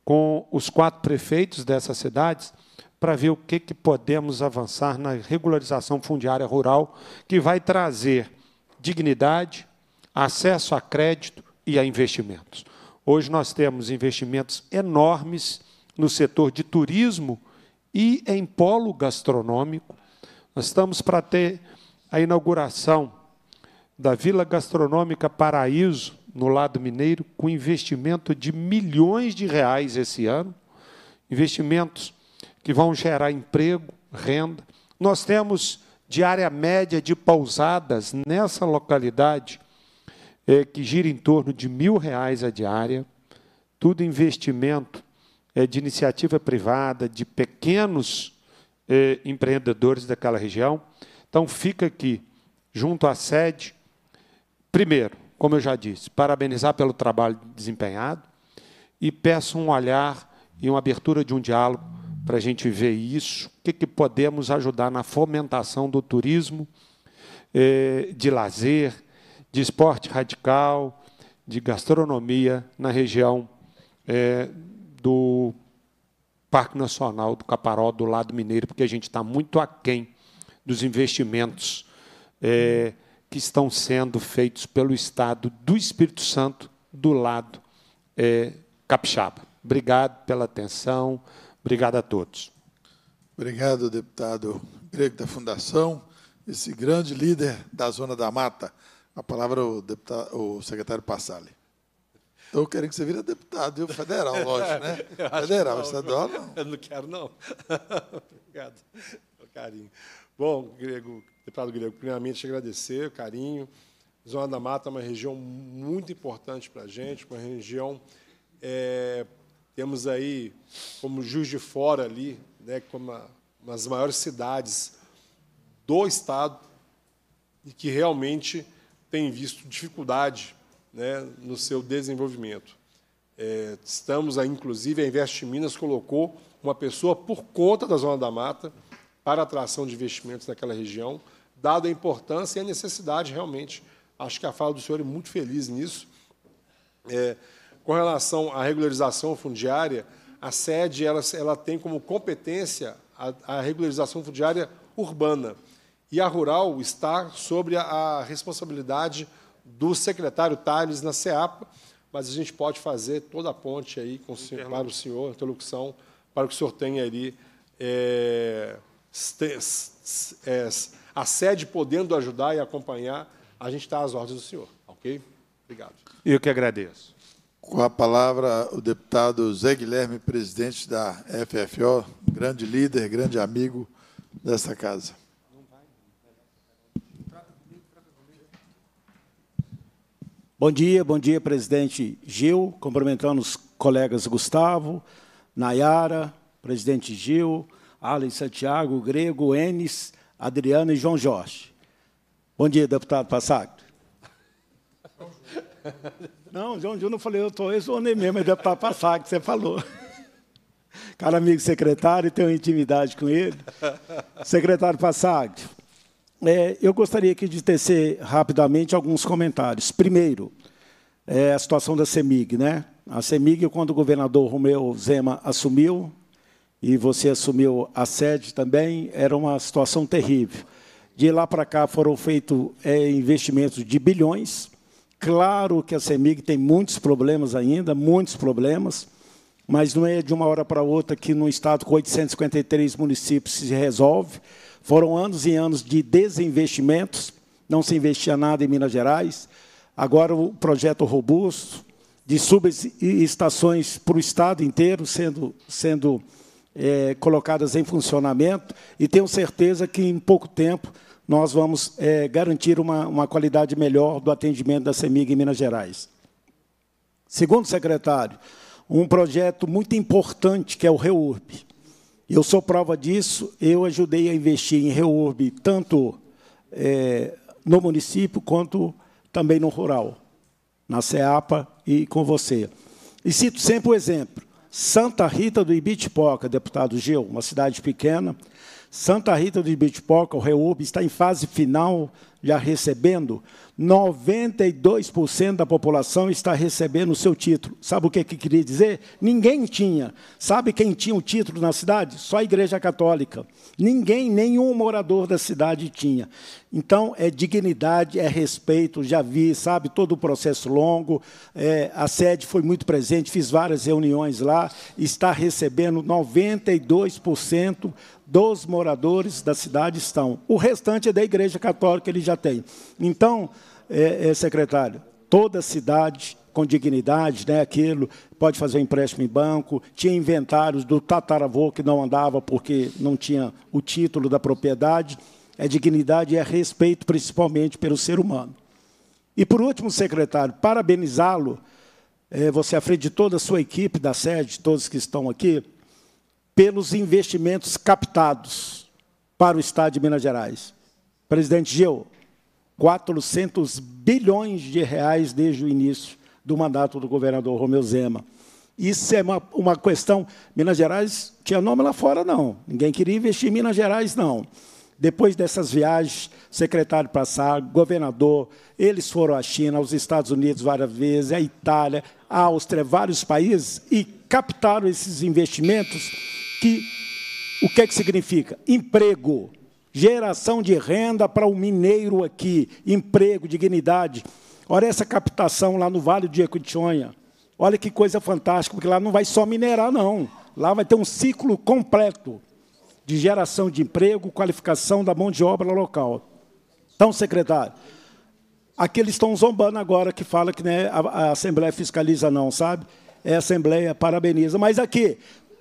H: com os quatro prefeitos dessas cidades, para ver o que, que podemos avançar na regularização fundiária rural, que vai trazer dignidade, acesso a crédito e a investimentos. Hoje nós temos investimentos enormes no setor de turismo e em polo gastronômico. Nós estamos para ter a inauguração da Vila Gastronômica Paraíso, no lado mineiro, com investimento de milhões de reais esse ano, investimentos que vão gerar emprego, renda. Nós temos diária média de pousadas nessa localidade é, que gira em torno de mil reais a diária, tudo investimento é, de iniciativa privada, de pequenos é, empreendedores daquela região. Então fica aqui, junto à sede, primeiro, como eu já disse, parabenizar pelo trabalho desempenhado e peço um olhar e uma abertura de um diálogo para a gente ver isso, o que, que podemos ajudar na fomentação do turismo, eh, de lazer, de esporte radical, de gastronomia na região eh, do Parque Nacional do Caparó, do lado mineiro, porque a gente está muito aquém dos investimentos eh, que estão sendo feitos pelo Estado do Espírito Santo do lado capixaba. Obrigado pela atenção. Obrigado a todos.
B: Obrigado, deputado Grego da Fundação, esse grande líder da Zona da Mata. A palavra o, deputado, o secretário Passale. Estou eu que você vire deputado, viu? Federal, lógico, né? Federal, não, estadual, não.
D: Eu não quero, não. Obrigado pelo carinho. Bom, Grego, deputado Grego, primeiramente agradecer o carinho. Zona da Mata é uma região muito importante para a gente, uma região é, temos aí, como Juiz de Fora ali, né, como uma, uma das maiores cidades do Estado, e que realmente tem visto dificuldade né, no seu desenvolvimento. É, estamos aí, inclusive, a Invest Minas colocou uma pessoa por conta da Zona da Mata para atração de investimentos naquela região, dada a importância e a necessidade, realmente. Acho que a fala do senhor é muito feliz nisso. É, com relação à regularização fundiária, a sede ela, ela tem como competência a, a regularização fundiária urbana e a rural está sobre a, a responsabilidade do secretário Tales na SEAPA, mas a gente pode fazer toda a ponte aí com, para o senhor, interlocução, para que o senhor tenha ali é, é, a sede podendo ajudar e acompanhar, a gente está às ordens do senhor, ok? Obrigado.
H: Eu que agradeço. Com a palavra, o
B: deputado Zé Guilherme, presidente da FFO, grande líder, grande amigo
I: desta casa. Bom dia, bom dia, presidente Gil, cumprimentando os colegas Gustavo, Nayara, presidente Gil, Alan Santiago, Grego, Enes, Adriana e João Jorge. Bom dia, deputado dia. Não, João Júnior, eu falei, eu estou exonei mesmo, é para passar que você falou. Cara, amigo secretário, tenho intimidade com ele. Secretário Passag, é, eu gostaria aqui de tecer rapidamente alguns comentários. Primeiro, é a situação da CEMIG. Né? A CEMIG, quando o governador Romeu Zema assumiu, e você assumiu a sede também, era uma situação terrível. De lá para cá foram feitos é, investimentos de bilhões, Claro que a CEMIG tem muitos problemas ainda, muitos problemas, mas não é de uma hora para outra que no estado com 853 municípios se resolve. Foram anos e anos de desinvestimentos, não se investia nada em Minas Gerais. Agora o projeto robusto de subestações para o estado inteiro sendo sendo é, colocadas em funcionamento e tenho certeza que em pouco tempo nós vamos é, garantir uma, uma qualidade melhor do atendimento da CEMIG em Minas Gerais. Segundo secretário, um projeto muito importante que é o REURB. Eu sou prova disso, eu ajudei a investir em REURB, tanto é, no município quanto também no rural, na CEAPA e com você. E cito sempre o exemplo, Santa Rita do Ibitipoca, deputado Gil, uma cidade pequena, Santa Rita de Bitpoca, o Reúb, está em fase final, já recebendo. 92% da população está recebendo o seu título. Sabe o que, que queria dizer? Ninguém tinha. Sabe quem tinha o título na cidade? Só a Igreja Católica. Ninguém, nenhum morador da cidade tinha. Então, é dignidade, é respeito, já vi, sabe, todo o processo longo. É, a sede foi muito presente, fiz várias reuniões lá, está recebendo 92% dos moradores da cidade estão. O restante é da Igreja Católica, ele já tem. Então, é, é, secretário, toda cidade com dignidade, né, aquilo, pode fazer empréstimo em banco, tinha inventários do tataravô que não andava porque não tinha o título da propriedade. É dignidade e é respeito, principalmente, pelo ser humano. E, por último, secretário, parabenizá-lo, é, você à frente de toda a sua equipe da sede, todos que estão aqui, pelos investimentos captados para o Estado de Minas Gerais. Presidente Gil, 400 bilhões de reais desde o início do mandato do governador Romeu Zema. Isso é uma, uma questão... Minas Gerais tinha nome lá fora, não. Ninguém queria investir em Minas Gerais, não. Depois dessas viagens, secretário passar, governador, eles foram à China, aos Estados Unidos várias vezes, à Itália, à Áustria, vários países, e captaram esses investimentos que o que é que significa? Emprego, geração de renda para o mineiro aqui, emprego, dignidade. Olha essa captação lá no Vale do Jequitinhonha. Olha que coisa fantástica, porque lá não vai só minerar, não. Lá vai ter um ciclo completo de geração de emprego, qualificação da mão de obra local. Então, secretário, aqui eles estão zombando agora que fala que né, a, a Assembleia fiscaliza não, sabe? É a Assembleia parabeniza. Mas aqui,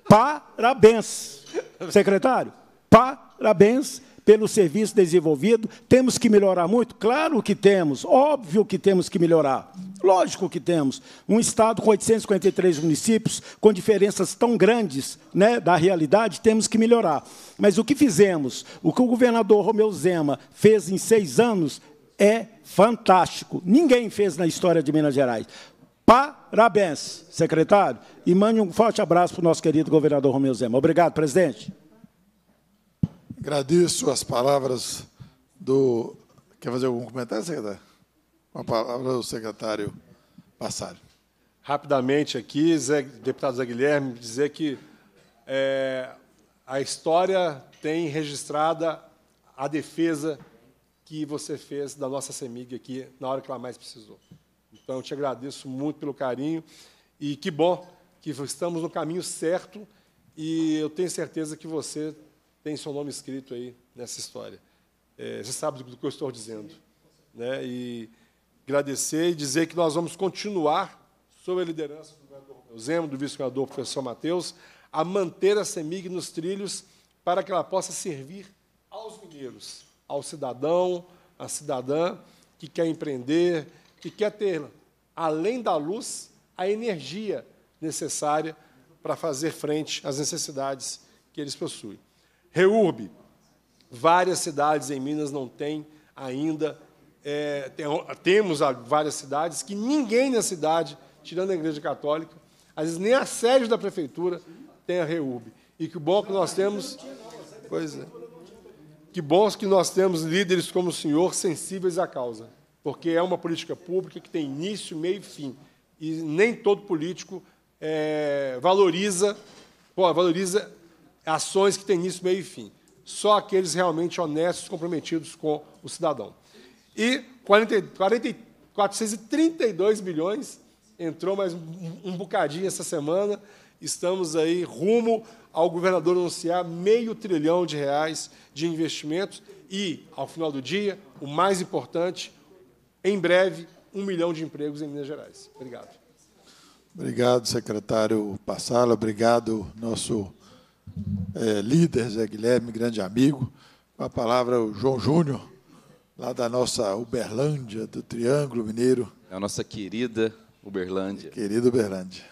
I: Parabéns, secretário. Parabéns pelo serviço desenvolvido. Temos que melhorar muito? Claro que temos, óbvio que temos que melhorar. Lógico que temos. Um Estado com 853 municípios, com diferenças tão grandes né, da realidade, temos que melhorar. Mas o que fizemos? O que o governador Romeu Zema fez em seis anos é fantástico. Ninguém fez na história de Minas Gerais. Parabéns, secretário. E mande um forte abraço para o nosso querido governador Romeu Zema. Obrigado, presidente. Agradeço as palavras do. Quer fazer algum comentário, secretário?
D: Uma palavra do secretário Passari. Rapidamente aqui, Zé, deputado Zé Guilherme, dizer que é, a história tem registrada a defesa que você fez da nossa CEMIG aqui na hora que ela mais precisou. Então, eu te agradeço muito pelo carinho e que bom que estamos no caminho certo e eu tenho certeza que você tem seu nome escrito aí nessa história. É, você sabe do que eu estou dizendo. Né? E agradecer e dizer que nós vamos continuar, sob a liderança do governador Zemo, do vice-governador professor Matheus, a manter a CEMIG nos trilhos para que ela possa servir aos mineiros, ao cidadão, à cidadã que quer empreender, que quer ter, além da luz, a energia necessária para fazer frente às necessidades que eles possuem. Reurb. Várias cidades em Minas não têm ainda. É, tem, temos várias cidades que ninguém na cidade, tirando a Igreja Católica, às vezes nem a sede da prefeitura tem a Reurb. E que bom que nós temos. Pois é. Que bom que nós temos líderes como o senhor sensíveis à causa porque é uma política pública que tem início, meio e fim. E nem todo político é, valoriza, pô, valoriza ações que têm início, meio e fim. Só aqueles realmente honestos, comprometidos com o cidadão. E 40, 40, 432 bilhões entrou mais um, um bocadinho essa semana. Estamos aí rumo ao governador anunciar meio trilhão de reais de investimentos e, ao final do dia, o mais importante, em breve, um milhão de empregos em Minas Gerais. Obrigado.
B: Obrigado, secretário Passala. Obrigado, nosso é, líder Zé Guilherme, grande amigo. Com a palavra, o João Júnior, lá da nossa Uberlândia, do Triângulo Mineiro.
J: É a nossa querida Uberlândia. Querida Uberlândia.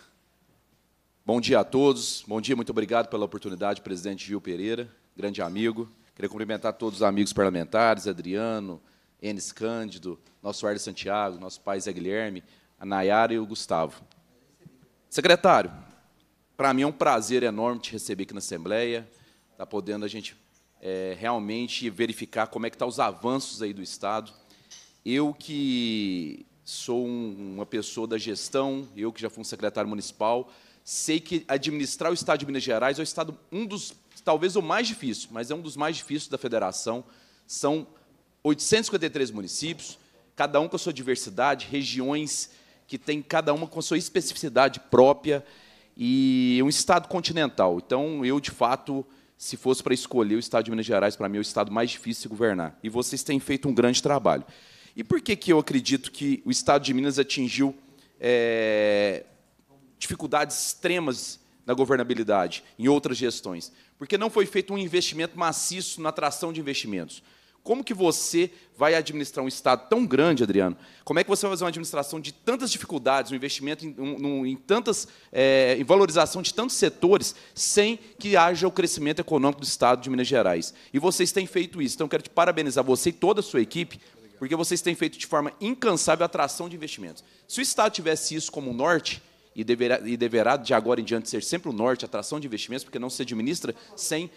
J: Bom dia a todos. Bom dia, muito obrigado pela oportunidade, presidente Gil Pereira, grande amigo. Queria cumprimentar todos os amigos parlamentares, Adriano, Enes Cândido, nosso Arles Santiago, nosso pai Zé Guilherme, a Nayara e o Gustavo. Secretário, para mim é um prazer enorme te receber aqui na Assembleia, tá podendo a gente é, realmente verificar como é que estão tá os avanços aí do Estado. Eu que sou um, uma pessoa da gestão, eu que já fui um secretário municipal, sei que administrar o Estado de Minas Gerais é o estado um dos, talvez o mais difícil, mas é um dos mais difíceis da federação. São 853 municípios, cada um com a sua diversidade, regiões que tem cada uma com a sua especificidade própria e um estado continental. Então, eu, de fato, se fosse para escolher o estado de Minas Gerais, para mim é o estado mais difícil de governar. E vocês têm feito um grande trabalho. E por que, que eu acredito que o estado de Minas atingiu é, dificuldades extremas na governabilidade, em outras gestões? Porque não foi feito um investimento maciço na atração de investimentos. Como que você vai administrar um Estado tão grande, Adriano? Como é que você vai fazer uma administração de tantas dificuldades, um investimento em, um, em tantas, é, em valorização de tantos setores, sem que haja o crescimento econômico do Estado de Minas Gerais? E vocês têm feito isso. Então, quero te parabenizar, você e toda a sua equipe, porque vocês têm feito de forma incansável a atração de investimentos. Se o Estado tivesse isso como norte, e deverá, e deverá de agora em diante ser sempre o norte, a atração de investimentos, porque não se administra sem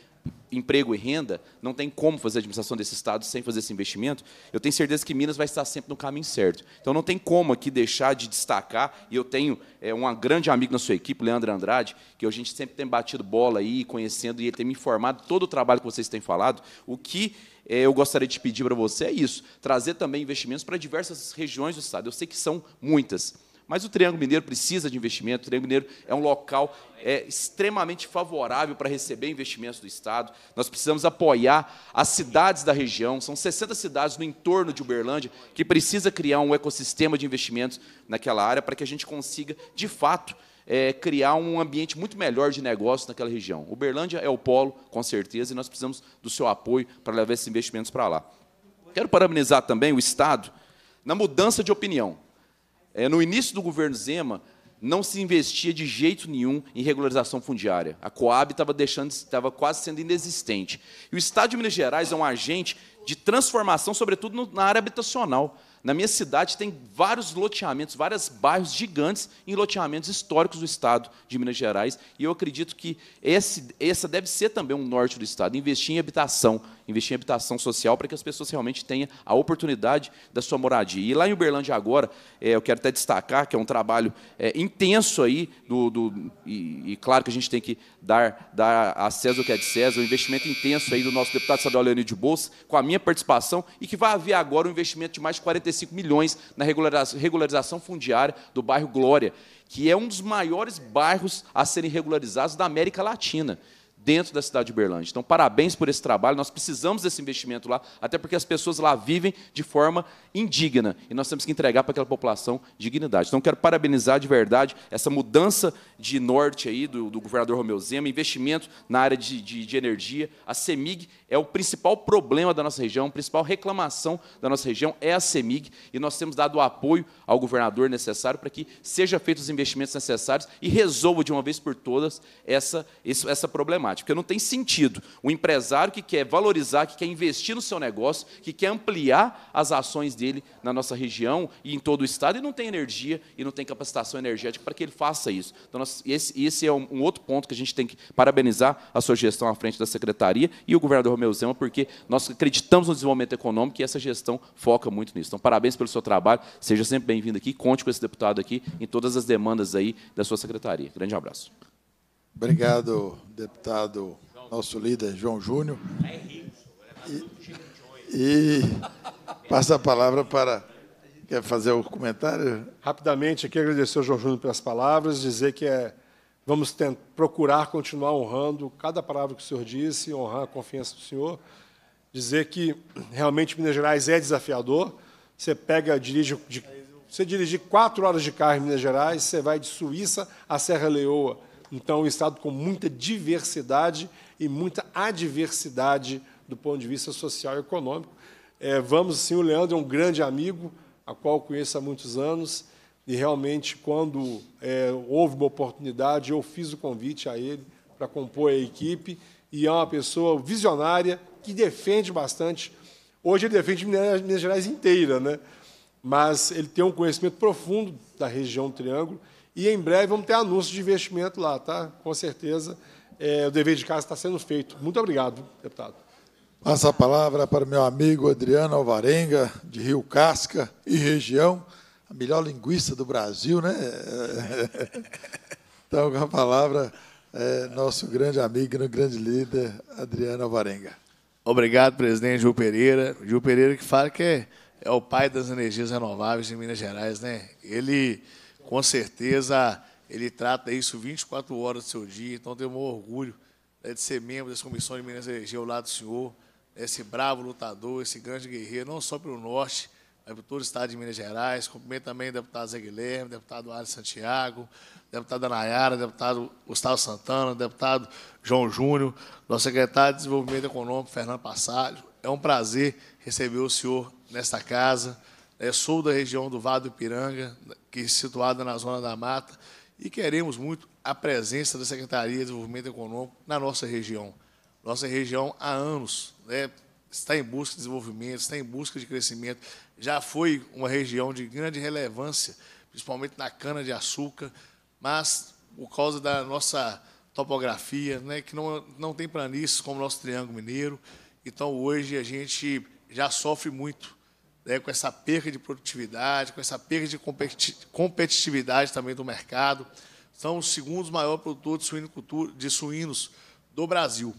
J: emprego e renda, não tem como fazer a administração desse Estado sem fazer esse investimento, eu tenho certeza que Minas vai estar sempre no caminho certo. Então, não tem como aqui deixar de destacar, e eu tenho é, um grande amigo na sua equipe, Leandro Andrade, que a gente sempre tem batido bola aí, conhecendo, e ele tem me informado todo o trabalho que vocês têm falado, o que é, eu gostaria de pedir para você é isso, trazer também investimentos para diversas regiões do Estado. Eu sei que são muitas, mas o Triângulo Mineiro precisa de investimento. O Triângulo Mineiro é um local é, extremamente favorável para receber investimentos do Estado. Nós precisamos apoiar as cidades da região. São 60 cidades no entorno de Uberlândia que precisa criar um ecossistema de investimentos naquela área para que a gente consiga, de fato, é, criar um ambiente muito melhor de negócio naquela região. Uberlândia é o polo, com certeza, e nós precisamos do seu apoio para levar esses investimentos para lá. Quero parabenizar também o Estado na mudança de opinião é, no início do governo Zema, não se investia de jeito nenhum em regularização fundiária. A Coab estava deixando, estava quase sendo inexistente. E o Estado de Minas Gerais é um agente de transformação, sobretudo no, na área habitacional. Na minha cidade tem vários loteamentos, vários bairros gigantes em loteamentos históricos do Estado de Minas Gerais, e eu acredito que esse, essa deve ser também um norte do Estado, investir em habitação, investir em habitação social para que as pessoas realmente tenham a oportunidade da sua moradia. E lá em Uberlândia agora, é, eu quero até destacar que é um trabalho é, intenso aí, do, do e, e, claro que a gente tem que dar, dar a César o que é de César, um investimento intenso aí do nosso deputado estadual Leonid de Bolsa, com a minha participação, e que vai haver agora um investimento de mais de 45 45 milhões na regularização fundiária do bairro Glória, que é um dos maiores bairros a serem regularizados da América Latina dentro da cidade de Uberlândia. Então, parabéns por esse trabalho. Nós precisamos desse investimento lá, até porque as pessoas lá vivem de forma indigna e nós temos que entregar para aquela população dignidade. Então, quero parabenizar de verdade essa mudança de norte aí do, do governador Romeu Zema, investimento na área de, de, de, energia. A CEMIG é o principal problema da nossa região, a principal reclamação da nossa região é a CEMIG e nós temos dado o apoio ao governador necessário para que seja feitos os investimentos necessários e resolva de uma vez por todas essa, essa problemática porque não tem sentido. O empresário que quer valorizar, que quer investir no seu negócio, que quer ampliar as ações dele na nossa região e em todo o estado, e não tem energia e não tem capacitação energética para que ele faça isso. Então, nós, esse, esse, é um, um, outro ponto que a gente tem que parabenizar a sua gestão à frente da secretaria e o governador Romeu Zema, porque nós acreditamos no desenvolvimento econômico e essa gestão foca muito nisso. Então, parabéns pelo seu trabalho, seja sempre bem-vindo aqui, conte com esse deputado aqui em todas as demandas aí da sua secretaria. Grande abraço. Obrigado,
B: deputado, nosso líder, João Júnior. E, e passa a palavra para. Quer fazer o um
D: comentário? Rapidamente, aqui agradecer ao João Júnior pelas palavras, dizer que é, vamos tentar, procurar continuar honrando cada palavra que o senhor disse, honrar a confiança do senhor. Dizer que realmente Minas Gerais é desafiador. Você pega, dirige, de, você dirigir quatro horas de carro em Minas Gerais, você vai de Suíça à Serra Leoa então, é um Estado com muita diversidade e muita adversidade do ponto de vista social e econômico. É, vamos, sim, o Leandro é um grande amigo, a qual conheço há muitos anos, e realmente, quando é, houve uma oportunidade, eu fiz o convite a ele para compor a equipe, e é uma pessoa visionária que defende bastante. Hoje ele defende Minas Gerais inteira, né? mas ele tem um conhecimento profundo da região do Triângulo e em breve vamos ter anúncio de investimento lá, tá? Com certeza é, o dever de casa está sendo feito. Muito obrigado, deputado.
B: Passa a palavra para o meu amigo Adriano Alvarenga, de Rio Casca e região, a melhor linguista do Brasil, né? Então, com a palavra, é, nosso grande amigo, e né, grande líder, Adriano Alvarenga.
K: Obrigado, presidente Gil Pereira. Gil Pereira que fala que é, é o pai das energias renováveis em Minas Gerais, né? Ele com certeza ele trata isso 24 horas do seu dia. Então, tenho um orgulho né, de ser membro dessa comissão de Minas e Energia ao lado do senhor, né, esse bravo lutador, esse grande guerreiro, não só pelo norte, mas por todo o estado de Minas Gerais. Cumprimento também o deputado Zé Guilherme, deputado Alisson Santiago, deputado Nayara, deputado Gustavo Santana, deputado João Júnior, nosso secretário de Desenvolvimento Econômico, Fernando Passalho. É um prazer receber o senhor nesta casa. É sou da região do Vado Piranga, que é situada na zona da mata, e queremos muito a presença da Secretaria de Desenvolvimento Econômico na nossa região. Nossa região há anos né, está em busca de desenvolvimento, está em busca de crescimento. Já foi uma região de grande relevância, principalmente na cana-de-açúcar, mas por causa da nossa topografia, né, que não, não tem planícies como o nosso Triângulo Mineiro, então hoje a gente já sofre muito né, com essa perda de produtividade, com essa perda de competitividade também do mercado. São os segundos maiores produtores de, suínos do Brasil.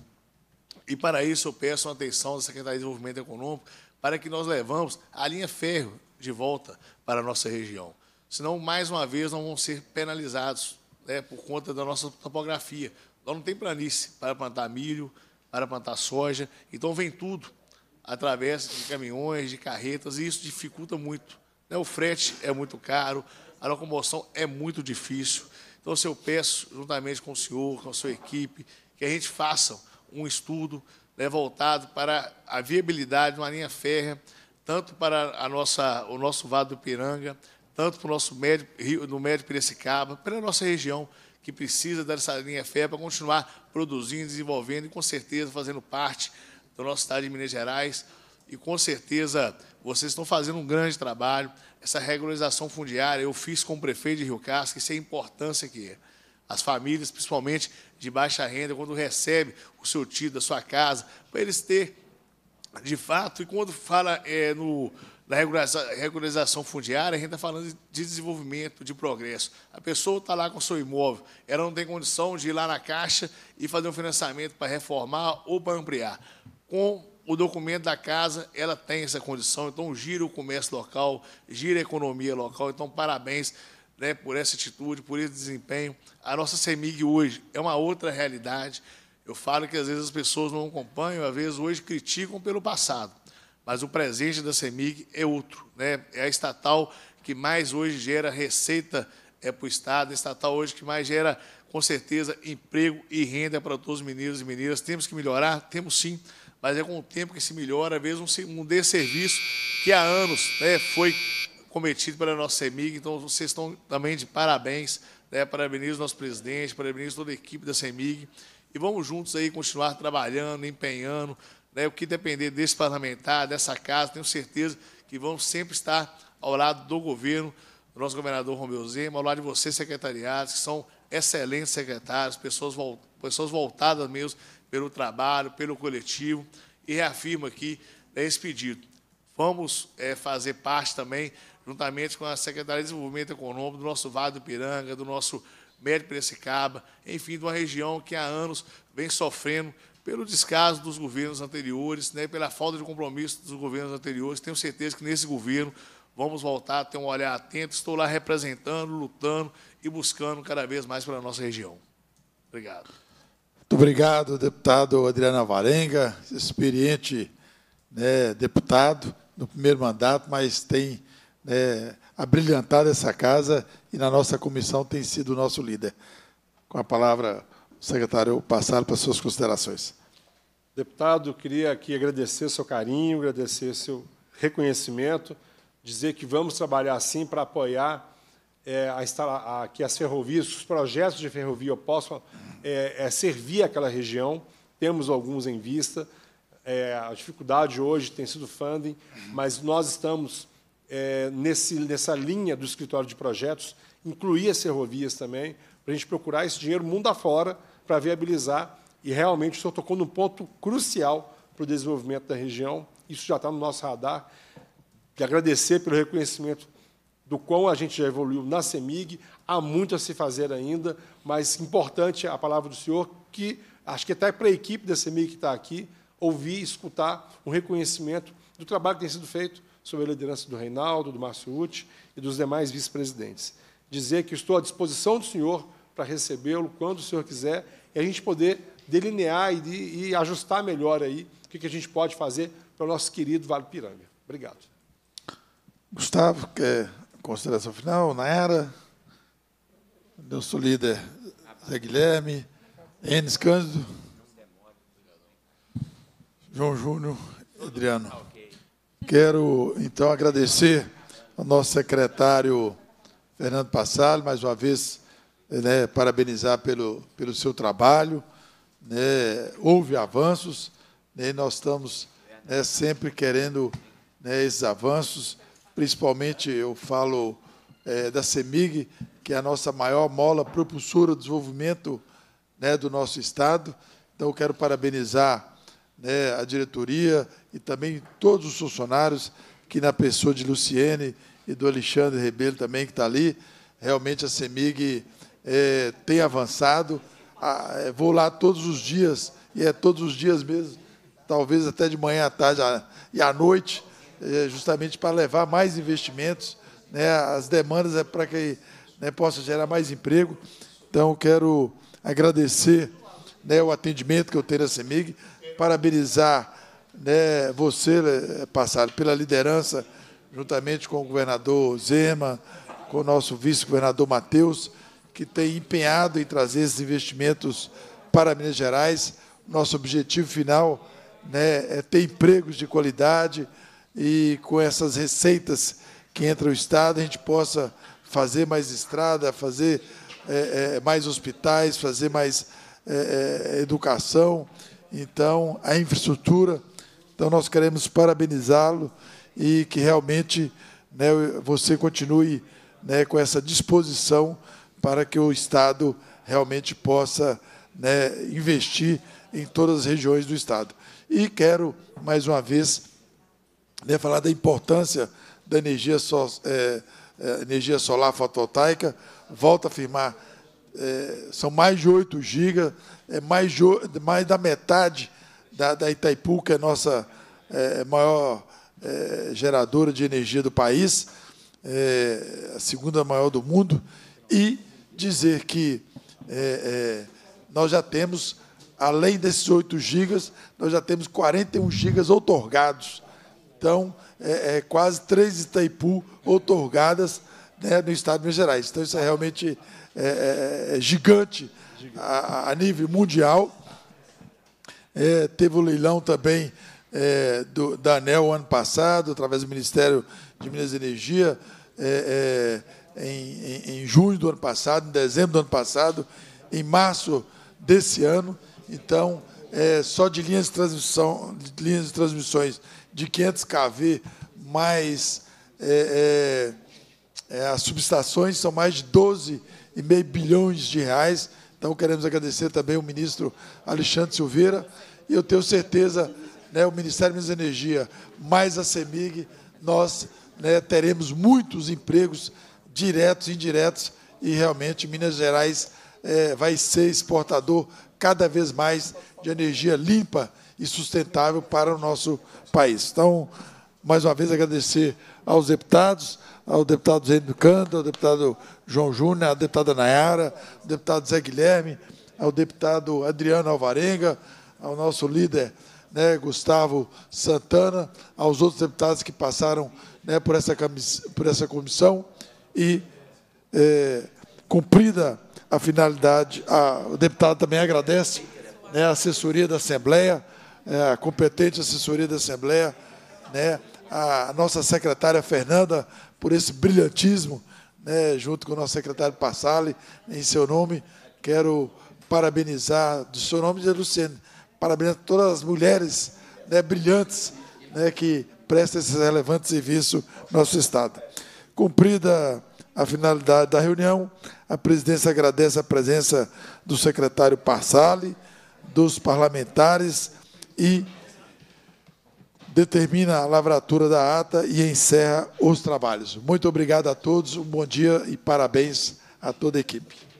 K: E para isso eu peço a atenção da Secretaria de Desenvolvimento Econômico para que nós levamos a linha ferro de volta para a nossa região. Senão, mais uma vez, não vão ser penalizados né, por conta da nossa topografia. Nós não tem planície para plantar milho, para plantar soja, então vem tudo através de caminhões, de carretas, e isso dificulta muito. Né? O frete é muito caro, a locomoção é muito difícil. Então, se eu peço, juntamente com o senhor, com a sua equipe, que a gente faça um estudo né, voltado para a viabilidade de uma linha férrea, tanto para a nossa, o nosso Vado do Ipiranga, tanto para o nosso médio, Rio, no Médio Piracicaba, para a nossa região, que precisa dessa linha férrea para continuar produzindo, desenvolvendo e, com certeza, fazendo parte da nossa cidade de Minas Gerais. E com certeza vocês estão fazendo um grande trabalho. Essa regularização fundiária eu fiz com o prefeito de Rio Casca, isso é a importância que é. As famílias, principalmente de baixa renda, quando recebe o seu título a sua casa, para eles ter de fato, e quando fala é, no, na regularização fundiária, a gente está falando de desenvolvimento, de progresso. A pessoa está lá com o seu imóvel, ela não tem condição de ir lá na Caixa e fazer um financiamento para reformar ou para ampliar com o documento da casa, ela tem essa condição. Então, gira o comércio local, gira a economia local. Então, parabéns né, por essa atitude, por esse desempenho. A nossa CEMIG hoje é uma outra realidade. Eu falo que às vezes as pessoas não acompanham, às vezes hoje criticam pelo passado. Mas o presente da CEMIG é outro. Né? É a estatal que mais hoje gera receita é para o Estado, a estatal hoje que mais gera, com certeza, emprego e renda para todos os meninos e meninas. Temos que melhorar? Temos sim mas é com o tempo que se melhora, mesmo um, desserviço que há anos né, foi cometido pela nossa CEMIG, então vocês estão também de parabéns, né, parabenizo o nosso presidente, parabenizo toda a equipe da CEMIG, e vamos juntos aí continuar trabalhando, empenhando, né, o que depender desse parlamentar, dessa casa, tenho certeza que vamos sempre estar ao lado do governo, do nosso governador Romeu Zema, ao lado de vocês, secretariados, que são excelentes secretários, pessoas, pessoas voltadas mesmo pelo trabalho, pelo coletivo, e reafirma aqui né, esse pedido. Vamos é, fazer parte também, juntamente com a Secretaria de Desenvolvimento Econômico, do nosso Vale do Piranga, do nosso Médio Piracicaba, enfim, de uma região que há anos vem sofrendo pelo descaso dos governos anteriores, né, pela falta de compromisso dos governos anteriores. Tenho certeza que nesse governo vamos voltar a ter um olhar atento. Estou lá representando, lutando e buscando cada vez mais pela nossa região. Obrigado.
B: Muito obrigado, deputado Adriana Varenga, experiente né, deputado no primeiro mandato, mas tem né, abrilhantado essa casa e na nossa comissão tem sido o nosso líder. Com a palavra, o secretário passar para suas considerações.
D: Deputado, queria aqui agradecer seu carinho, agradecer seu reconhecimento, dizer que vamos trabalhar sim para apoiar é, a, a, que as ferrovias, os projetos de ferrovia possam é, é servir aquela região. Temos alguns em vista. É, a dificuldade hoje tem sido funding, mas nós estamos é, nesse, nessa linha do escritório de projetos, incluir as ferrovias também, para a gente procurar esse dinheiro mundo afora para viabilizar. E realmente o senhor tocou num ponto crucial para o desenvolvimento da região. Isso já está no nosso radar. De agradecer pelo reconhecimento do qual a gente já evoluiu na CEMIG, há muito a se fazer ainda, mas importante é a palavra do senhor, que acho que até para a equipe da CEMIG que está aqui, ouvir, escutar um reconhecimento do trabalho que tem sido feito sob a liderança do Reinaldo, do Márcio Uti e dos demais vice-presidentes. Dizer que estou à disposição do senhor para recebê-lo quando o senhor quiser e a gente poder delinear e, e ajustar melhor aí o que, que a gente pode fazer para o nosso querido Vale Piranga. Obrigado.
B: Gustavo, quer Consideração final, Naira, nosso líder Zé Guilherme, Enes Cândido, João Júnior, Adriano. Quero, então, agradecer ao nosso secretário Fernando Passal, mais uma vez, né, parabenizar pelo, pelo seu trabalho. Né, houve avanços, né, e nós estamos né, sempre querendo né, esses avanços principalmente eu falo é, da CEMIG, que é a nossa maior mola propulsora do desenvolvimento né, do nosso Estado. Então, eu quero parabenizar né, a diretoria e também todos os funcionários, que na pessoa de Luciene e do Alexandre Rebelo também, que está ali, realmente a CEMIG é, tem avançado. Ah, vou lá todos os dias, e é todos os dias mesmo, talvez até de manhã à tarde e à noite, é, justamente para levar mais investimentos, né, as demandas é para que né, possa gerar mais emprego. Então, quero agradecer né, o atendimento que eu tenho na CEMIG, parabenizar né, você, né, Passar, pela liderança, juntamente com o governador Zema, com o nosso vice-governador Matheus, que tem empenhado em trazer esses investimentos para Minas Gerais. Nosso objetivo final né, é ter empregos de qualidade, e com essas receitas que entra o Estado, a gente possa fazer mais estrada, fazer é, é, mais hospitais, fazer mais é, é, educação, então, a infraestrutura. Então, nós queremos parabenizá-lo e que realmente né, você continue né, com essa disposição para que o Estado realmente possa né, investir em todas as regiões do Estado. E quero, mais uma vez, né, falar da importância da energia, so, é, é, energia solar fotovoltaica. Volto a afirmar, é, são mais de 8 gigas, é mais, de, mais da metade da, da, Itaipu, que é a nossa é, maior é, geradora de energia do país, é, a segunda maior do mundo, e dizer que nós já temos, além desses 8 gigas, nós já temos 41 gigas outorgados então, é, é, quase três Itaipu otorgadas né, no estado de Minas Gerais. Então, isso é realmente é, é, é gigante a, a, nível mundial. É, teve o leilão também do, da ANEL ano passado, através do Ministério de Minas e Energia, em, em, em junho do ano passado, em dezembro do ano passado, em março desse ano. Então, é, só de linhas de transmissão, de linhas de transmissões de 500 kV, mais é, é, é, as subestações são mais de 12,5 bilhões de reais. Então, queremos agradecer também o ministro Alexandre Silveira. E eu tenho certeza, né, o Ministério da Energia, mais a CEMIG, nós né, teremos muitos empregos diretos e indiretos. E, realmente, Minas Gerais é, vai ser exportador cada vez mais de energia limpa e sustentável para o nosso país. Então, mais uma vez, agradecer aos deputados, ao deputado Zé do Canto, ao deputado João Júnior, à deputada Nayara, ao deputado Zé Guilherme, ao deputado Adriano Alvarenga, ao nosso líder né, Gustavo Santana, aos outros deputados que passaram né, por, essa por essa comissão e é, cumprida a finalidade, a, o deputado também agradece né, a assessoria da Assembleia, é, a competente assessoria da Assembleia, né, a nossa secretária Fernanda, por esse brilhantismo, né, junto com o nosso secretário Passale, em seu nome, quero parabenizar, do seu nome, de Luciano, parabenizar todas as mulheres né, brilhantes né, que prestam esse relevante serviço ao nosso Estado. Cumprida a finalidade da reunião, a presidência agradece a presença do secretário Passale, dos parlamentares, e determina a lavratura da ata e encerra os trabalhos. Muito obrigado a todos, um bom dia e parabéns a toda a equipe.